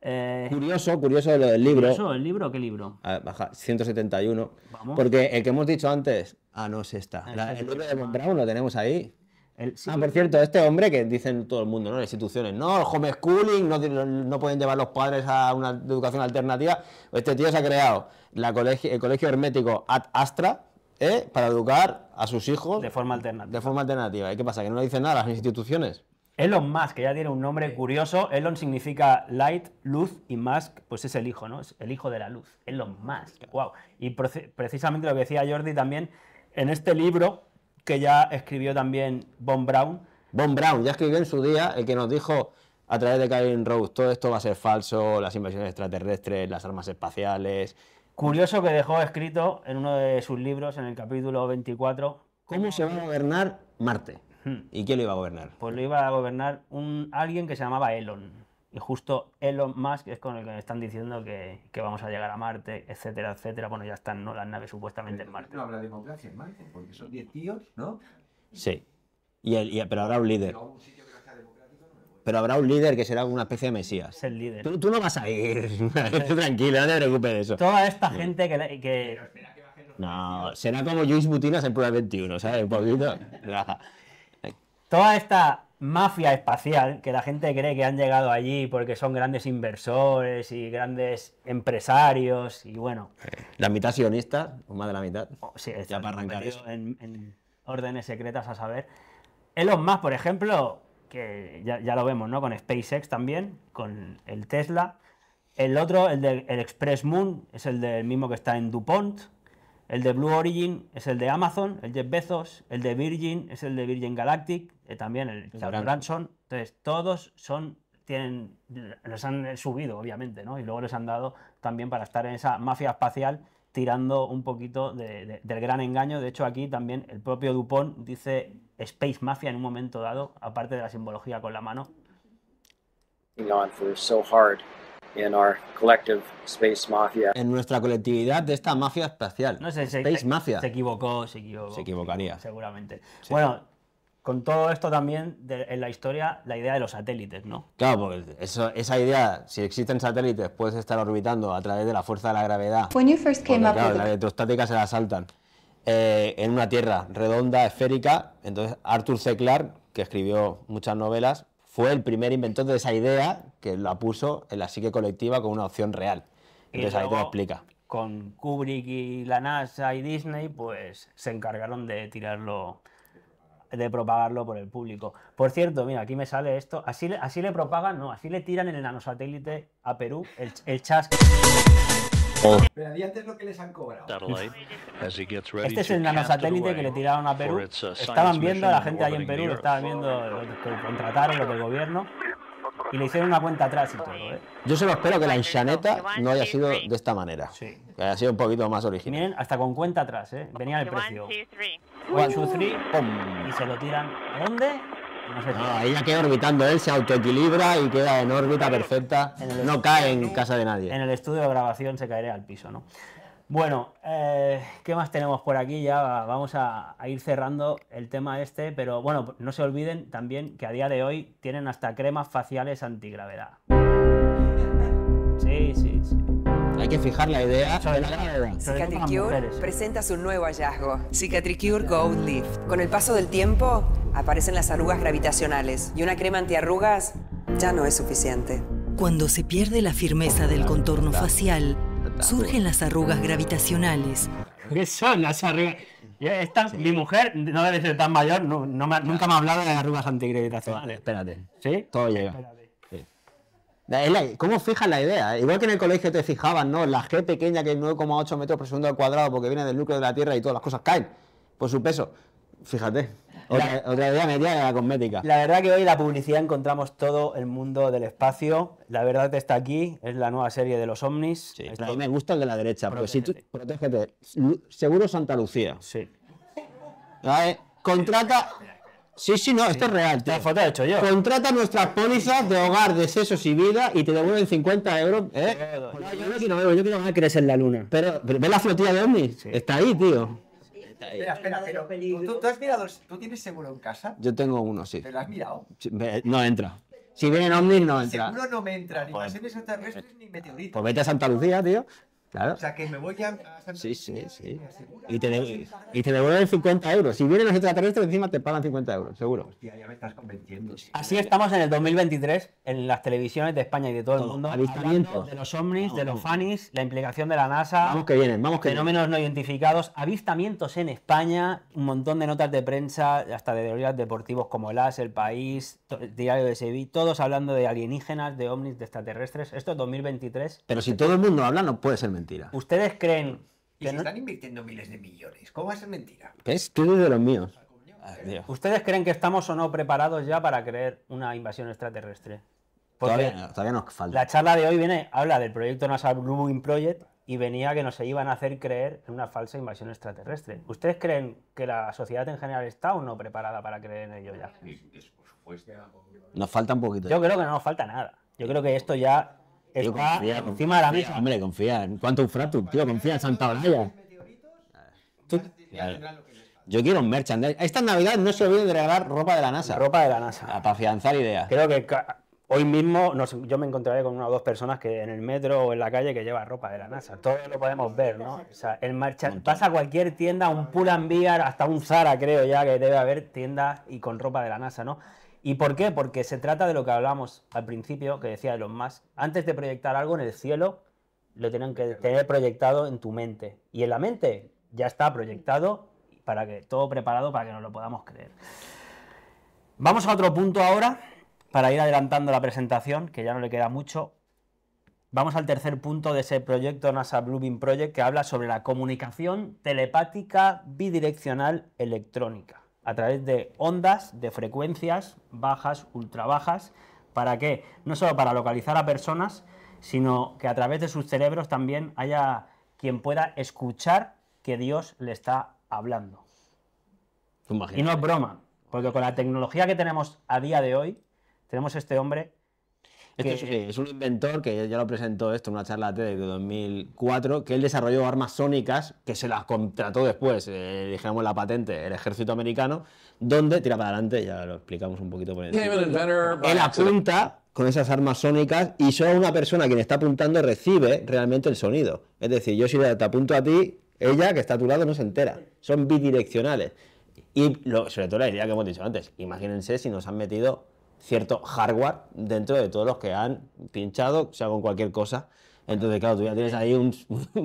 Eh, curioso, curioso lo del libro. ¿El libro? ¿Qué libro? baja, 171. Porque el que hemos dicho antes. Ah, no, es esta. Ah, el libro de Brown lo tenemos ahí. El, ah, por cierto, este hombre que dicen todo el mundo, ¿no? Las instituciones, no, el homeschooling, no, no pueden llevar los padres a una educación alternativa. Este tío se ha creado la el colegio hermético Ad Astra ¿eh? para educar a sus hijos. De forma alternativa. De forma alternativa. ¿Y qué pasa? ¿Que no le dicen nada a las instituciones? Elon Musk, que ya tiene un nombre curioso. Elon significa light, luz, y Musk, pues es el hijo, ¿no? Es el hijo de la luz. Elon Musk. Wow. Y precisamente lo que decía Jordi también, en este libro que ya escribió también Von Brown. Von Brown, ya escribió en su día el que nos dijo a través de Kevin Rose, todo esto va a ser falso, las invasiones extraterrestres, las armas espaciales. Curioso que dejó escrito en uno de sus libros, en el capítulo 24, ¿Cómo se va a gobernar Marte? Hmm. ¿Y quién lo iba a gobernar? Pues lo iba a gobernar un, alguien que se llamaba Elon. Y justo Elon Musk es con el que me están diciendo que, vamos a llegar a Marte, etcétera, etcétera. Bueno, ya están ¿no? las naves supuestamente en Marte. No habrá democracia en Marte, porque son 10 tíos, ¿no? Sí. Y, el, pero habrá un líder. Pero habrá un líder que será una especie de mesías. Es el líder. Tú, no vas a ir. Tranquilo, no te preocupes de eso. Toda esta gente que... no, será como Luis Butinas en Prueba 21, ¿sabes? Un poquito. toda esta mafia espacial que la gente cree que han llegado allí porque son grandes inversores y grandes empresarios y bueno. La mitad sionista, o más de la mitad. Oh, sí, ya para arrancar eso. En, órdenes secretas a saber. Elon Musk, por ejemplo, que ya, lo vemos, ¿no? Con SpaceX también, con el Tesla. El otro, el del Express Moon, es el del mismo que está en DuPont, el de Blue Origin es el de Amazon, el Jeff Bezos, el de Virgin es el de Virgin Galactic, eh, también el de Branson. Entonces, todos son tienen han subido, obviamente, ¿no? Y luego les han dado también para estar en esa mafia espacial tirando un poquito del gran engaño. De hecho, aquí también el propio Dupont dice Space Mafia en un momento dado, aparte de la simbología con la mano space En nuestra colectividad de esta mafia espacial. No sé, space mafia. Se equivocó, se Se equivocaría. Seguramente. Bueno, con todo esto también en la historia, la idea de los satélites, ¿no? Claro, porque esa idea, si existen satélites, puedes estar orbitando a través de la fuerza de la gravedad. When you first came claro, se las saltan. Eh, en una tierra redonda, esférica. Entonces, Arthur C. Clarke, que escribió muchas novelas, fue el primer inventor de esa idea que la puso en la psique colectiva con una opción real. Entonces ahí te explica. Con Kubrick y la NASA y Disney, pues se encargaron de tirarlo, de propagarlo por el público. Por cierto, mira, aquí me sale esto. Así, así le propagan, no, así le tiran en el nanosatélite a Perú el, el Oh. Pero lo que Este es el nanosatélite que le tiraron a Perú. Uh, estaban viendo, la gente ahí en Perú lo estaban viendo, lo que contrataron, lo del gobierno. Y le hicieron una cuenta atrás y todo, ¿eh? Yo solo espero que la enchaneta no haya sido de esta manera. Que haya sido un poquito más original. Miren, hasta con cuenta atrás, ¿eh? Venía el precio. One, two, Y se lo tiran. ¿Dónde? No ahí ya queda orbitando él, ¿eh? se autoequilibra y queda en órbita perfecta. no cae en casa de nadie. En el estudio de grabación se caería al piso, ¿no? Bueno, eh, ¿qué más tenemos por aquí? Ya vamos a, a, ir cerrando el tema este, pero bueno, no se olviden también que a día de hoy tienen hasta cremas faciales antigravedad. Sí, sí que fijar la idea Cicatricure presenta su nuevo hallazgo, Cicatricure Gold Lift. Con el paso del tiempo, aparecen las arrugas gravitacionales y una crema antiarrugas ya no es suficiente. Cuando se pierde la firmeza del contorno facial, surgen las arrugas gravitacionales. ¿Qué son las arrugas? Eh, esta, Mi mujer no debe ser tan mayor, nunca me ha hablado de las arrugas antigravitacionales. Espérate. ¿Sí? Todo llega. ¿Cómo fijas la idea? Igual que en el colegio te fijaban, ¿no? La G pequeña que es 9,8 metros por segundo al cuadrado porque viene del núcleo de la Tierra y todas las cosas caen por su peso. Fíjate, otra, idea media de la cosmética. La verdad que hoy la publicidad encontramos todo el mundo del espacio. La verdad está aquí, es la nueva serie de los ovnis. a mí me gusta el de la derecha, protégete. si tú, protégete. Seguro Santa Lucía. Sí. Contrata, Sí, sí, no, esto es real. Tío. La foto he hecho yo. Contrata nuestras pólizas de hogar, de sesos y vida y te devuelven 50 euros. ¿eh? yo no quiero yo quiero más crecer la luna. Pero, ¿ves la flotilla de ovnis? Está ahí, tío. Espera, espera, pero ¿tú, ¿tú, has mirado, ¿tú tienes seguro en casa? Yo tengo uno, sí. ¿Te lo has mirado? No entra. Si vienen ovnis, no entra. Seguro no me entra? ni pues, pasiones extraterrestres ni meteoritos. Pues vete a Santa Lucía, tío. Claro. O sea, que me voy a, Sí, sí, sí. Y te, devuelven 50 euros. Si vienen los extraterrestres, encima te pagan 50 euros, seguro. Así estamos en el 2023, en las televisiones de España y de todo, el mundo. Avistamientos. De los ovnis, de los fanis, la implicación de la NASA. Vamos que vienen, vamos que Fenómenos no identificados, avistamientos en España, un montón de notas de prensa, hasta de teorías deportivos como el AS, El País, Diario de Sevilla, todos hablando de alienígenas, de ovnis, de extraterrestres. Esto es 2023. Pero si todo el mundo habla, no puede ser mentira. ¿Ustedes creen y se están invirtiendo miles de millones. ¿Cómo va a ser mentira? Es tú de los míos. ¿Ustedes creen que estamos o no preparados ya para creer una invasión extraterrestre? Todavía, nos falta. La charla de hoy viene, habla del proyecto NASA Wing Project y venía que nos iban a hacer creer en una falsa invasión extraterrestre. ¿Ustedes creen que la sociedad en general está o no preparada para creer en ello ya? Nos falta un poquito. Yo creo que no nos falta nada. Yo creo que esto ya está confía, encima confía, de la mesa. Hombre, confía. ¿Cuánto tío? Confía en Santa Olaya. Yo quiero un merchandise. Esta Navidad no se olviden de regalar ropa de la NASA. Ropa de la NASA. Para afianzar ideas. Creo que hoy mismo yo me encontraré con una o dos personas que en el metro o en la calle que lleva ropa de la NASA. Todo lo podemos ver, ¿no? O sea, el merchandise. Pasa cualquier tienda, un Pull&Bear, hasta un Zara, creo ya, que debe haber tiendas y con ropa de la NASA, ¿no? ¿Y por qué? Porque se trata de lo que hablamos al principio, que decía los más. Antes de proyectar algo en el cielo, lo tienen que tener proyectado en tu mente. Y en la mente ya está proyectado para que todo preparado para que nos lo podamos creer. Vamos a otro punto ahora, para ir adelantando la presentación, que ya no le queda mucho. Vamos al tercer punto de ese proyecto NASA Bluebeam Project que habla sobre la comunicación telepática bidireccional electrónica a través de ondas de frecuencias bajas, ultra bajas. ¿Para que, No solo para localizar a personas, sino que a través de sus cerebros también haya quien pueda escuchar que Dios le está hablando. Y no es broma, porque con la tecnología que tenemos a día de hoy, tenemos este hombre es, un inventor que ya lo presentó esto en una charla de 2004, que él desarrolló armas sónicas que se las contrató después, eh, dijéramos la patente, el ejército americano, donde, tira para adelante, ya lo explicamos un poquito por encima. Él apunta con esas armas sónicas y solo una persona quien está apuntando recibe realmente el sonido. Es decir, yo si te apunto a ti, ella que está a tu lado no se entera. Son bidireccionales. Y sobre todo la idea que hemos dicho antes, imagínense si nos han metido cierto hardware dentro de todos los que han pinchado, sea, con cualquier cosa. Entonces, claro, tú ya tienes ahí un,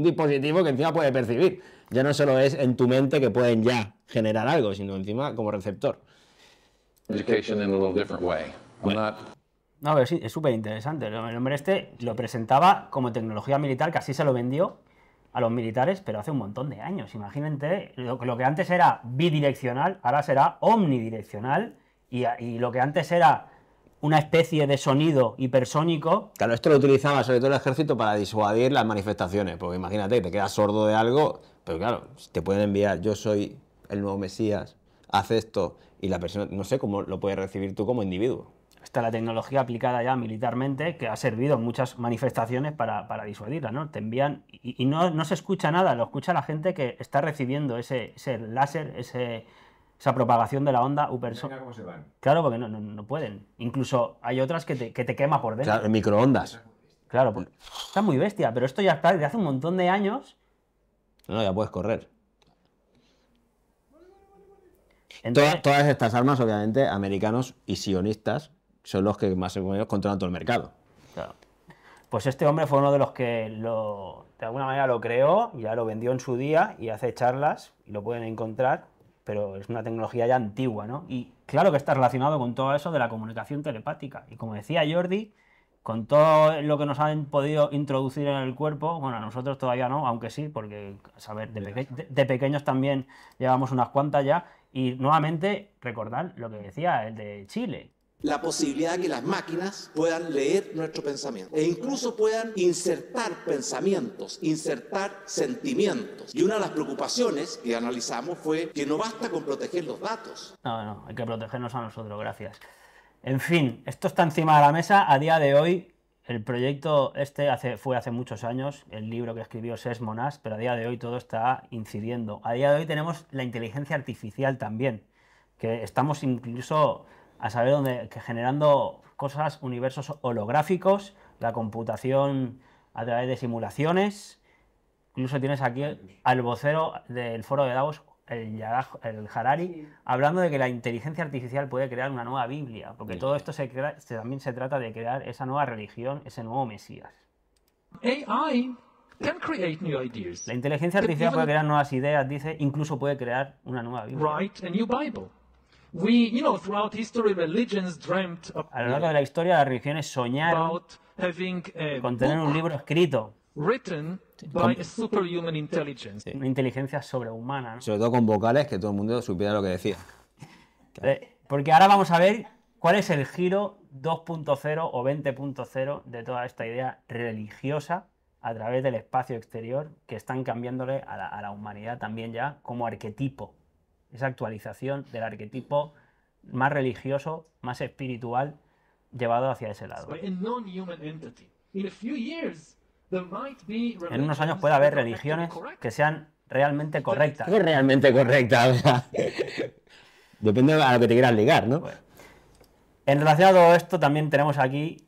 dispositivo que encima puede percibir. Ya no solo es en tu mente que pueden ya generar algo, sino encima como receptor. in a little different No, pero sí, es súper interesante. El hombre este lo presentaba como tecnología militar, que así se lo vendió a los militares, pero hace un montón de años. Imagínate, lo que antes era bidireccional, ahora será omnidireccional y, lo que antes era una especie de sonido hipersónico. Claro, esto lo utilizaba sobre todo el ejército para disuadir las manifestaciones, porque imagínate, te quedas sordo de algo, pero claro, te pueden enviar, yo soy el nuevo Mesías, haz esto, y la persona, no sé cómo lo puedes recibir tú como individuo. Está la tecnología aplicada ya militarmente, que ha servido en muchas manifestaciones para, para disuadirla, ¿no? Te envían y, y no, no, se escucha nada, lo escucha la gente que está recibiendo ese, ese láser, ese, esa propagación de la onda Uperson. Claro, porque no, pueden. Incluso hay otras que te, que quema por dentro. Claro, microondas. Claro, pues, está muy bestia, pero esto ya está desde hace un montón de años. No, ya puedes correr. todas, estas armas, obviamente, americanos y sionistas son los que más controlan todo el mercado. Claro. Pues este hombre fue uno de los que lo, de alguna manera lo creó, y ya lo vendió en su día y hace charlas y lo pueden encontrar pero es una tecnología ya antigua, ¿no? Y claro que está relacionado con todo eso de la comunicación telepática. Y como decía Jordi, con todo lo que nos han podido introducir en el cuerpo, bueno, a nosotros todavía no, aunque sí, porque, saber, de, de, pequeños también llevamos unas cuantas ya, y nuevamente recordar lo que decía el de Chile, la posibilidad de que las máquinas puedan leer nuestro pensamiento e incluso puedan insertar pensamientos, insertar sentimientos. Y una de las preocupaciones que analizamos fue que no basta con proteger los datos. No, no, hay que protegernos a nosotros, gracias. En fin, esto está encima de la mesa. A día de hoy, el proyecto este fue hace muchos años, el libro que escribió Ses Monas, pero a día de hoy todo está incidiendo. A día de hoy tenemos la inteligencia artificial también, que estamos incluso a saber que generando cosas, universos holográficos, la computación a través de simulaciones. Incluso tienes aquí al vocero del foro de Davos, el, el Harari, hablando de que la inteligencia artificial puede crear una nueva Biblia, porque todo esto se también se trata de crear esa nueva religión, ese nuevo Mesías. La inteligencia artificial puede crear nuevas ideas, dice, incluso puede crear una nueva Biblia a lo largo de la historia, las religiones soñaron con tener un libro escrito Una inteligencia sobrehumana. Sobre todo con vocales que todo el mundo supiera lo que decía. Eh, porque ahora vamos a ver cuál es el giro 2.0 o 20.0 de toda esta idea religiosa a través del espacio exterior que están cambiándole a la humanidad también ya como arquetipo esa actualización del arquetipo más religioso, más espiritual, llevado hacia ese lado. En unos años puede haber religiones que sean realmente correctas. Es realmente correctas? Depende a lo que te quieras ligar, ¿no? En relación a todo esto, también tenemos aquí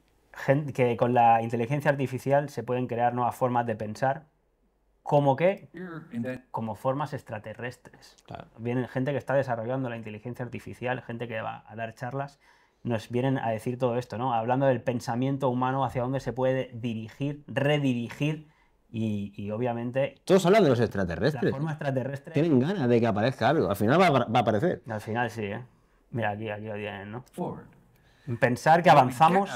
que con la inteligencia artificial se pueden crear nuevas formas de pensar, como que mm. como formas extraterrestres. Vienen gente que está desarrollando la inteligencia artificial, gente que va a dar charlas, nos vienen a decir todo esto, ¿no? Hablando del pensamiento humano hacia dónde se puede dirigir, redirigir y, obviamente. Todos hablan de los extraterrestres. La forma extraterrestre. Tienen ganas de que aparezca algo. Al final va, a aparecer. Al final sí, ¿eh? Mira, aquí, aquí lo tienen, ¿no? Pensar que avanzamos.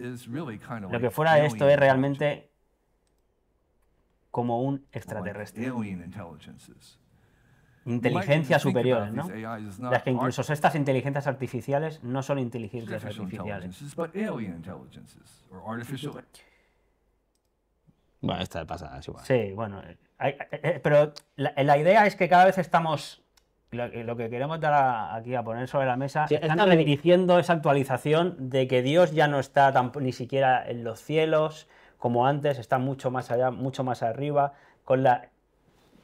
Lo que fuera de esto es realmente como un extraterrestre. Inteligencias superiores, ¿no? Las que incluso estas inteligencias artificiales no son inteligencias artificiales. Bueno, esta pasa, es igual. Sí, bueno. Eh, eh, eh, pero la, idea es que cada vez estamos. Lo, que queremos dar aquí a poner sobre la mesa Diciendo están esa actualización de que Dios ya no está tan, ni siquiera en los cielos, como antes, está mucho más allá, mucho más arriba, con la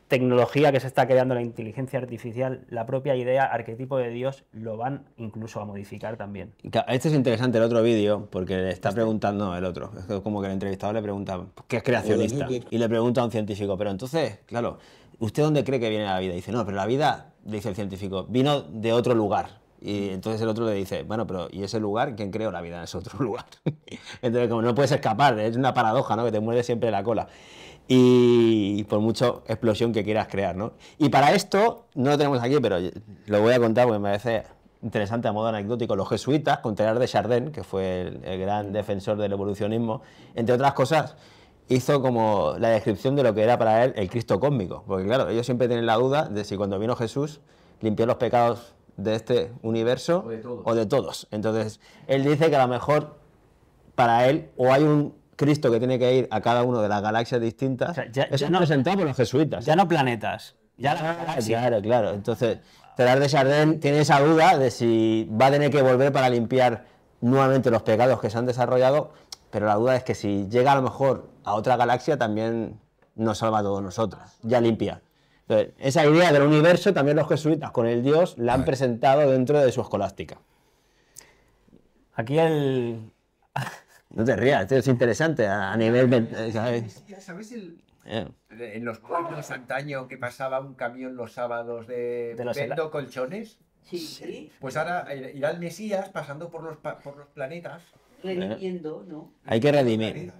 tecnología que se está creando, la inteligencia artificial, la propia idea, arquetipo de Dios, lo van incluso a modificar también. Este es interesante el otro vídeo, porque le está este. preguntando el otro. Es como que el entrevistador le pregunta, ¿qué es creacionista? Y le pregunta a un científico, pero entonces, claro, ¿usted dónde cree que viene la vida? dice, no, pero la vida, dice el científico, vino de otro lugar. Y entonces el otro le dice, bueno, pero ¿y ese lugar? ¿Quién creó la vida en ese otro lugar? entonces, como no puedes escapar, es una paradoja, ¿no? Que te muerde siempre la cola. Y por mucho explosión que quieras crear, ¿no? Y para esto, no lo tenemos aquí, pero lo voy a contar porque me parece interesante a modo anecdótico, los jesuitas, con Teilhard de Chardin, que fue el, el, gran defensor del evolucionismo, entre otras cosas, hizo como la descripción de lo que era para él el Cristo cósmico. Porque claro, ellos siempre tienen la duda de si cuando vino Jesús limpió los pecados de este universo o de, todos. Entonces, él dice que a lo mejor para él o hay un Cristo que tiene que ir a cada una de las galaxias distintas. eso no es no, presentado por los jesuitas. Ya no planetas. Ya claro, claro. Entonces, Terard de Chardin tiene esa duda de si va a tener que volver para limpiar nuevamente los pecados que se han desarrollado, pero la duda es que si llega a lo mejor a otra galaxia también nos salva a todos nosotros, ya limpia esa idea del universo también los jesuitas con el Dios la han presentado dentro de su escolástica. Aquí el... No te rías, esto es interesante a nivel... Eh, ¿Sabes, eh. En los pueblos antaño que pasaba un camión los sábados de, colchones. Sí, sí. Pues ahora irá el Mesías pasando por los, por los planetas. Redimiendo, eh. ¿no? Hay que redimir.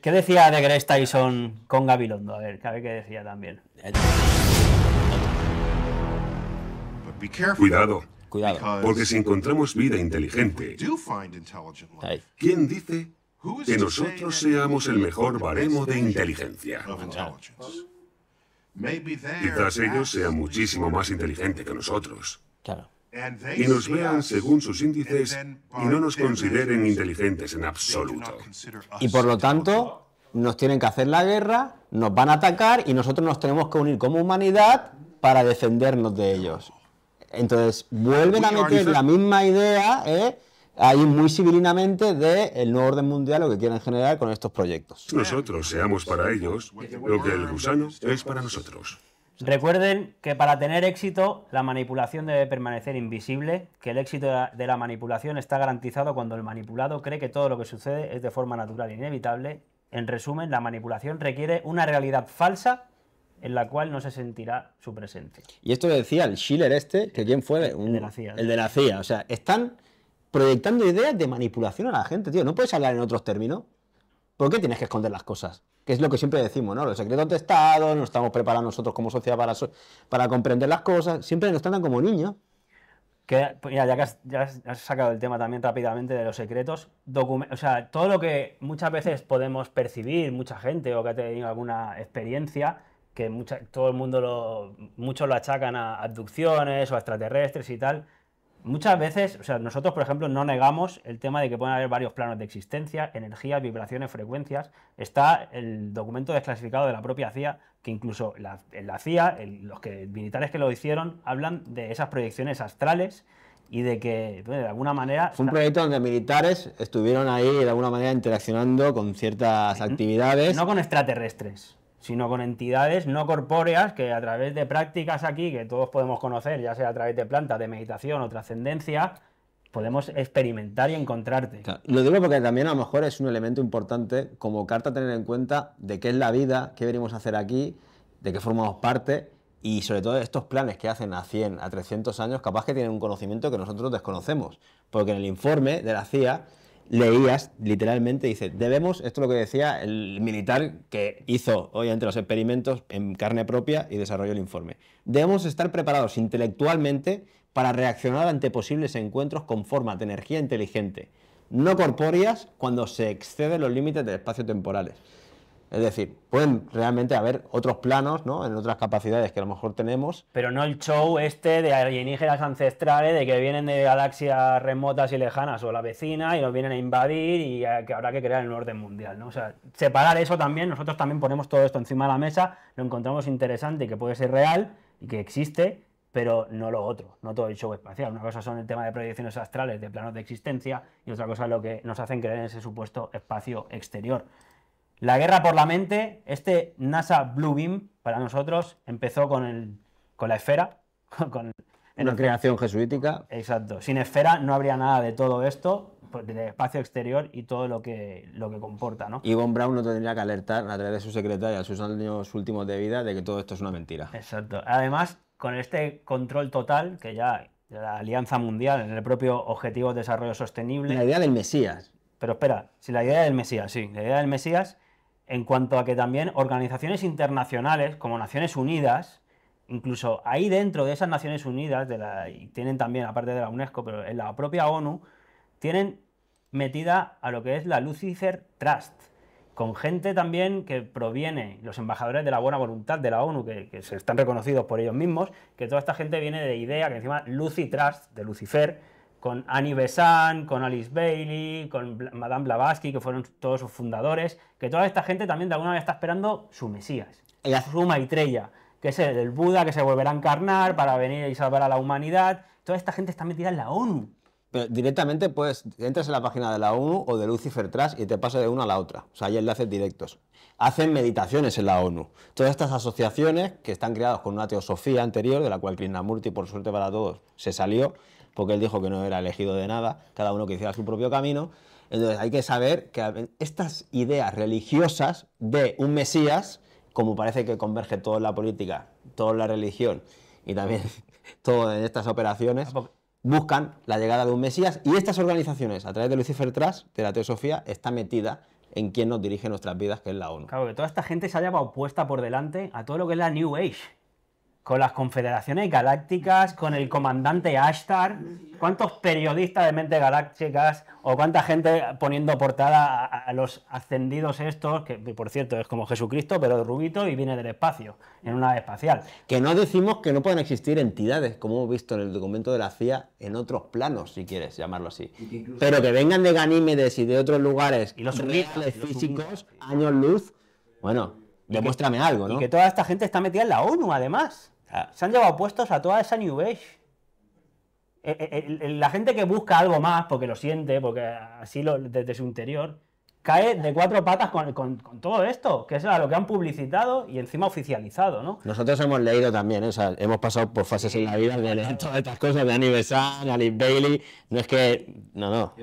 ¿Qué decía de Tyson con Gabilondo? A ver, a ver qué decía también. Cuidado. Cuidado. Porque si encontramos vida inteligente, ¿quién dice que nosotros seamos el mejor baremo de inteligencia? Quizás ellos sean muchísimo más inteligentes que nosotros. Claro y nos vean según sus índices y no nos consideren inteligentes en absoluto. Y por lo tanto, nos tienen que hacer la guerra, nos van a atacar y nosotros nos tenemos que unir como humanidad para defendernos de ellos. Entonces, vuelven a meter la misma idea, ¿eh? ahí muy civilinamente, del de nuevo orden mundial, lo que quieren generar con estos proyectos. Nosotros seamos para ellos lo que el gusano es para nosotros. Recuerden que para tener éxito, la manipulación debe permanecer invisible, que el éxito de la manipulación está garantizado cuando el manipulado cree que todo lo que sucede es de forma natural e inevitable. En resumen, la manipulación requiere una realidad falsa en la cual no se sentirá su presencia. Y esto decía el Schiller este, que quién fue... el de la CIA. O sea, están proyectando ideas de manipulación a la gente, tío. No puedes hablar en otros términos. ¿Por qué tienes que esconder las cosas? Que es lo que siempre decimos, ¿no? Los secretos de Estado, nos estamos preparando nosotros como sociedad para, para comprender las cosas, siempre nos tratan como niños. Que, pues ya has, ya has, sacado el tema también rápidamente de los secretos, o sea, todo lo que muchas veces podemos percibir, mucha gente o que ha tenido alguna experiencia, que mucha, todo el mundo muchos lo achacan a abducciones o a extraterrestres y tal, Muchas veces, o sea, nosotros, por ejemplo, no negamos el tema de que pueden haber varios planos de existencia, energía, vibraciones, frecuencias. Está el documento desclasificado de la propia CIA, que incluso la, en la CIA, los militares que lo hicieron, hablan de esas proyecciones astrales y de que, de alguna manera... Fue un proyecto donde militares estuvieron ahí, de alguna manera, interaccionando con ciertas actividades. No con extraterrestres sino con entidades no corpóreas que a través de prácticas aquí, que todos podemos conocer, ya sea a través de plantas, de meditación o trascendencia, podemos experimentar y encontrarte. Lo digo porque también a lo mejor es un elemento importante como carta tener en cuenta de qué es la vida, qué venimos a hacer aquí, de qué formamos parte y sobre todo estos planes que hacen a 100, a 300 años, capaz que tienen un conocimiento que nosotros desconocemos, porque en el informe de la CIA leías literalmente, dice, debemos, esto es lo que decía el militar que hizo hoy obviamente los experimentos en carne propia y desarrolló el informe, debemos estar preparados intelectualmente para reaccionar ante posibles encuentros con formas de energía inteligente, no corpóreas cuando se exceden los límites del espacio temporales. Es decir, pueden realmente haber otros planos, ¿no? En otras capacidades que a lo mejor tenemos. Pero no el show este de alienígenas ancestrales, de que vienen de galaxias remotas y lejanas o la vecina y nos vienen a invadir y que habrá que crear el orden mundial, ¿no? O sea, separar eso también, nosotros también ponemos todo esto encima de la mesa, lo encontramos interesante y que puede ser real y que existe, pero no lo otro, no todo el show espacial. Una cosa son el tema de proyecciones astrales, de planos de existencia, y otra cosa es lo que nos hacen creer en ese supuesto espacio exterior. La guerra por la mente, este NASA Blue Beam para nosotros empezó con, con la esfera. Con, en Una creación jesuítica. Exacto. Sin esfera no habría nada de todo esto, pues, de espacio exterior y todo lo que, lo que comporta. ¿no? Y Von Braun no tendría que alertar a través de su secretaria, sus años últimos de vida, de que todo esto es una mentira. Exacto. Además, con este control total que ya la Alianza Mundial en el propio Objetivo de Desarrollo Sostenible. La idea del Mesías. Pero espera, si la idea del Mesías, sí, la idea del Mesías en cuanto a que también organizaciones internacionales como Naciones Unidas, incluso ahí dentro de esas Naciones Unidas, y tienen también, aparte de la UNESCO, pero en la propia ONU, tienen metida a lo que es la Lucifer Trust, con gente también que proviene, los embajadores de la buena voluntad de la ONU, que, se están reconocidos por ellos mismos, que toda esta gente viene de idea, que encima Lucy Trust, de Lucifer, con Annie Besant, con Alice Bailey, con Madame Blavatsky, que fueron todos sus fundadores, que toda esta gente también de alguna manera está esperando su Mesías, la su Maitreya, que es el, Buda que se volverá a encarnar para venir y salvar a la humanidad. Toda esta gente está metida en la ONU. directamente pues entras en la página de la ONU o de Lucifer Trust y te pasa de una a la otra. O sea, hay enlaces directos. Hacen meditaciones en la ONU. Todas estas asociaciones que están creadas con una teosofía anterior, de la cual Krishnamurti, por suerte para todos, se salió, porque él dijo que no era elegido de nada, cada uno que hiciera su propio camino. Entonces hay que saber que estas ideas religiosas de un Mesías, como parece que converge toda la política, toda la religión y también todo en estas operaciones, buscan la llegada de un Mesías y estas organizaciones, a través de Lucifer Tras, de la Teosofía, está metida en quien nos dirige nuestras vidas, que es la ONU. Claro, que toda esta gente se ha opuesta por delante a todo lo que es la New Age con las confederaciones galácticas, con el comandante Ashtar. ¿Cuántos periodistas de mente galácticas o cuánta gente poniendo portada a, los ascendidos estos, que por cierto es como Jesucristo, pero rubito y viene del espacio, en una nave espacial? Que no decimos que no puedan existir entidades, como hemos visto en el documento de la CIA, en otros planos, si quieres llamarlo así. Pero que vengan de Ganímedes y de otros lugares y los reales, físicos, años luz, bueno, demuéstrame algo, ¿no? que toda esta gente está metida en la ONU, además. Se han llevado puestos a toda esa New Age. Eh, eh, eh, la gente que busca algo más, porque lo siente, porque así lo, desde su interior, cae de cuatro patas con, todo esto, que es lo que han publicitado y encima oficializado, Nosotros hemos leído también, hemos pasado por fases en la vida de todas estas cosas de Annie Besant, Alice Bailey, no es que... No, no.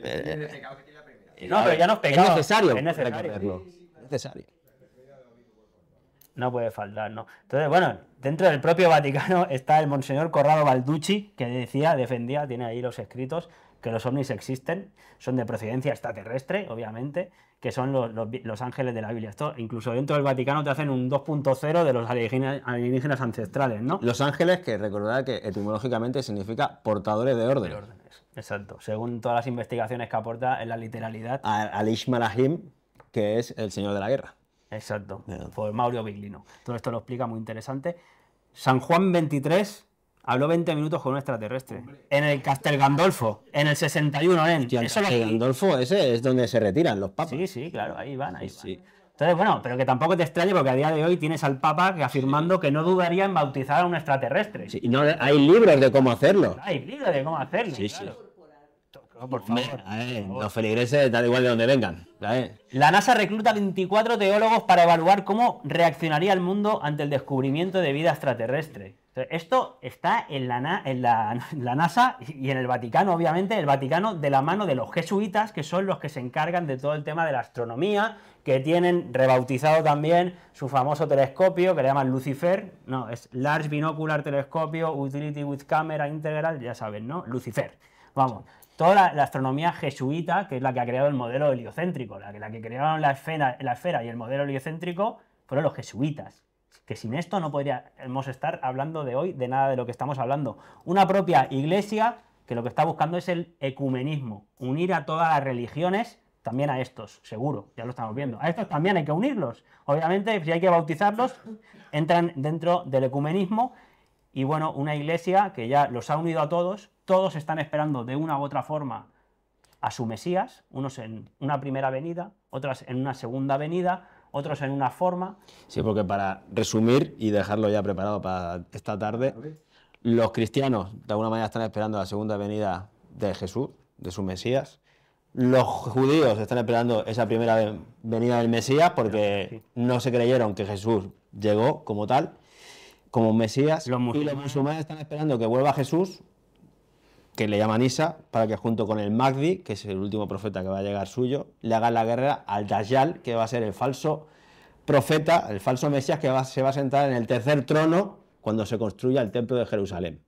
no, pero ya no Es necesario. necesario. No puede faltar, ¿no? Entonces, bueno, Dentro del propio Vaticano está el monseñor Corrado Balducci, que decía, defendía, tiene ahí los escritos, que los ovnis existen, son de procedencia extraterrestre, obviamente, que son los, ángeles de la Biblia. Esto, incluso dentro del Vaticano te hacen un 2.0 de los alienígenas, ancestrales, ¿no? Los ángeles, que recordad que etimológicamente significa portadores de órdenes. Exacto, según todas las investigaciones que aporta en la literalidad. Al Ishmalahim, que es el señor de la guerra. Exacto, por Mauro Biglino. Todo esto lo explica muy interesante. San Juan 23 habló 20 minutos con un extraterrestre. En el Castel Gandolfo, en el 61, en el Castel Gandolfo, ese es donde se retiran los papas. Sí, sí, claro, ahí van, ahí Entonces, bueno, pero que tampoco te extrañe porque a día de hoy tienes al Papa afirmando que no dudaría en bautizar a un extraterrestre. Sí, y no, hay libros de cómo hacerlo. Hay libros de cómo hacerlo. Sí, sí por favor. los feligreses da igual de donde vengan. La NASA recluta 24 teólogos para evaluar cómo reaccionaría el mundo ante el descubrimiento de vida extraterrestre. Esto está en la, NASA y en el Vaticano, obviamente, el Vaticano de la mano de los jesuitas, que son los que se encargan de todo el tema de la astronomía, que tienen rebautizado también su famoso telescopio, que le llaman Lucifer, no, es Large Binocular Telescopio Utility with Camera Integral, ya saben, ¿no? Lucifer. Vamos, toda la, astronomía jesuita, que es la que ha creado el modelo heliocéntrico, la, la que crearon la esfera, la esfera y el modelo heliocéntrico fueron los jesuitas. Que sin esto no podríamos estar hablando de hoy de nada de lo que estamos hablando. Una propia iglesia que lo que está buscando es el ecumenismo, unir a todas las religiones, también a estos, seguro, ya lo estamos viendo. A estos también hay que unirlos. Obviamente, si hay que bautizarlos, entran dentro del ecumenismo y bueno, una iglesia que ya los ha unido a todos, todos están esperando de una u otra forma a su Mesías, unos en una primera venida, otros en una segunda venida, otros en una forma. Sí, porque para resumir y dejarlo ya preparado para esta tarde, los cristianos de alguna manera están esperando la segunda venida de Jesús, de su Mesías. Los judíos están esperando esa primera venida del Mesías porque no se creyeron que Jesús llegó como tal como Mesías y los musulmanes están esperando que vuelva Jesús, que le llama Isa, para que junto con el Magdi, que es el último profeta que va a llegar suyo, le hagan la guerra al Dajjal, que va a ser el falso profeta, el falso Mesías, que se va a sentar en el tercer trono cuando se construya el templo de Jerusalén.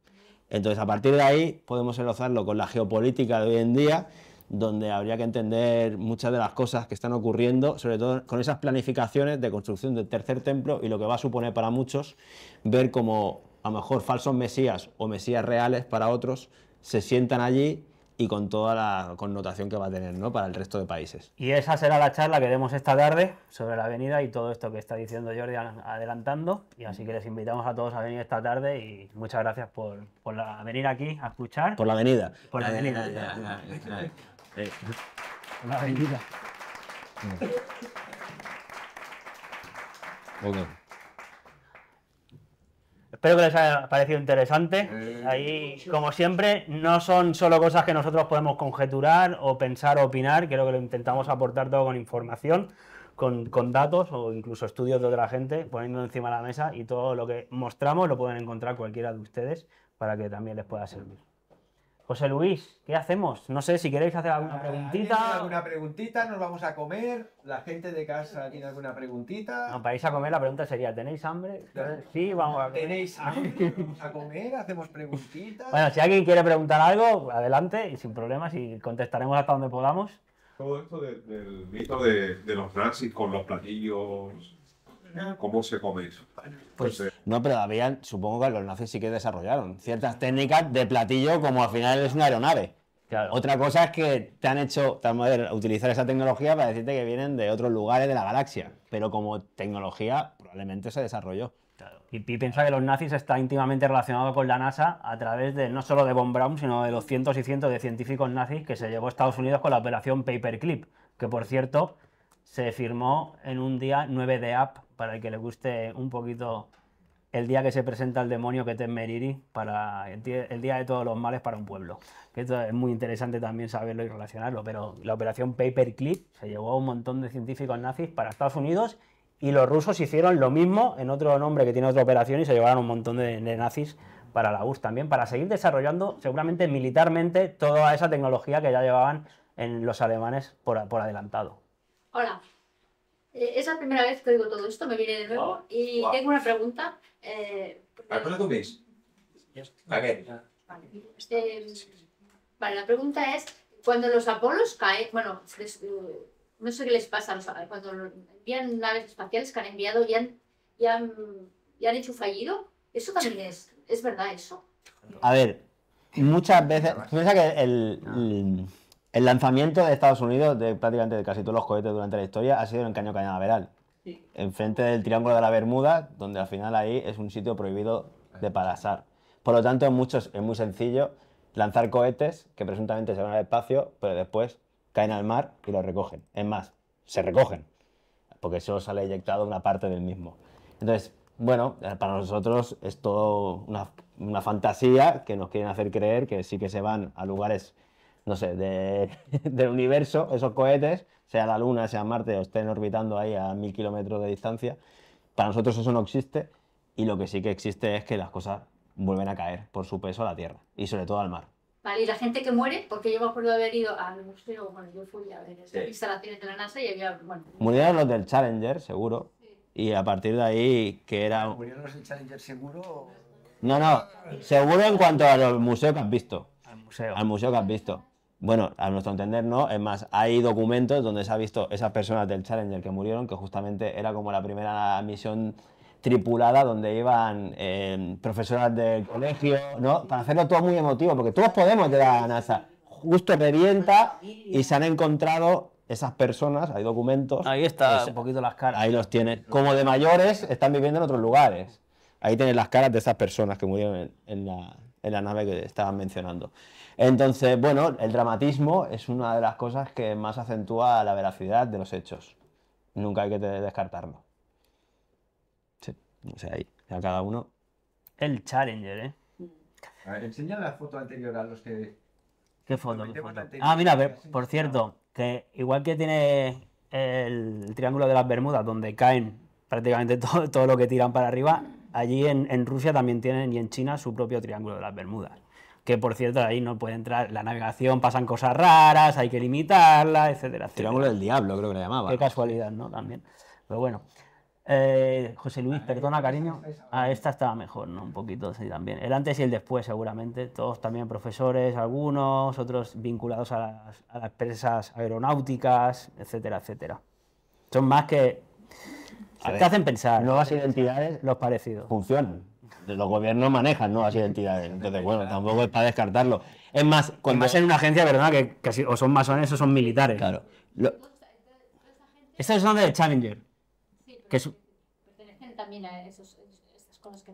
Entonces, a partir de ahí podemos enlazarlo con la geopolítica de hoy en día donde habría que entender muchas de las cosas que están ocurriendo, sobre todo con esas planificaciones de construcción del tercer templo y lo que va a suponer para muchos ver como a lo mejor falsos mesías o mesías reales para otros se sientan allí y con toda la connotación que va a tener ¿no? para el resto de países. Y esa será la charla que demos esta tarde sobre la venida y todo esto que está diciendo Jordi adelantando. Y así que les invitamos a todos a venir esta tarde y muchas gracias por, venir aquí a escuchar. Por la venida. Por la avenida. Eh, mm. Espero que les haya parecido interesante. Eh, Ahí, como siempre, no son solo cosas que nosotros podemos conjeturar o pensar o opinar, creo que lo intentamos aportar todo con información, con, con datos o incluso estudios de otra gente, poniendo encima de la mesa y todo lo que mostramos lo pueden encontrar cualquiera de ustedes para que también les pueda servir. José Luis, ¿qué hacemos? No sé si queréis hacer alguna preguntita. ¿Alguna preguntita? ¿Nos vamos a comer? ¿La gente de casa tiene alguna preguntita? No, para ir a comer la pregunta sería, ¿tenéis hambre? Sí, vamos a comer. ¿Tenéis hambre? ¿Vamos a comer? ¿Hacemos preguntitas? Bueno, si alguien quiere preguntar algo, adelante y sin problemas y contestaremos hasta donde podamos. Todo esto del mito de, de los nazis con los platillos cómo se come eso. Pues, pues eh, no, pero todavía supongo que los nazis sí que desarrollaron ciertas técnicas de platillo, como al final es una aeronave. Otra cosa es que te han hecho también utilizar esa tecnología para decirte que vienen de otros lugares de la galaxia, pero como tecnología probablemente se desarrolló. Y, Pi piensa que los nazis están íntimamente relacionado con la NASA a través de no solo de Von Braun, sino de los cientos y cientos de científicos nazis que se llevó a Estados Unidos con la operación Paperclip, que por cierto se firmó en un día 9 de app para el que le guste un poquito el día que se presenta el demonio que es Meriri, para el día, de todos los males para un pueblo. esto es muy interesante también saberlo y relacionarlo, pero la operación Paperclip se llevó a un montón de científicos nazis para Estados Unidos y los rusos hicieron lo mismo en otro nombre que tiene otra operación y se llevaron un montón de, nazis para la URSS también, para seguir desarrollando seguramente militarmente toda esa tecnología que ya llevaban en los alemanes por, por adelantado. Hola. Eh, es la primera vez que digo todo esto, me viene de nuevo. Y tengo una pregunta. Eh, qué pues lo este, Vale. la pregunta es, cuando los Apolos caen, bueno, eh, no sé qué les pasa, los, eh, cuando envían naves espaciales que han enviado y han, han, hecho fallido, eso también es, verdad eso. A ver, muchas veces, piensa que el ah. El lanzamiento de Estados Unidos, de prácticamente de casi todos los cohetes durante la historia, ha sido en Caño Cañaveral, en enfrente del Triángulo de la Bermuda, donde al final ahí es un sitio prohibido de pasar. Por lo tanto, es muy sencillo lanzar cohetes que presuntamente se van al espacio, pero después caen al mar y los recogen. Es más, se recogen, porque solo sale eyectado una parte del mismo. Entonces, bueno, eh, para nosotros es todo una, una fantasía que nos quieren hacer creer que sí que se van a lugares no sé, del universo, esos cohetes, sea la Luna, sea Marte, o estén orbitando ahí a mil kilómetros de distancia. Para nosotros eso no existe y lo que sí que existe es que las cosas vuelven a caer por su peso a la Tierra y sobre todo al mar. Vale, y la gente que muere, porque yo me acuerdo de haber ido al museo, bueno, yo fui a ver sí. instalaciones de la NASA y había, bueno... Murieron los del Challenger, seguro, y a partir de ahí que era... ¿Murieron los del Challenger seguro No, no, seguro en cuanto a los museos que has visto. Al museo. Al museo que has visto. Bueno, a nuestro entender no, es más, hay documentos donde se ha visto esas personas del Challenger que murieron, que justamente era como la primera misión tripulada donde iban eh, profesoras del colegio, ¿no? Para hacerlo todo muy emotivo, porque todos podemos de la NASA. Justo revienta y se han encontrado esas personas, hay documentos. Ahí está un poquito las caras. Ahí los tienes. Como de mayores están viviendo en otros lugares. Ahí tienes las caras de esas personas que murieron en, la, en la, nave que estaban mencionando. Entonces, bueno, el dramatismo es una de las cosas que más acentúa la veracidad de los hechos. Nunca hay que descartarlo. Sí, no sé, ahí, a cada uno. El Challenger, ¿eh? A ver, enseña la foto anterior a los que... ¿Qué foto? Ah, mira, por cierto, que igual que tiene el Triángulo de las Bermudas, donde caen prácticamente todo, todo lo que tiran para arriba, allí en Rusia también tienen y en China su propio Triángulo de las Bermudas que por cierto ahí no puede entrar la navegación, pasan cosas raras, hay que limitarla, etcétera. Triángulo del diablo creo que le llamaba. Qué casualidad, ¿no? También. Pero bueno. Eh, José Luis, perdona cariño. a ah, esta estaba mejor, ¿no? Un poquito, sí, también. El antes y el después, seguramente. Todos también profesores, algunos, otros vinculados a las, empresas aeronáuticas, etcétera, etcétera. Son más que... Te hacen pensar. Nuevas identidades. Los parecidos. Funcionan los gobiernos manejan las identidades. Entonces, bueno, tampoco es para descartarlo. Es más, cuando más en una agencia, ¿verdad? Que, o son masones o son militares. Claro. Lo... Esta es de Challenger. Sí, que pertenecen también a esos, cosas que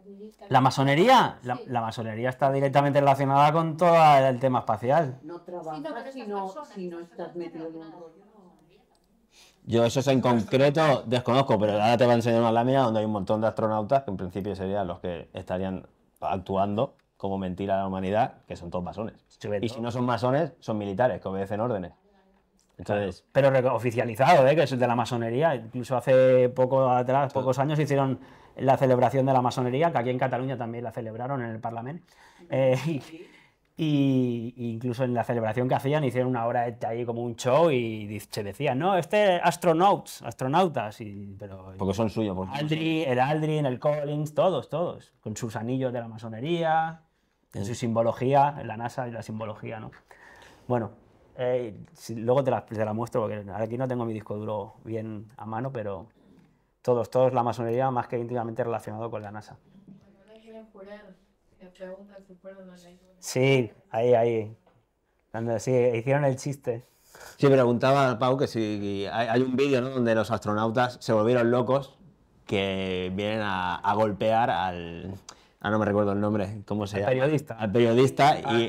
La masonería, la, masonería está directamente relacionada con todo el tema espacial. No trabajas metido en yo eso en concreto desconozco, pero ahora te va a enseñar una lámina donde hay un montón de astronautas que en principio serían los que estarían actuando como mentira a la humanidad, que son todos masones. Y si no son masones, son militares que obedecen órdenes. Entonces, pero oficializado, ¿eh? que es de la masonería. Incluso hace poco atrás, pocos años, hicieron la celebración de la masonería, que aquí en Cataluña también la celebraron en el Parlamento. Eh, y incluso en la celebración que hacían, hicieron una hora ahí como un show y se decían, no, este astronautas, astronautas. pero, porque son suyos. por Aldrin, el Aldrin, el Collins, todos, todos. Con sus anillos de la masonería, con en su simbología, en la NASA y la simbología, ¿no? Bueno, eh, luego te la, muestro porque aquí no tengo mi disco duro bien a mano, pero todos, todos la masonería más que íntimamente relacionado con la NASA. Sí, ahí, ahí. Cuando sí, hicieron el chiste. Sí, preguntaba Pau que si hay, un vídeo donde los astronautas se volvieron locos que vienen a, golpear al. Ah, no me recuerdo el nombre, ¿cómo se llama? Al periodista. Al periodista ah.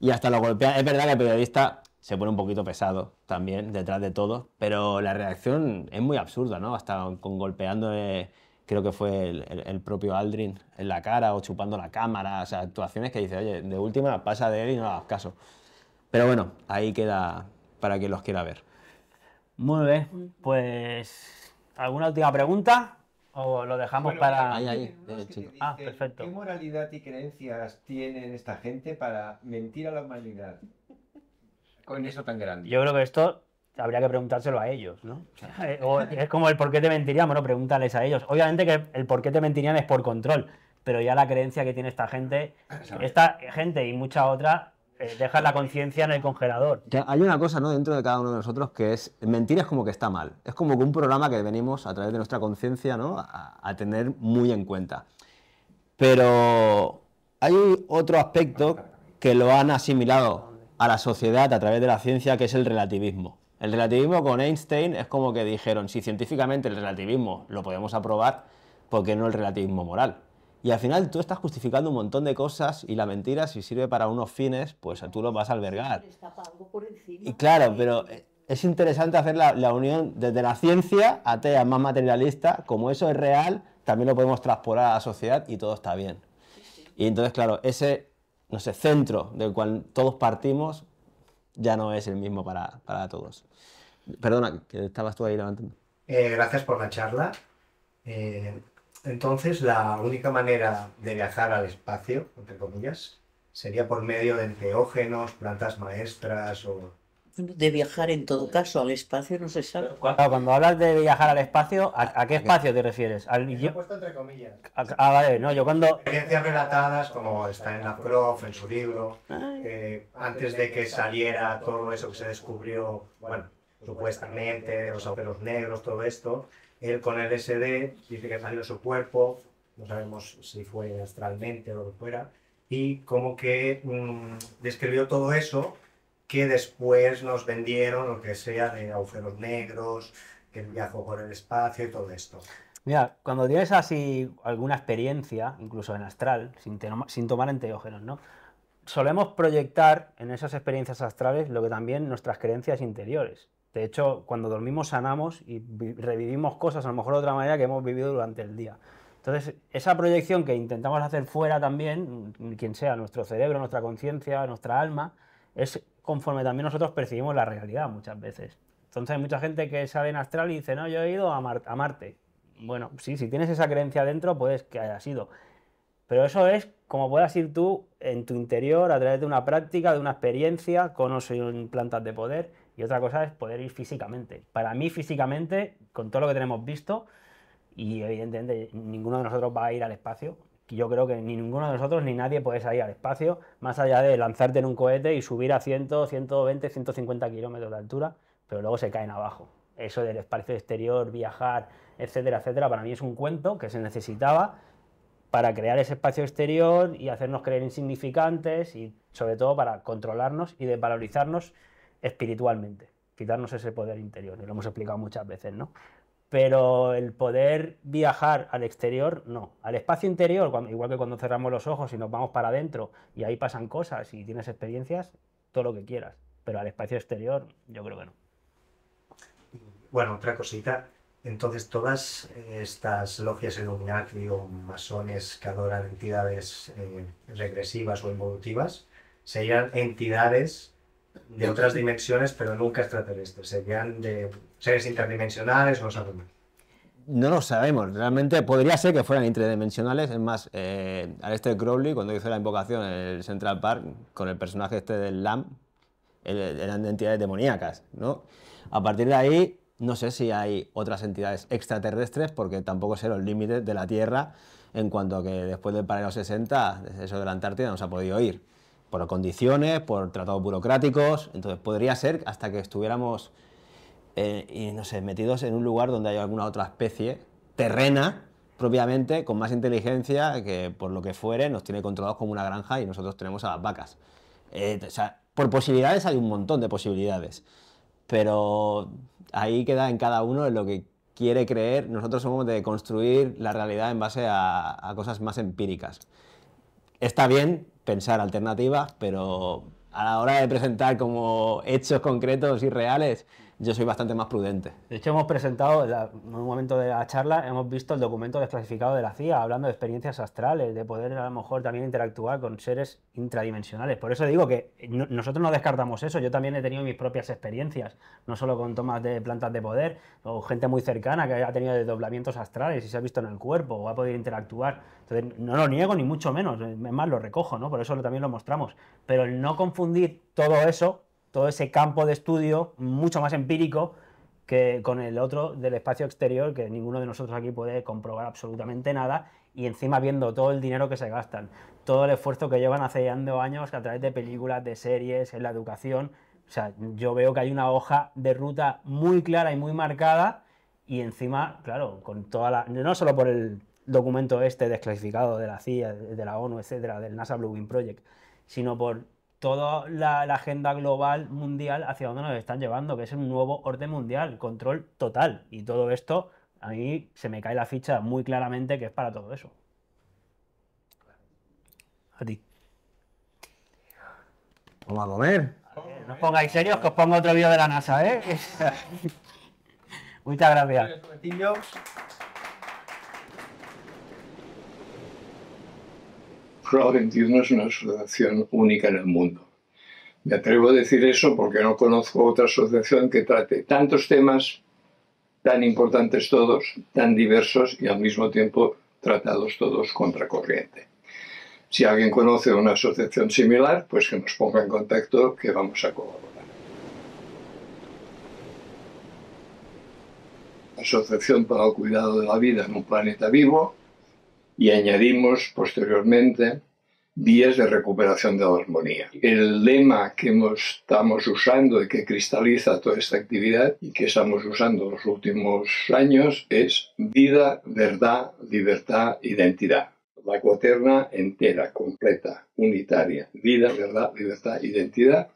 y, hasta lo golpea. Es verdad que el periodista se pone un poquito pesado también detrás de todo, pero la reacción es muy absurda, ¿no? Hasta con golpeando creo que fue el, propio Aldrin en la cara o chupando la cámara, o sea, actuaciones que dice, oye, de última pasa de él y no hagas caso. Pero bueno, ahí queda para quien los quiera ver. Muy bien, pues ¿alguna última pregunta? ¿O lo dejamos para...? Ahí, ah, perfecto. ¿Qué moralidad y creencias tienen esta gente para mentir a la humanidad? Con eso tan grande. Yo creo que esto habría que preguntárselo a ellos, ¿no? es como el por qué te mentirían, bueno, pregúntales a ellos. Obviamente que el por qué te mentirían es por control, pero ya la creencia que tiene esta gente, esta gente y mucha otra, eh, deja la conciencia en el congelador. hay una cosa, ¿no? Dentro de cada uno de nosotros que es, mentir es como que está mal. Es como que un programa que venimos a través de nuestra conciencia, a tener muy en cuenta. Pero hay otro aspecto que lo han asimilado a la sociedad a través de la ciencia, que es el relativismo. El relativismo con Einstein es como que dijeron, si científicamente el relativismo lo podemos aprobar, ¿por qué no el relativismo moral? Y al final tú estás justificando un montón de cosas y la mentira, si sirve para unos fines, pues tú lo vas a albergar. Y claro, pero eh, es interesante hacer la, unión desde la ciencia atea más materialista, como eso es real, también lo podemos traspolar a la sociedad y todo está bien. Y entonces, claro, ese no sé, centro del cual todos partimos ya no es el mismo para, todos. Perdona, que estabas tú ahí levantando. Eh, gracias por la charla. Eh, entonces, la única manera de viajar al espacio, entre comillas, sería por medio de enteógenos, plantas maestras o de viajar en todo caso al espacio no se sabe. cuando hablas de viajar al espacio, ¿a, qué espacio te refieres? Al, yo, he puesto entre comillas. Ah, no, yo cuando... Experiencias relatadas como está en la prof, en su libro, eh, antes de que saliera todo eso que se descubrió, bueno, supuestamente, los agujeros negros, todo esto, él con el SD dice que salió su cuerpo, no sabemos si fue astralmente o lo fuera, y como que mm, describió todo eso que después nos vendieron lo que sea de agujeros negros, que viajó por el espacio y todo esto. Mira, cuando tienes así alguna experiencia, incluso en astral, sin, sin tomar enteógenos, ¿no? Solemos proyectar en esas experiencias astrales lo que también nuestras creencias interiores. De hecho, cuando dormimos sanamos y revivimos cosas, a lo mejor de otra manera que hemos vivido durante el día. Entonces, esa proyección que intentamos hacer fuera también, quien sea, nuestro cerebro, nuestra conciencia, nuestra alma, es conforme también nosotros percibimos la realidad muchas veces. Entonces hay mucha gente que sale en astral y dice, no, yo he ido a, Marte. Bueno, sí, si tienes esa creencia dentro, puedes que haya sido. Pero eso es como puedas ir tú en tu interior a través de una práctica, de una experiencia, con o sin plantas de poder. Y otra cosa es poder ir físicamente. Para mí, físicamente, con todo lo que tenemos visto, y evidentemente ninguno de nosotros va a ir al espacio, yo creo que ni ninguno de nosotros ni nadie puede salir al espacio, más allá de lanzarte en un cohete y subir a 100, 120, 150 kilómetros de altura, pero luego se caen abajo. Eso del espacio exterior, viajar, etcétera, etcétera, para mí es un cuento que se necesitaba para crear ese espacio exterior y hacernos creer insignificantes y sobre todo para controlarnos y desvalorizarnos espiritualmente, quitarnos ese poder interior, y lo hemos explicado muchas veces, ¿no? pero el poder viajar al exterior, no. Al espacio interior, igual que cuando cerramos los ojos y nos vamos para adentro y ahí pasan cosas y tienes experiencias, todo lo que quieras. Pero al espacio exterior, yo creo que no. Bueno, otra cosita. Entonces, todas estas logias Illuminati masones que adoran entidades eh, regresivas o evolutivas serían entidades de otras dimensiones, pero nunca extraterrestres. Serían de seres interdimensionales o no sabemos? No lo sabemos, realmente podría ser que fueran interdimensionales, es más, eh, Aleister Crowley cuando hizo la invocación en el Central Park con el personaje este del Lam, eran entidades demoníacas, ¿no? A partir de ahí, no sé si hay otras entidades extraterrestres, porque tampoco sé los límites de la Tierra en cuanto a que después del paralelo 60, eso de la Antártida no se ha podido ir. Por condiciones, por tratados burocráticos, entonces podría ser hasta que estuviéramos eh, y no sé, metidos en un lugar donde hay alguna otra especie terrena propiamente, con más inteligencia, que por lo que fuere nos tiene controlados como una granja y nosotros tenemos a las vacas. Eh, o sea, por posibilidades hay un montón de posibilidades, pero ahí queda en cada uno en lo que quiere creer. Nosotros somos de construir la realidad en base a cosas más empíricas. Está bien pensar alternativas, pero a la hora de presentar como hechos concretos y reales, yo soy bastante más prudente. De hecho, hemos presentado, en un momento de la charla, hemos visto el documento desclasificado de la CIA, hablando de experiencias astrales, de poder a lo mejor también interactuar con seres intradimensionales. Por eso digo que nosotros no descartamos eso, yo también he tenido mis propias experiencias, no solo con tomas de plantas de poder, o gente muy cercana que ha tenido desdoblamientos astrales y se ha visto en el cuerpo, o ha podido interactuar. Entonces, no lo niego ni mucho menos, es más, lo recojo, ¿no? Por eso también lo mostramos. Pero el no confundir todo eso todo ese campo de estudio mucho más empírico que con el otro del espacio exterior, que ninguno de nosotros aquí puede comprobar absolutamente nada, y encima viendo todo el dinero que se gastan, todo el esfuerzo que llevan hace años a través de películas, de series, en la educación. O sea, yo veo que hay una hoja de ruta muy clara y muy marcada, y encima, claro, con toda la. no solo por el documento este desclasificado de la CIA, de la ONU, etcétera, del NASA Blue Wing Project, sino por toda la, agenda global mundial hacia dónde nos están llevando, que es un nuevo orden mundial, control total. Y todo esto, a mí se me cae la ficha muy claramente que es para todo eso. A ti. Vamos a comer. No os pongáis serios, que os pongo otro vídeo de la NASA, ¿eh? Muchas gracias. Crow 21 es una asociación única en el mundo. Me atrevo a decir eso porque no conozco otra asociación que trate tantos temas, tan importantes todos, tan diversos y al mismo tiempo tratados todos contracorriente. Si alguien conoce una asociación similar, pues que nos ponga en contacto que vamos a colaborar. Asociación para el Cuidado de la Vida en un Planeta Vivo, y añadimos posteriormente vías de recuperación de la armonía. El lema que estamos usando y que cristaliza toda esta actividad y que estamos usando los últimos años es vida, verdad, libertad, identidad. La cuaterna entera, completa, unitaria. Vida, verdad, libertad, identidad,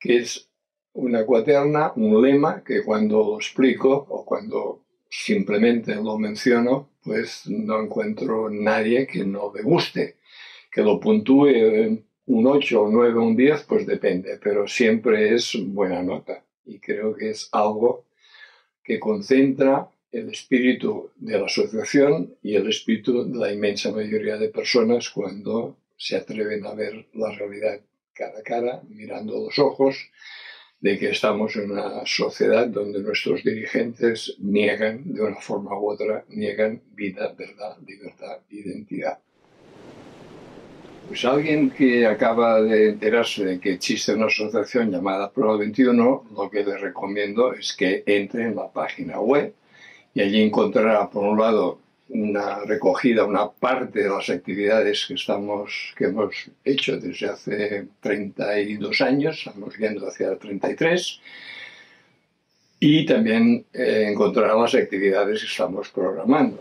que es una cuaterna, un lema que cuando explico o cuando simplemente lo menciono, pues no encuentro nadie que no me guste. Que lo puntúe un 8, un 9, un 10, pues depende, pero siempre es buena nota. Y creo que es algo que concentra el espíritu de la asociación y el espíritu de la inmensa mayoría de personas cuando se atreven a ver la realidad cara a cara, mirando los ojos, de que estamos en una sociedad donde nuestros dirigentes niegan, de una forma u otra, niegan vida, verdad, libertad, identidad. Pues alguien que acaba de enterarse de que existe una asociación llamada pro 21, lo que le recomiendo es que entre en la página web y allí encontrará, por un lado, una recogida, una parte de las actividades que, hemos hecho desde hace 32 años, estamos viendo hacia 33, y también eh, encontrar las actividades que estamos programando.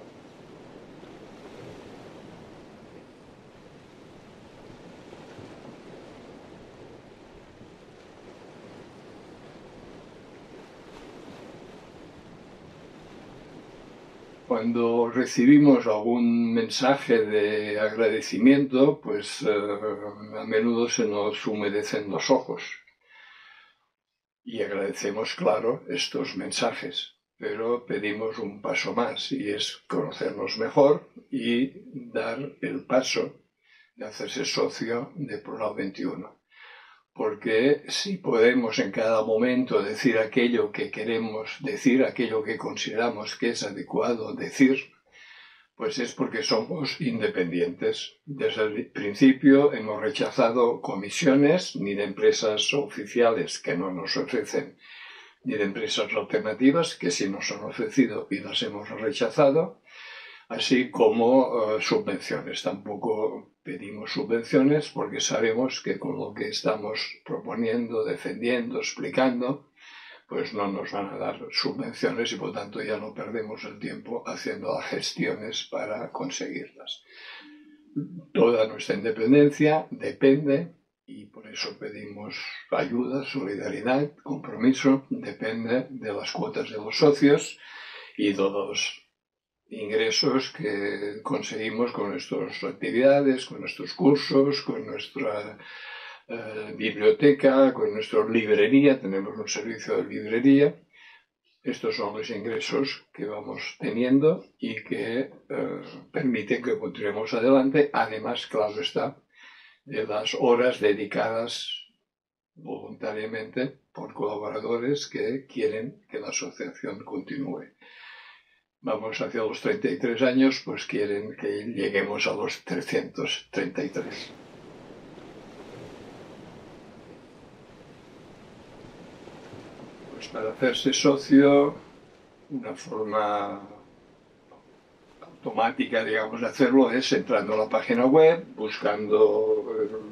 cuando recibimos algún mensaje de agradecimiento, pues eh, a menudo se nos humedecen los ojos. Y agradecemos, claro, estos mensajes, pero pedimos un paso más y es conocernos mejor y dar el paso de hacerse socio de Plural 21 porque si podemos en cada momento decir aquello que queremos decir, aquello que consideramos que es adecuado decir, pues es porque somos independientes. Desde el principio hemos rechazado comisiones ni de empresas oficiales que no nos ofrecen, ni de empresas alternativas que sí nos han ofrecido y las hemos rechazado, así como eh, subvenciones. Tampoco pedimos subvenciones porque sabemos que con lo que estamos proponiendo, defendiendo, explicando, pues no nos van a dar subvenciones y por tanto ya no perdemos el tiempo haciendo gestiones para conseguirlas. Toda nuestra independencia depende y por eso pedimos ayuda, solidaridad, compromiso, depende de las cuotas de los socios y todos ingresos que conseguimos con nuestras actividades, con nuestros cursos, con nuestra eh, biblioteca, con nuestra librería, tenemos un servicio de librería. Estos son los ingresos que vamos teniendo y que eh, permiten que continuemos adelante. Además, claro está, de las horas dedicadas voluntariamente por colaboradores que quieren que la asociación continúe vamos hacia los 33 años, pues quieren que lleguemos a los 333. Pues para hacerse socio, una forma automática, digamos, de hacerlo es entrando a la página web, buscando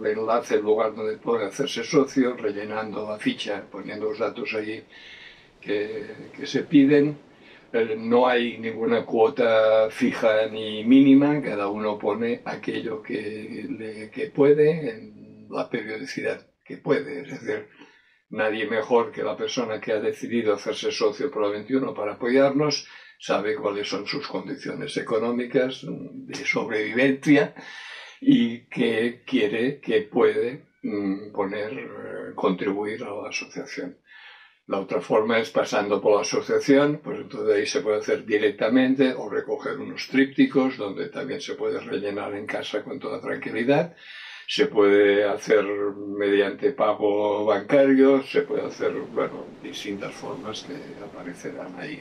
el enlace, el lugar donde puede hacerse socio, rellenando la ficha, poniendo los datos allí que se piden eh, no hay ninguna cuota fija ni mínima, cada uno pone aquello que, puede en la periodicidad que puede. Es decir, nadie mejor que la persona que ha decidido hacerse socio por la 21 para apoyarnos sabe cuáles son sus condiciones económicas de sobrevivencia y que quiere, que puede mm, poner, eh, contribuir a la asociación. La otra forma es pasando por la asociación, pues entonces ahí se puede hacer directamente o recoger unos trípticos donde también se puede rellenar en casa con toda tranquilidad. Se puede hacer mediante pago bancario, se puede hacer, bueno, distintas formas que aparecerán ahí